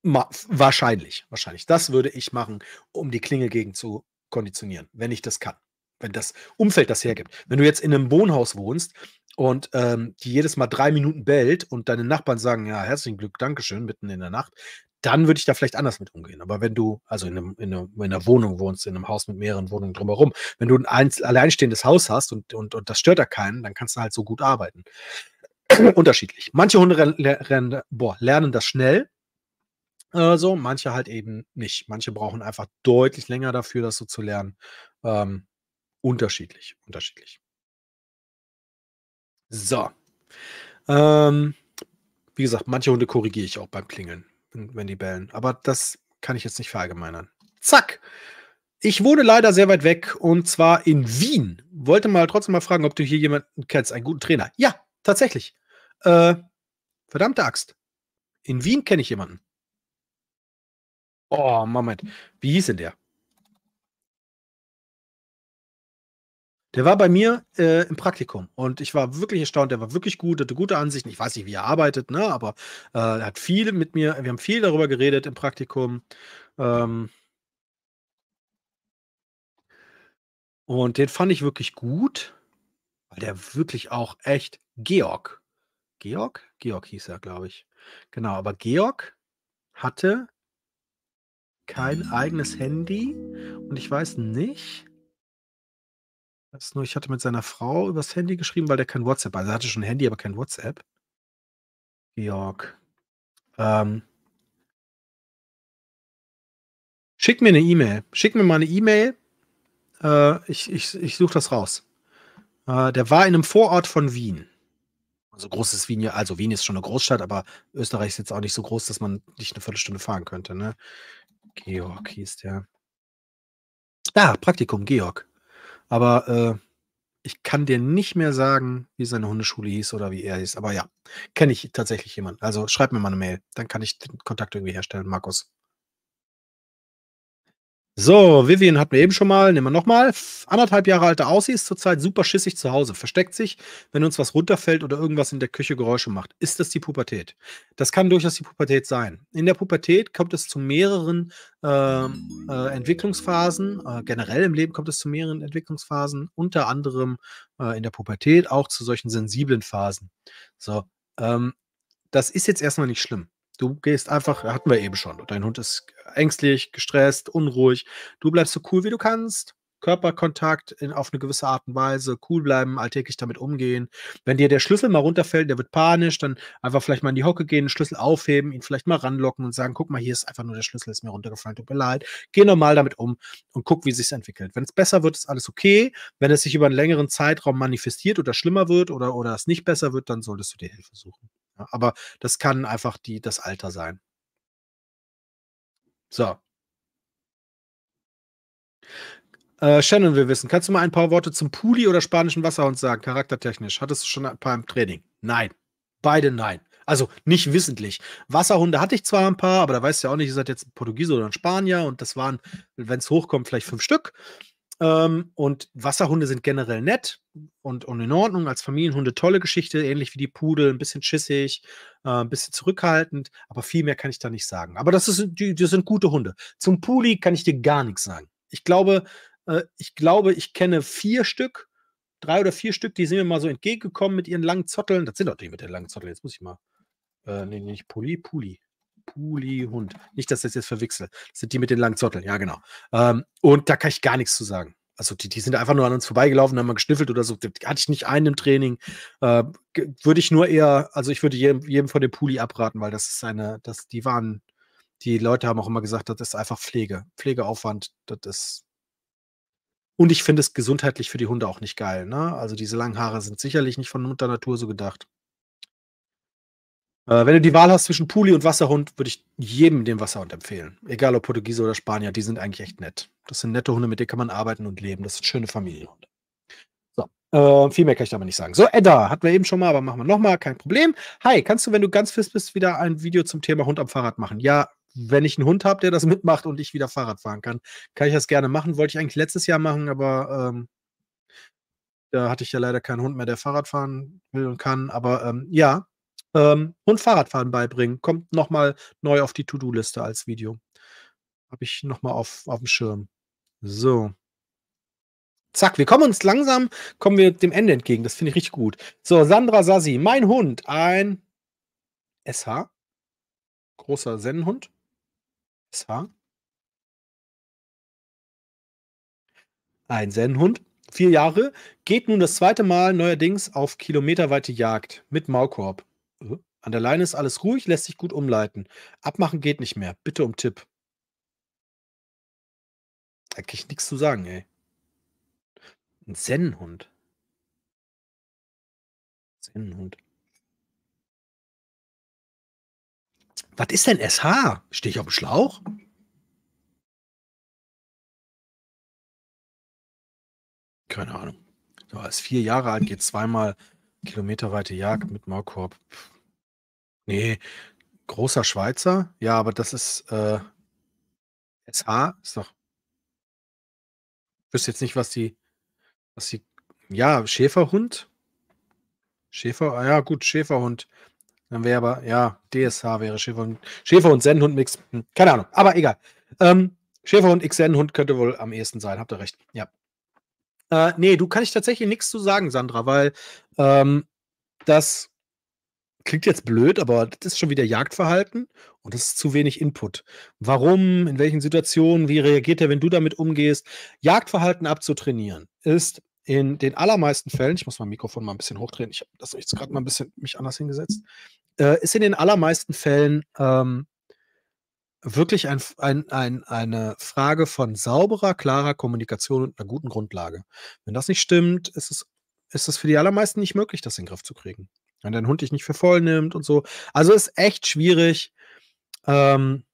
wahrscheinlich, wahrscheinlich. Das würde ich machen, um die Klinge gegen zu konditionieren, wenn ich das kann. Wenn das Umfeld das hergibt. Wenn du jetzt in einem Wohnhaus wohnst und ähm, die jedes Mal drei Minuten bellt und deine Nachbarn sagen, ja, herzlichen Glück, Dankeschön, mitten in der Nacht, dann würde ich da vielleicht anders mit umgehen. Aber wenn du, also in, einem, in, einem, in einer Wohnung wohnst, in einem Haus mit mehreren Wohnungen drumherum, wenn du ein alleinstehendes Haus hast und, und, und das stört da keinen, dann kannst du halt so gut arbeiten unterschiedlich. Manche Hunde boah, lernen das schnell, äh, so, manche halt eben nicht. Manche brauchen einfach deutlich länger dafür, das so zu lernen. Ähm, unterschiedlich, unterschiedlich. So. Ähm, wie gesagt, manche Hunde korrigiere ich auch beim Klingeln, wenn die bellen. Aber das kann ich jetzt nicht verallgemeinern. Zack! Ich wohne leider sehr weit weg und zwar in Wien. Wollte mal trotzdem mal fragen, ob du hier jemanden kennst, einen guten Trainer. Ja, Tatsächlich. Äh, verdammte Axt. In Wien kenne ich jemanden. Oh, Moment. Wie hieß denn der? Der war bei mir äh, im Praktikum und ich war wirklich erstaunt. Der war wirklich gut, hatte gute Ansichten. Ich weiß nicht, wie er arbeitet, ne? aber äh, er hat viel mit mir, wir haben viel darüber geredet im Praktikum. Ähm, und den fand ich wirklich gut, weil der wirklich auch echt Georg. Georg? Georg hieß er, glaube ich. Genau, aber Georg hatte kein eigenes Handy und ich weiß nicht, nur, ich hatte mit seiner Frau übers Handy geschrieben, weil der kein WhatsApp, also er hatte schon ein Handy, aber kein WhatsApp. Georg. Ähm, schick mir eine E-Mail. Schick mir mal eine E-Mail. Äh, ich ich, ich suche das raus. Äh, der war in einem Vorort von Wien so groß ist Wien, ja, also Wien ist schon eine Großstadt, aber Österreich ist jetzt auch nicht so groß, dass man nicht eine Viertelstunde fahren könnte, ne? Georg mhm. hieß der. Da, ah, Praktikum, Georg. Aber äh, ich kann dir nicht mehr sagen, wie seine Hundeschule hieß oder wie er hieß. Aber ja, kenne ich tatsächlich jemanden. Also schreib mir mal eine Mail. Dann kann ich den Kontakt irgendwie herstellen, Markus. So, Vivian hat mir eben schon mal, nehmen wir nochmal. Anderthalb Jahre alte Aussie ist zurzeit super schissig zu Hause, versteckt sich, wenn uns was runterfällt oder irgendwas in der Küche Geräusche macht. Ist das die Pubertät? Das kann durchaus die Pubertät sein. In der Pubertät kommt es zu mehreren äh, äh, Entwicklungsphasen, äh, generell im Leben kommt es zu mehreren Entwicklungsphasen, unter anderem äh, in der Pubertät auch zu solchen sensiblen Phasen. So, ähm, das ist jetzt erstmal nicht schlimm. Du gehst einfach, hatten wir eben schon. Dein Hund ist ängstlich, gestresst, unruhig. Du bleibst so cool, wie du kannst. Körperkontakt in, auf eine gewisse Art und Weise, cool bleiben, alltäglich damit umgehen. Wenn dir der Schlüssel mal runterfällt, der wird panisch, dann einfach vielleicht mal in die Hocke gehen, den Schlüssel aufheben, ihn vielleicht mal ranlocken und sagen, guck mal, hier ist einfach nur der Schlüssel, ist mir runtergefallen, tut mir leid. Geh normal damit um und guck, wie sich's entwickelt. Wenn es besser wird, ist alles okay. Wenn es sich über einen längeren Zeitraum manifestiert oder schlimmer wird oder, oder es nicht besser wird, dann solltest du dir Hilfe suchen. Ne? Aber das kann einfach die, das Alter sein. So. Äh, Shannon will wissen, kannst du mal ein paar Worte zum Puli oder spanischen Wasserhund sagen, charaktertechnisch? Hattest du schon ein paar im Training? Nein. Beide nein. Also nicht wissentlich. Wasserhunde hatte ich zwar ein paar, aber da weißt du ja auch nicht, ihr seid jetzt ein Portugieser oder ein Spanier und das waren, wenn es hochkommt, vielleicht fünf Stück. Ähm, und Wasserhunde sind generell nett und, und, in Ordnung. Als Familienhunde tolle Geschichte, ähnlich wie die Pudel, ein bisschen schissig, äh, ein bisschen zurückhaltend, aber viel mehr kann ich da nicht sagen. Aber das, ist, die, das sind gute Hunde. Zum Puli kann ich dir gar nichts sagen. Ich glaube, äh, ich glaube, ich kenne vier Stück, drei oder vier Stück, die sind mir mal so entgegengekommen mit ihren langen Zotteln. Das sind doch die mit den langen Zotteln. Jetzt muss ich mal. Äh, nee, nicht Puli, Puli. Puli-Hund. Nicht, dass ich das jetzt verwechsel. Das sind die mit den langen Zotteln, ja, genau. Ähm, und da kann ich gar nichts zu sagen. Also die, die sind einfach nur an uns vorbeigelaufen, haben mal geschnüffelt oder so. Die hatte ich nicht einen im Training. Äh, würde ich nur eher, also ich würde jedem, jedem von dem Puli abraten, weil das ist eine, das, die waren, die Leute haben auch immer gesagt, das ist einfach Pflege. Pflegeaufwand, das ist. Und ich finde es gesundheitlich für die Hunde auch nicht geil. Ne? Also diese langen Haare sind sicherlich nicht von Mutter Natur so gedacht. Äh, wenn du die Wahl hast zwischen Puli und Wasserhund, würde ich jedem den Wasserhund empfehlen. Egal ob Portugiese oder Spanier, die sind eigentlich echt nett. Das sind nette Hunde, mit denen kann man arbeiten und leben. Das sind schöne Familienhunde. äh, viel mehr kann ich aber nicht sagen. So, Edda, hatten wir eben schon mal, aber machen wir nochmal, kein Problem. Hi, kannst du, wenn du ganz fest bist, wieder ein Video zum Thema Hund am Fahrrad machen? Ja, wenn ich einen Hund habe, der das mitmacht und ich wieder Fahrrad fahren kann, kann ich das gerne machen. Wollte ich eigentlich letztes Jahr machen, aber ähm, da hatte ich ja leider keinen Hund mehr, der Fahrrad fahren will und kann. Aber ähm, ja, ähm, und Fahrradfahren beibringen. Kommt nochmal neu auf die To-Do-Liste als Video. Habe ich nochmal auf, auf dem Schirm. So. Zack, wir kommen uns langsam, kommen wir dem Ende entgegen. Das finde ich richtig gut. So, Sandra Sassi, mein Hund, ein SH. Großer Sennenhund. SH. Ein Sennenhund. Vier Jahre. Geht nun das zweite Mal neuerdings auf kilometerweite Jagd mit Maulkorb. Mhm. an der Leine ist alles ruhig, lässt sich gut umleiten. Abmachen geht nicht mehr. Bitte um Tipp. Da krieg ich nichts zu sagen, ey. Ein Zen-Hund. Zen-Hund. Was ist denn SH? Stehe ich auf dem Schlauch? Keine Ahnung. So, als vier Jahre alt geht zweimal Kilometerweite Jagd mit Maulkorb. Nee, großer Schweizer. Ja, aber das ist äh, SH, ist doch. Ich wüsste jetzt nicht, was die. Was die. Ja, Schäferhund. Schäfer, ah ja, gut, Schäferhund. Dann wäre aber, ja, DSH wäre Schäferhund. Schäferhund, Sennhund, Mix. Hm, keine Ahnung, aber egal. Ähm, Schäferhund, X-Sennhund könnte wohl am ehesten sein, habt ihr recht. Ja. Äh, nee, du kann ich tatsächlich nichts zu sagen, Sandra, weil ähm, das klingt jetzt blöd, aber das ist schon wieder Jagdverhalten und das ist zu wenig Input. Warum, in welchen Situationen, wie reagiert er, wenn du damit umgehst? Jagdverhalten abzutrainieren ist in den allermeisten Fällen, ich muss mein Mikrofon mal ein bisschen hochdrehen, ich habe das jetzt gerade mal ein bisschen mich anders hingesetzt, äh, ist in den allermeisten Fällen ähm, wirklich ein, ein, ein, eine Frage von sauberer, klarer Kommunikation und einer guten Grundlage. Wenn das nicht stimmt, ist es, ist es für die allermeisten nicht möglich, das in den Griff zu kriegen. Wenn dein Hund dich nicht für voll nimmt und so. Also ist echt schwierig. Ähm,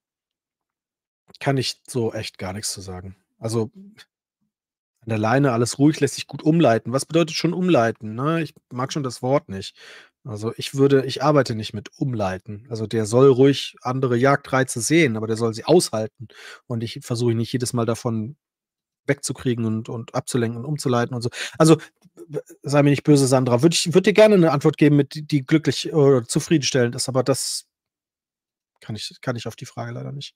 kann ich so echt gar nichts zu sagen. Also an der Leine alles ruhig, lässt sich gut umleiten. Was bedeutet schon umleiten? Ne? Ich mag schon das Wort nicht. Also ich würde, ich arbeite nicht mit umleiten. Also der soll ruhig andere Jagdreize sehen, aber der soll sie aushalten. Und ich versuche nicht jedes Mal davon wegzukriegen und, und abzulenken und umzuleiten und so. Also sei mir nicht böse, Sandra. Würde ich würde dir gerne eine Antwort geben, mit, die glücklich äh, oder zufriedenstellend ist, aber das kann ich, kann ich auf die Frage leider nicht.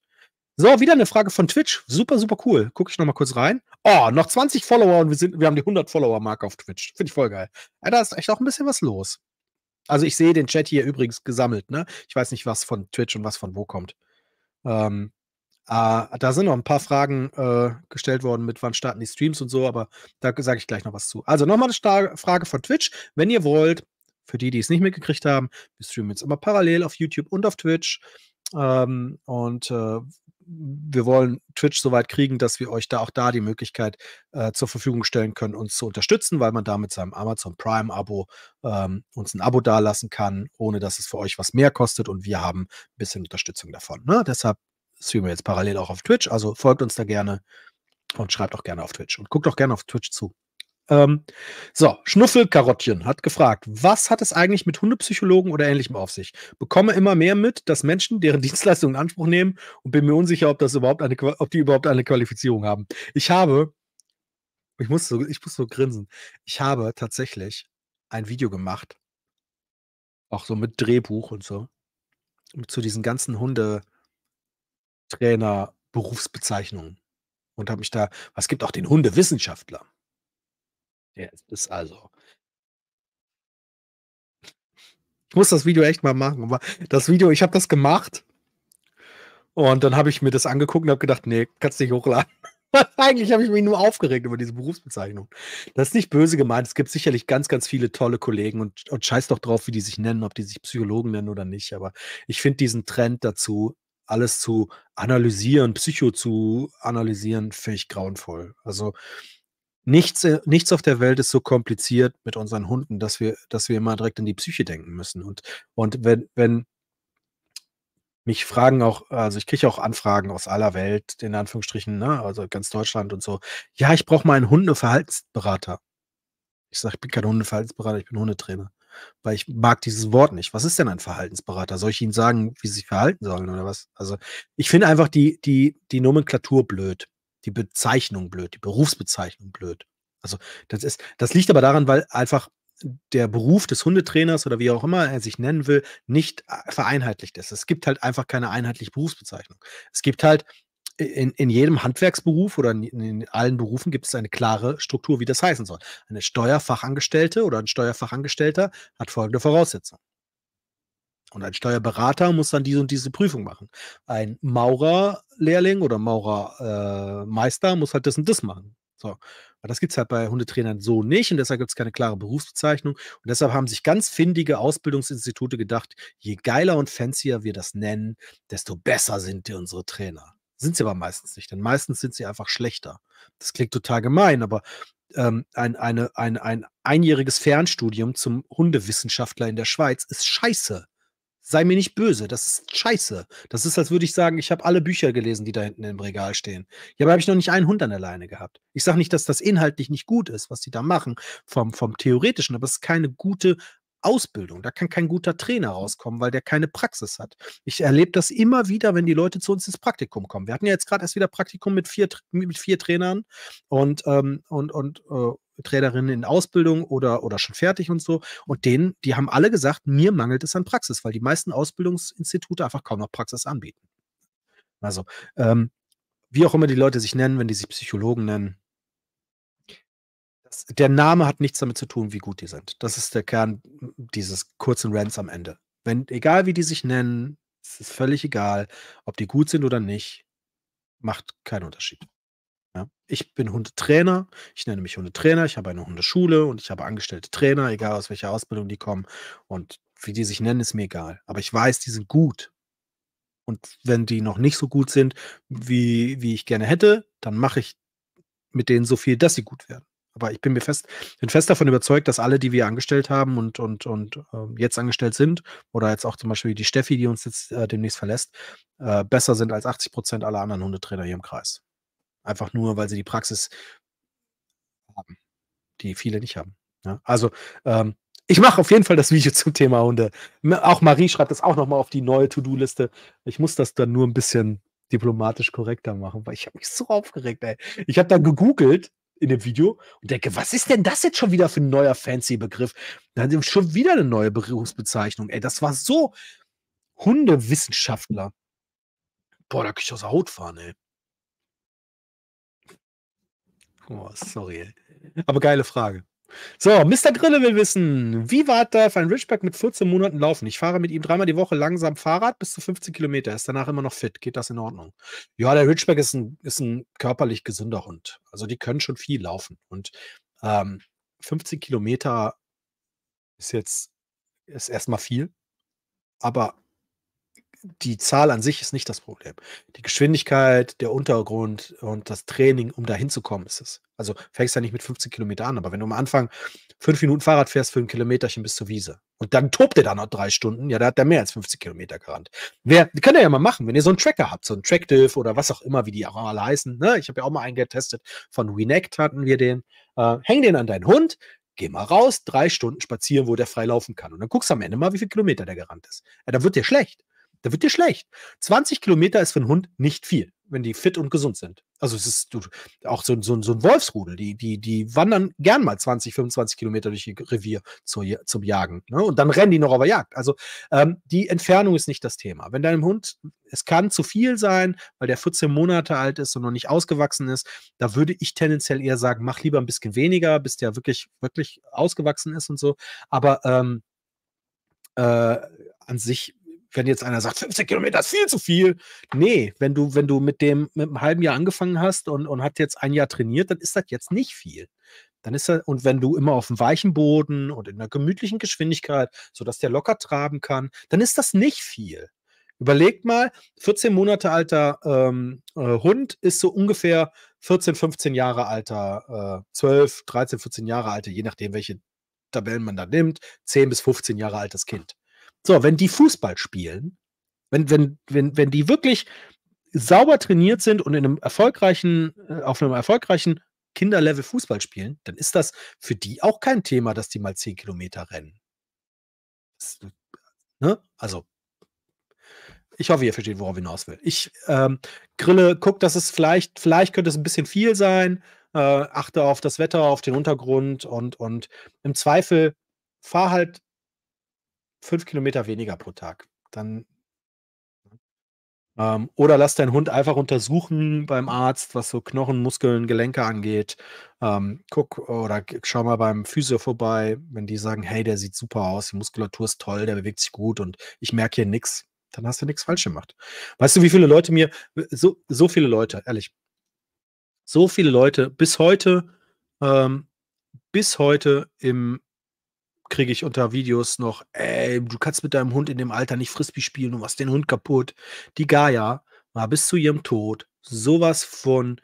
So, wieder eine Frage von Twitch. Super, super cool. Gucke ich nochmal kurz rein. Oh, noch 20 Follower und wir, sind, wir haben die 100-Follower-Marke auf Twitch. Finde ich voll geil. Ja, da ist echt auch ein bisschen was los. Also ich sehe den Chat hier übrigens gesammelt, ne? Ich weiß nicht, was von Twitch und was von wo kommt. Ähm, äh, da sind noch ein paar Fragen äh, gestellt worden, mit wann starten die Streams und so, aber da sage ich gleich noch was zu. Also nochmal eine Frage von Twitch. Wenn ihr wollt, für die, die es nicht mitgekriegt haben, wir streamen jetzt immer parallel auf YouTube und auf Twitch. Ähm, und äh, wir wollen Twitch so weit kriegen, dass wir euch da auch da die Möglichkeit äh, zur Verfügung stellen können, uns zu unterstützen, weil man da mit seinem Amazon Prime-Abo ähm, uns ein Abo dalassen kann, ohne dass es für euch was mehr kostet und wir haben ein bisschen Unterstützung davon. Ne? Deshalb streamen wir jetzt parallel auch auf Twitch, also folgt uns da gerne und schreibt auch gerne auf Twitch und guckt auch gerne auf Twitch zu. Ähm, so, Schnuffelkarottchen hat gefragt, was hat es eigentlich mit Hundepsychologen oder ähnlichem auf sich? Bekomme immer mehr mit, dass Menschen deren Dienstleistungen in Anspruch nehmen und bin mir unsicher, ob, das überhaupt eine, ob die überhaupt eine Qualifizierung haben. Ich habe, ich muss, so, ich muss so grinsen, ich habe tatsächlich ein Video gemacht, auch so mit Drehbuch und so, zu diesen ganzen Hundetrainer-Berufsbezeichnungen und habe mich da, es gibt auch den Hundewissenschaftler. Ja, es ist also. Ich muss das Video echt mal machen. Aber das Video, ich habe das gemacht und dann habe ich mir das angeguckt und habe gedacht, nee, kannst nicht hochladen. Eigentlich habe ich mich nur aufgeregt über diese Berufsbezeichnung. Das ist nicht böse gemeint. Es gibt sicherlich ganz, ganz viele tolle Kollegen und, und scheiß doch drauf, wie die sich nennen, ob die sich Psychologen nennen oder nicht. Aber ich finde diesen Trend dazu, alles zu analysieren, Psycho zu analysieren, völlig grauenvoll. Also nichts, äh, nichts auf der Welt ist so kompliziert mit unseren Hunden, dass wir, dass wir immer direkt in die Psyche denken müssen. Und, und wenn, wenn mich fragen auch, also ich kriege auch Anfragen aus aller Welt, in Anführungsstrichen, ne, also ganz Deutschland und so. Ja, ich brauche mal einen Hundeverhaltensberater. Ich sage, ich bin kein Hundeverhaltensberater, ich bin Hundetrainer. Weil ich mag dieses Wort nicht. Was ist denn ein Verhaltensberater? Soll ich ihnen sagen, wie sie sich verhalten sollen oder was? Also ich finde einfach die, die, die Nomenklatur blöd die Bezeichnung blöd, die Berufsbezeichnung blöd. Also das ist, das liegt aber daran, weil einfach der Beruf des Hundetrainers oder wie auch immer er sich nennen will, nicht äh, vereinheitlicht ist. Es gibt halt einfach keine einheitliche Berufsbezeichnung. Es gibt halt in, in jedem Handwerksberuf oder in, in allen Berufen gibt es eine klare Struktur, wie das heißen soll. Eine Steuerfachangestellte oder ein Steuerfachangestellter hat folgende Voraussetzungen. Und ein Steuerberater muss dann diese und diese Prüfung machen. Ein Maurerlehrling oder Maurermeister äh, muss halt das und das machen. So. Aber das gibt es halt bei Hundetrainern so nicht und deshalb gibt es keine klare Berufsbezeichnung. Und deshalb haben sich ganz findige Ausbildungsinstitute gedacht, je geiler und fancier wir das nennen, desto besser sind unsere Trainer. Sind sie aber meistens nicht, denn meistens sind sie einfach schlechter. Das klingt total gemein, aber ähm, ein, eine, ein, ein einjähriges Fernstudium zum Hundewissenschaftler in der Schweiz ist scheiße sei mir nicht böse, das ist scheiße. Das ist, als würde ich sagen, ich habe alle Bücher gelesen, die da hinten im Regal stehen. Ja, aber habe ich noch nicht einen Hund an der Leine gehabt. Ich sage nicht, dass das inhaltlich nicht gut ist, was die da machen, vom, vom Theoretischen, aber es ist keine gute Ausbildung. Da kann kein guter Trainer rauskommen, weil der keine Praxis hat. Ich erlebe das immer wieder, wenn die Leute zu uns ins Praktikum kommen. Wir hatten ja jetzt gerade erst wieder Praktikum mit vier, mit vier Trainern und, ähm, und, und äh, Trainerinnen in Ausbildung oder, oder schon fertig und so. Und denen, die haben alle gesagt, mir mangelt es an Praxis, weil die meisten Ausbildungsinstitute einfach kaum noch Praxis anbieten. Also, ähm, wie auch immer die Leute sich nennen, wenn die sich Psychologen nennen, der Name hat nichts damit zu tun, wie gut die sind. Das ist der Kern dieses kurzen Rants am Ende. Wenn, egal wie die sich nennen, es ist völlig egal, ob die gut sind oder nicht, macht keinen Unterschied. Ja? Ich bin Hundetrainer, ich nenne mich Hundetrainer, ich habe eine Hundeschule und ich habe angestellte Trainer, egal aus welcher Ausbildung die kommen. Und wie die sich nennen, ist mir egal. Aber ich weiß, die sind gut. Und wenn die noch nicht so gut sind, wie, wie ich gerne hätte, dann mache ich mit denen so viel, dass sie gut werden. Aber ich bin mir fest, bin fest davon überzeugt, dass alle, die wir angestellt haben und, und, und äh, jetzt angestellt sind, oder jetzt auch zum Beispiel die Steffi, die uns jetzt äh, demnächst verlässt, äh, besser sind als 80 Prozent aller anderen Hundetrainer hier im Kreis. Einfach nur, weil sie die Praxis haben, die viele nicht haben. Ja? Ne? Also, ähm, ich mache auf jeden Fall das Video zum Thema Hunde. Auch Marie schreibt das auch nochmal auf die neue To-Do-Liste. Ich muss das dann nur ein bisschen diplomatisch korrekter machen, weil ich habe mich so aufgeregt, ey. Ich habe dann gegoogelt, in dem Video und denke, was ist denn das jetzt schon wieder für ein neuer fancy Begriff? Dann haben sie schon wieder eine neue Berührungsbezeichnung. Ey, das war so Hundewissenschaftler. Boah, da kann ich aus der Haut fahren, ey. Oh, sorry, ey. Aber geile Frage. So, Mr. Grille will wissen, wie weit darf ein Ridgeback mit 14 Monaten laufen? Ich fahre mit ihm dreimal die Woche langsam Fahrrad bis zu 15 Kilometer. Ist danach immer noch fit. Geht das in Ordnung? Ja, der Ridgeback ist ein, ist ein körperlich gesunder Hund. Also die können schon viel laufen. Und ähm, 15 Kilometer ist jetzt ist erstmal viel. Aber die Zahl an sich ist nicht das Problem. Die Geschwindigkeit, der Untergrund und das Training, um da hinzukommen, ist es. Also fängst ja nicht mit 15 Kilometer an, aber wenn du am Anfang fünf Minuten Fahrrad fährst für ein Kilometerchen bis zur Wiese und dann tobt der da noch drei Stunden, ja, da hat der mehr als 50 Kilometer gerannt. Wer, kann er ja mal machen, wenn ihr so einen Tracker habt, so einen Trackdiv oder was auch immer, wie die auch alle heißen. Ne? Ich habe ja auch mal einen getestet, von Renact hatten wir den. Äh, häng den an deinen Hund, geh mal raus, drei Stunden spazieren, wo der frei laufen kann. Und dann guckst du am Ende mal, wie viele Kilometer der gerannt ist. Ja, da wird dir schlecht da wird dir schlecht. 20 Kilometer ist für einen Hund nicht viel, wenn die fit und gesund sind. Also es ist auch so, so, so, ein Wolfsrudel, die, die, die wandern gern mal 20, 25 Kilometer durch ihr Revier zur, zum Jagen. Ne? Und dann rennen die noch auf der Jagd. Also ähm, die Entfernung ist nicht das Thema. Wenn deinem Hund, es kann zu viel sein, weil der 14 Monate alt ist und noch nicht ausgewachsen ist, da würde ich tendenziell eher sagen, mach lieber ein bisschen weniger, bis der wirklich, wirklich ausgewachsen ist und so. Aber ähm, äh, an sich wenn jetzt einer sagt, 50 Kilometer ist viel zu viel. Nee, wenn du, wenn du mit dem, mit einem halben Jahr angefangen hast und, und hat jetzt ein Jahr trainiert, dann ist das jetzt nicht viel. Dann ist das, und wenn du immer auf dem weichen Boden und in einer gemütlichen Geschwindigkeit, sodass der locker traben kann, dann ist das nicht viel. Überlegt mal, 14 Monate alter ähm, äh, Hund ist so ungefähr 14, 15 Jahre alter, äh, 12, 13, 14 Jahre alte, je nachdem, welche Tabellen man da nimmt, 10 bis 15 Jahre altes Kind. So, wenn die Fußball spielen, wenn, wenn, wenn, wenn die wirklich sauber trainiert sind und in einem erfolgreichen, äh, auf einem erfolgreichen Kinderlevel Fußball spielen, dann ist das für die auch kein Thema, dass die mal 10 Kilometer rennen. Das, ne? Also, ich hoffe, ihr versteht, worauf ich hinaus will. Ich ähm, grille, guck, dass es vielleicht, vielleicht könnte es ein bisschen viel sein. Äh, achte auf das Wetter, auf den Untergrund und, und im Zweifel fahr halt fünf Kilometer weniger pro Tag. Dann ne? ähm, oder lass deinen Hund einfach untersuchen beim Arzt, was so Knochen, Muskeln, Gelenke angeht. Ähm, guck oder schau mal beim Physio vorbei, wenn die sagen, hey, der sieht super aus, die Muskulatur ist toll, der bewegt sich gut und ich merke hier nichts, dann hast du nichts falsch gemacht. Weißt du, wie viele Leute mir, so, so viele Leute, ehrlich, so viele Leute bis heute, ähm, bis heute im kriege ich unter Videos noch, ey, du kannst mit deinem Hund in dem Alter nicht Frisbee spielen, du machst den Hund kaputt. Die Gaia war bis zu ihrem Tod sowas von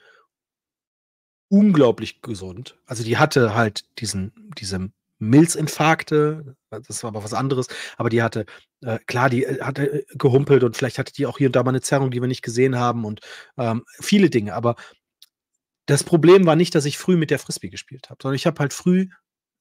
unglaublich gesund. Also die hatte halt diesen, diese Milzinfarkte, das war aber was anderes, aber die hatte, äh, klar, die äh, hatte äh, gehumpelt und vielleicht hatte die auch hier und da mal eine Zerrung, die wir nicht gesehen haben und ähm, viele Dinge, aber das Problem war nicht, dass ich früh mit der Frisbee gespielt habe, sondern ich habe halt früh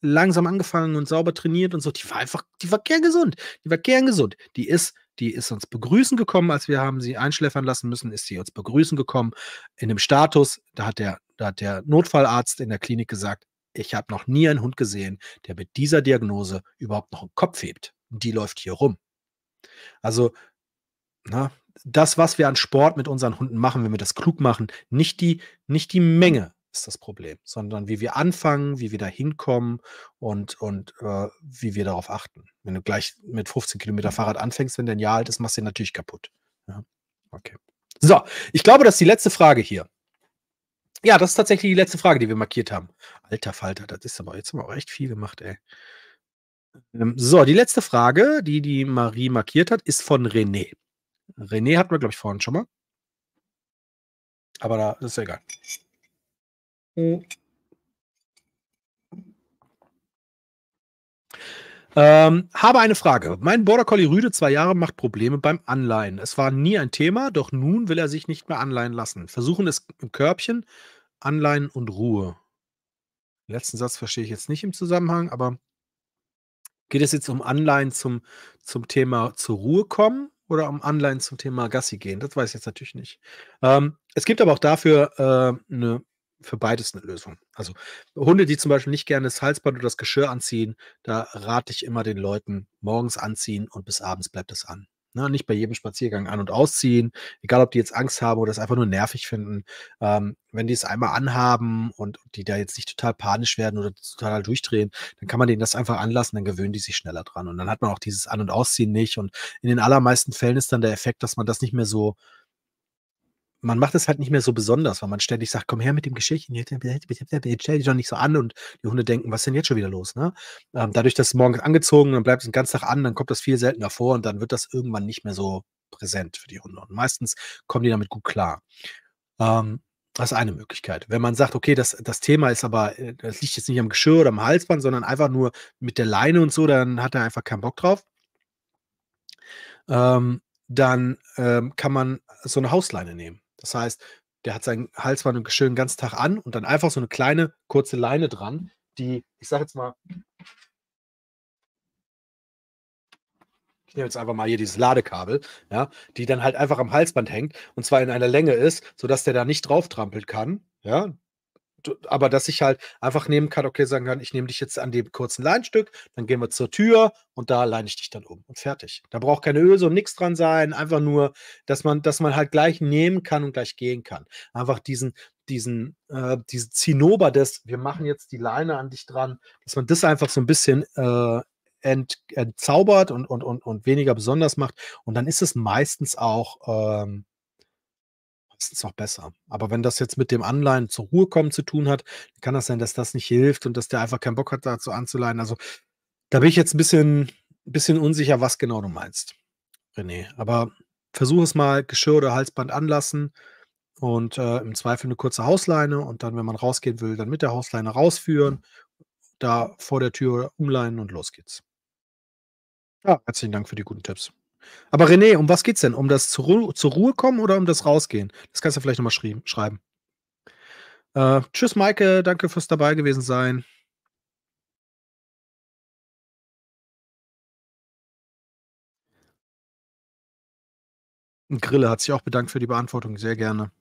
langsam angefangen und sauber trainiert und so. Die war einfach, die war kerngesund. Die war kerngesund. Die ist, die ist uns begrüßen gekommen, als wir haben sie einschläfern lassen müssen, ist sie uns begrüßen gekommen. In dem Status, da hat der, da hat der Notfallarzt in der Klinik gesagt, ich habe noch nie einen Hund gesehen, der mit dieser Diagnose überhaupt noch einen Kopf hebt. Die läuft hier rum. Also, na, das, was wir an Sport mit unseren Hunden machen, wenn wir das klug machen, nicht die, nicht die Menge, ist das Problem, sondern wie wir anfangen, wie wir da hinkommen und, und äh, wie wir darauf achten. Wenn du gleich mit 15 Kilometer mhm. Fahrrad anfängst, wenn dein Jahr alt ist, machst du ihn natürlich kaputt. Ja, okay. So, ich glaube, das ist die letzte Frage hier. Ja, das ist tatsächlich die letzte Frage, die wir markiert haben. Alter Falter, das ist aber, jetzt haben wir auch echt viel gemacht, ey. Ähm, so, die letzte Frage, die die Marie markiert hat, ist von René. René hatten wir, glaube ich, vorhin schon mal. Aber da ist ja egal. Hm. Ähm, habe eine Frage. Mein Border Collie Rüde, zwei Jahre, macht Probleme beim Anleihen. Es war nie ein Thema, doch nun will er sich nicht mehr anleihen lassen. Versuchen es im Körbchen, Anleihen und Ruhe. letzten Satz verstehe ich jetzt nicht im Zusammenhang, aber geht es jetzt um Anleihen zum, zum Thema zur Ruhe kommen oder um Anleihen zum Thema Gassi gehen? Das weiß ich jetzt natürlich nicht. Ähm, es gibt aber auch dafür äh, eine für beides eine Lösung. Also Hunde, die zum Beispiel nicht gerne das Halsband oder das Geschirr anziehen, da rate ich immer den Leuten, morgens anziehen und bis abends bleibt es an. Ne, nicht bei jedem Spaziergang an- und ausziehen, egal ob die jetzt Angst haben oder es einfach nur nervig finden. Ähm, wenn die es einmal anhaben und die da jetzt nicht total panisch werden oder total durchdrehen, dann kann man denen das einfach anlassen, dann gewöhnen die sich schneller dran. Und dann hat man auch dieses An- und Ausziehen nicht. Und in den allermeisten Fällen ist dann der Effekt, dass man das nicht mehr so man macht es halt nicht mehr so besonders, weil man ständig sagt, komm her mit dem Geschichten, jetzt stell dich doch nicht so an und die Hunde denken, was ist denn jetzt schon wieder los? Ne? Ähm, dadurch, dass es morgens angezogen und dann bleibt es den ganzen Tag an, dann kommt das viel seltener vor und dann wird das irgendwann nicht mehr so präsent für die Hunde. Und meistens kommen die damit gut klar. Ähm, das ist eine Möglichkeit. Wenn man sagt, okay, das, das Thema ist aber, äh, das liegt jetzt nicht am Geschirr oder am Halsband, sondern einfach nur mit der Leine und so, dann hat er einfach keinen Bock drauf. Ähm, dann ähm, kann man so eine Hausleine nehmen. Das heißt, der hat sein Halsband einen schönen ganzen Tag an und dann einfach so eine kleine, kurze Leine dran, die, ich sag jetzt mal, ich nehme jetzt einfach mal hier dieses Ladekabel, ja, die dann halt einfach am Halsband hängt und zwar in einer Länge ist, sodass der da nicht drauf trampeln kann, ja, aber dass ich halt einfach nehmen kann, okay, sagen kann, ich nehme dich jetzt an dem kurzen Leinstück, dann gehen wir zur Tür und da leine ich dich dann um und fertig. Da braucht keine Öse und nichts dran sein, einfach nur, dass man, dass man halt gleich nehmen kann und gleich gehen kann. Einfach diesen, diesen, äh, diesen Zinnober des, wir machen jetzt die Leine an dich dran, dass man das einfach so ein bisschen äh, ent, entzaubert und, und, und, und weniger besonders macht. Und dann ist es meistens auch ähm, meistens noch besser. Aber wenn das jetzt mit dem Anleihen zur Ruhe kommen zu tun hat, kann das sein, dass das nicht hilft und dass der einfach keinen Bock hat, dazu anzuleihen. Also da bin ich jetzt ein bisschen, bisschen unsicher, was genau du meinst, René. Aber versuch es mal, Geschirr oder Halsband anlassen und äh, im Zweifel eine kurze Hausleine und dann, wenn man rausgehen will, dann mit der Hausleine rausführen, da vor der Tür umleihen und los geht's. Ja, herzlichen Dank für die guten Tipps. Aber René, um was geht's denn? Um das zur, Ru zur Ruhe kommen oder um das Rausgehen? Das kannst du vielleicht nochmal schrie- schreiben. Äh, tschüss, Maike. Danke fürs dabei gewesen sein. Grille hat sich auch bedankt für die Beantwortung. Sehr gerne.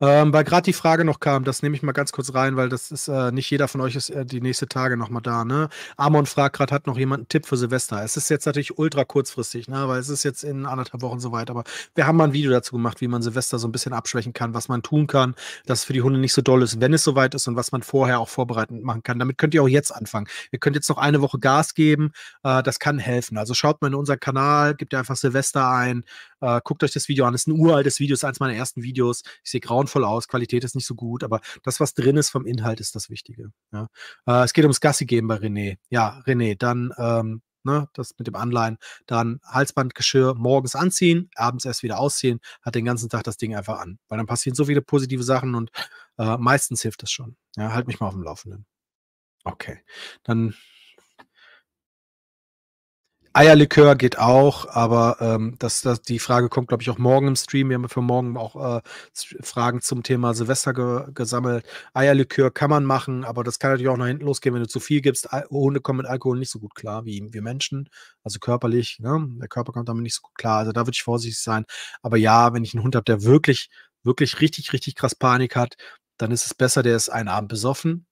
Ähm, weil gerade die Frage noch kam, das nehme ich mal ganz kurz rein, weil das ist äh, nicht jeder von euch ist äh, die nächste Tage nochmal da. Ne? Amon fragt gerade, hat noch jemand einen Tipp für Silvester? Es ist jetzt natürlich ultra kurzfristig, ne? weil es ist jetzt in anderthalb Wochen soweit. Aber wir haben mal ein Video dazu gemacht, wie man Silvester so ein bisschen abschwächen kann, was man tun kann, dass es für die Hunde nicht so doll ist, wenn es soweit ist und was man vorher auch vorbereitend machen kann. Damit könnt ihr auch jetzt anfangen. Ihr könnt jetzt noch eine Woche Gas geben. Äh, das kann helfen. Also schaut mal in unseren Kanal, gebt einfach Silvester ein äh, guckt euch das Video an. Es ist ein uraltes Video, es ist eins meiner ersten Videos. Ich sehe grauenvoll aus, Qualität ist nicht so gut, aber das, was drin ist vom Inhalt, ist das Wichtige. Ja. Äh, es geht ums Gassi gehen bei René. Ja, René, dann ähm, ne, das mit dem Anleihen, dann Halsbandgeschirr morgens anziehen, abends erst wieder ausziehen, hat den ganzen Tag das Ding einfach an. Weil dann passieren so viele positive Sachen und äh, meistens hilft das schon. Ja, halt mich mal auf dem Laufenden. Okay, dann Eierlikör geht auch, aber ähm, das, das, die Frage kommt, glaube ich, auch morgen im Stream. Wir haben für morgen auch äh, Fragen zum Thema Silvester ge gesammelt. Eierlikör kann man machen, aber das kann natürlich auch nach hinten losgehen, wenn du zu viel gibst. Al Hunde kommen mit Alkohol nicht so gut klar wie wir Menschen, also körperlich. Ne? Der Körper kommt damit nicht so gut klar. Also da würde ich vorsichtig sein. Aber ja, wenn ich einen Hund habe, der wirklich, wirklich richtig, richtig krass Panik hat, dann ist es besser, der ist einen Abend besoffen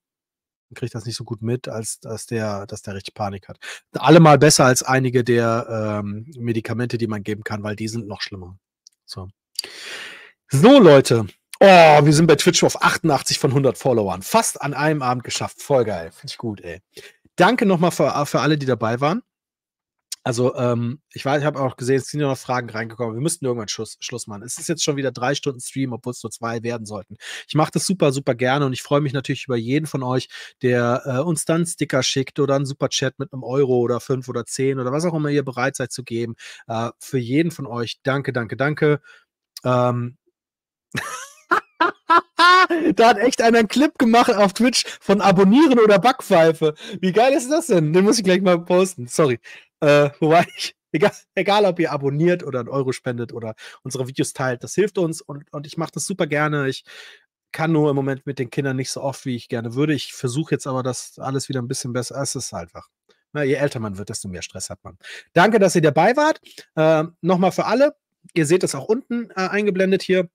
kriegt das nicht so gut mit, als dass der, dass der richtig Panik hat. Allemal besser als einige der ähm, Medikamente, die man geben kann, weil die sind noch schlimmer. So. So, Leute. Oh, wir sind bei Twitch auf 88 von 100 Followern. Fast an einem Abend geschafft. Voll geil. Finde ich gut, ey. Danke nochmal für, für alle, die dabei waren. Also, ähm, ich weiß, ich habe auch gesehen, es sind ja noch Fragen reingekommen. Wir müssten irgendwann Schluss, Schluss machen. Es ist jetzt schon wieder drei Stunden Stream, obwohl es nur zwei werden sollten. Ich mache das super, super gerne und ich freue mich natürlich über jeden von euch, der äh, uns dann einen Sticker schickt oder einen Superchat mit einem Euro oder fünf oder zehn oder was auch immer ihr bereit seid zu geben. Äh, für jeden von euch danke, danke, danke. Ähm. da hat echt einer einen Clip gemacht auf Twitch von Abonnieren oder Backpfeife. Wie geil ist das denn? Den muss ich gleich mal posten. Sorry. Äh, wobei ich, egal, egal, ob ihr abonniert oder einen Euro spendet oder unsere Videos teilt, das hilft uns und, und ich mache das super gerne. Ich kann nur im Moment mit den Kindern nicht so oft, wie ich gerne würde. Ich versuche jetzt aber, das alles wieder ein bisschen besser. Es ist einfach. Na, je älter man wird, desto mehr Stress hat man. Danke, dass ihr dabei wart. Äh, Nochmal für alle. Ihr seht es auch unten äh, eingeblendet hier.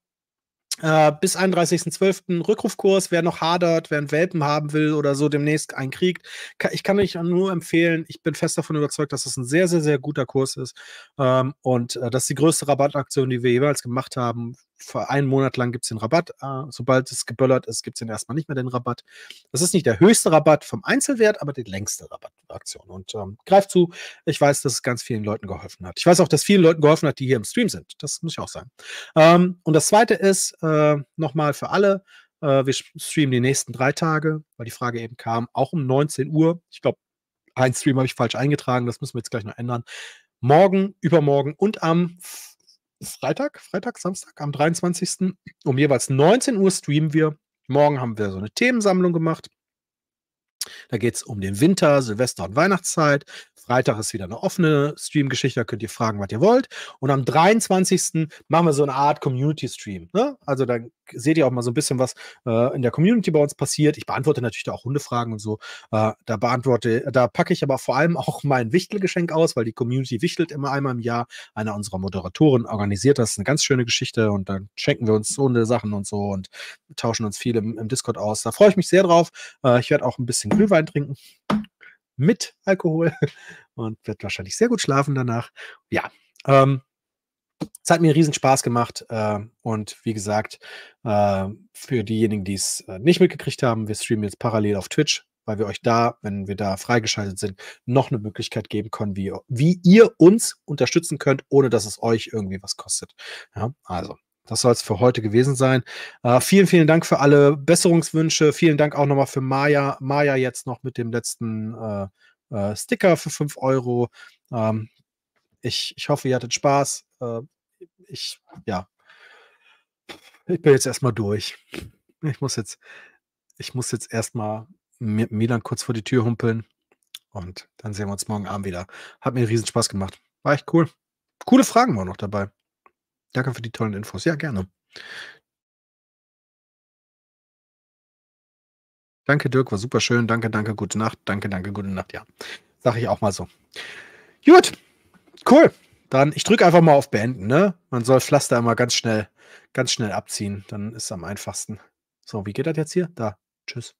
Äh, bis 31.12. Rückrufkurs, wer noch hadert, wer einen Welpen haben will oder so demnächst einen kriegt. Ich kann euch nur empfehlen, ich bin fest davon überzeugt, dass das ein sehr, sehr, sehr guter Kurs ist. Ähm, und äh, das ist die größte Rabattaktion, die wir jeweils gemacht haben für einen Monat lang gibt es den Rabatt. Äh, sobald es geböllert ist, gibt es den erstmal nicht mehr den Rabatt. Das ist nicht der höchste Rabatt vom Einzelwert, aber die längste Rabattaktion. Und ähm, greift zu, ich weiß, dass es ganz vielen Leuten geholfen hat. Ich weiß auch, dass vielen Leuten geholfen hat, die hier im Stream sind. Das muss ich auch sagen. Ähm, und das zweite ist, äh, nochmal für alle, äh, wir streamen die nächsten drei Tage, weil die Frage eben kam, auch um 19 Uhr. Ich glaube, ein Stream habe ich falsch eingetragen, das müssen wir jetzt gleich noch ändern. Morgen, übermorgen und am Freitag, Freitag, Samstag, am 23. um jeweils 19 Uhr streamen wir. Morgen haben wir so eine Themensammlung gemacht. Da geht es um den Winter, Silvester und Weihnachtszeit. Freitag ist wieder eine offene Stream-Geschichte, da könnt ihr fragen, was ihr wollt. Und am 23. machen wir so eine Art Community-Stream. Ne? Also dann seht ihr auch mal so ein bisschen, was äh, in der Community bei uns passiert. Ich beantworte natürlich da auch Hundefragen und so. Äh, da beantworte, da packe ich aber vor allem auch mein Wichtelgeschenk aus, weil die Community wichtelt immer einmal im Jahr. Einer unserer Moderatoren organisiert das. Eine ganz schöne Geschichte und dann schenken wir uns Hunde-Sachen und so und tauschen uns viel im, im Discord aus. Da freue ich mich sehr drauf. Äh, ich werde auch ein bisschen Glühwein trinken mit Alkohol und wird wahrscheinlich sehr gut schlafen danach. Ja, ähm, es hat mir riesen Spaß gemacht äh, und wie gesagt, äh, für diejenigen, die es äh, nicht mitgekriegt haben, wir streamen jetzt parallel auf Twitch, weil wir euch da, wenn wir da freigeschaltet sind, noch eine Möglichkeit geben können, wie, wie ihr uns unterstützen könnt, ohne dass es euch irgendwie was kostet. Ja, also das soll es für heute gewesen sein. Äh, vielen, vielen Dank für alle Besserungswünsche. Vielen Dank auch nochmal für Maya. Maya jetzt noch mit dem letzten äh, äh, Sticker für 5 Euro. Ähm, ich, ich hoffe, ihr hattet Spaß. Äh, ich, ja. Ich bin jetzt erstmal durch. Ich muss jetzt, ich muss jetzt erstmal Milan kurz vor die Tür humpeln. Und dann sehen wir uns morgen Abend wieder. Hat mir riesen Spaß gemacht. War echt cool. Coole Fragen waren noch dabei. Danke für die tollen Infos. Ja, gerne. Danke, Dirk, war super schön. Danke, danke, gute Nacht. Danke, danke, gute Nacht. Ja, sage ich auch mal so. Gut, cool. Dann, ich drücke einfach mal auf Beenden. Ne? Man soll Pflaster immer ganz schnell, ganz schnell abziehen. Dann ist es am einfachsten. So, wie geht das jetzt hier? Da. Tschüss.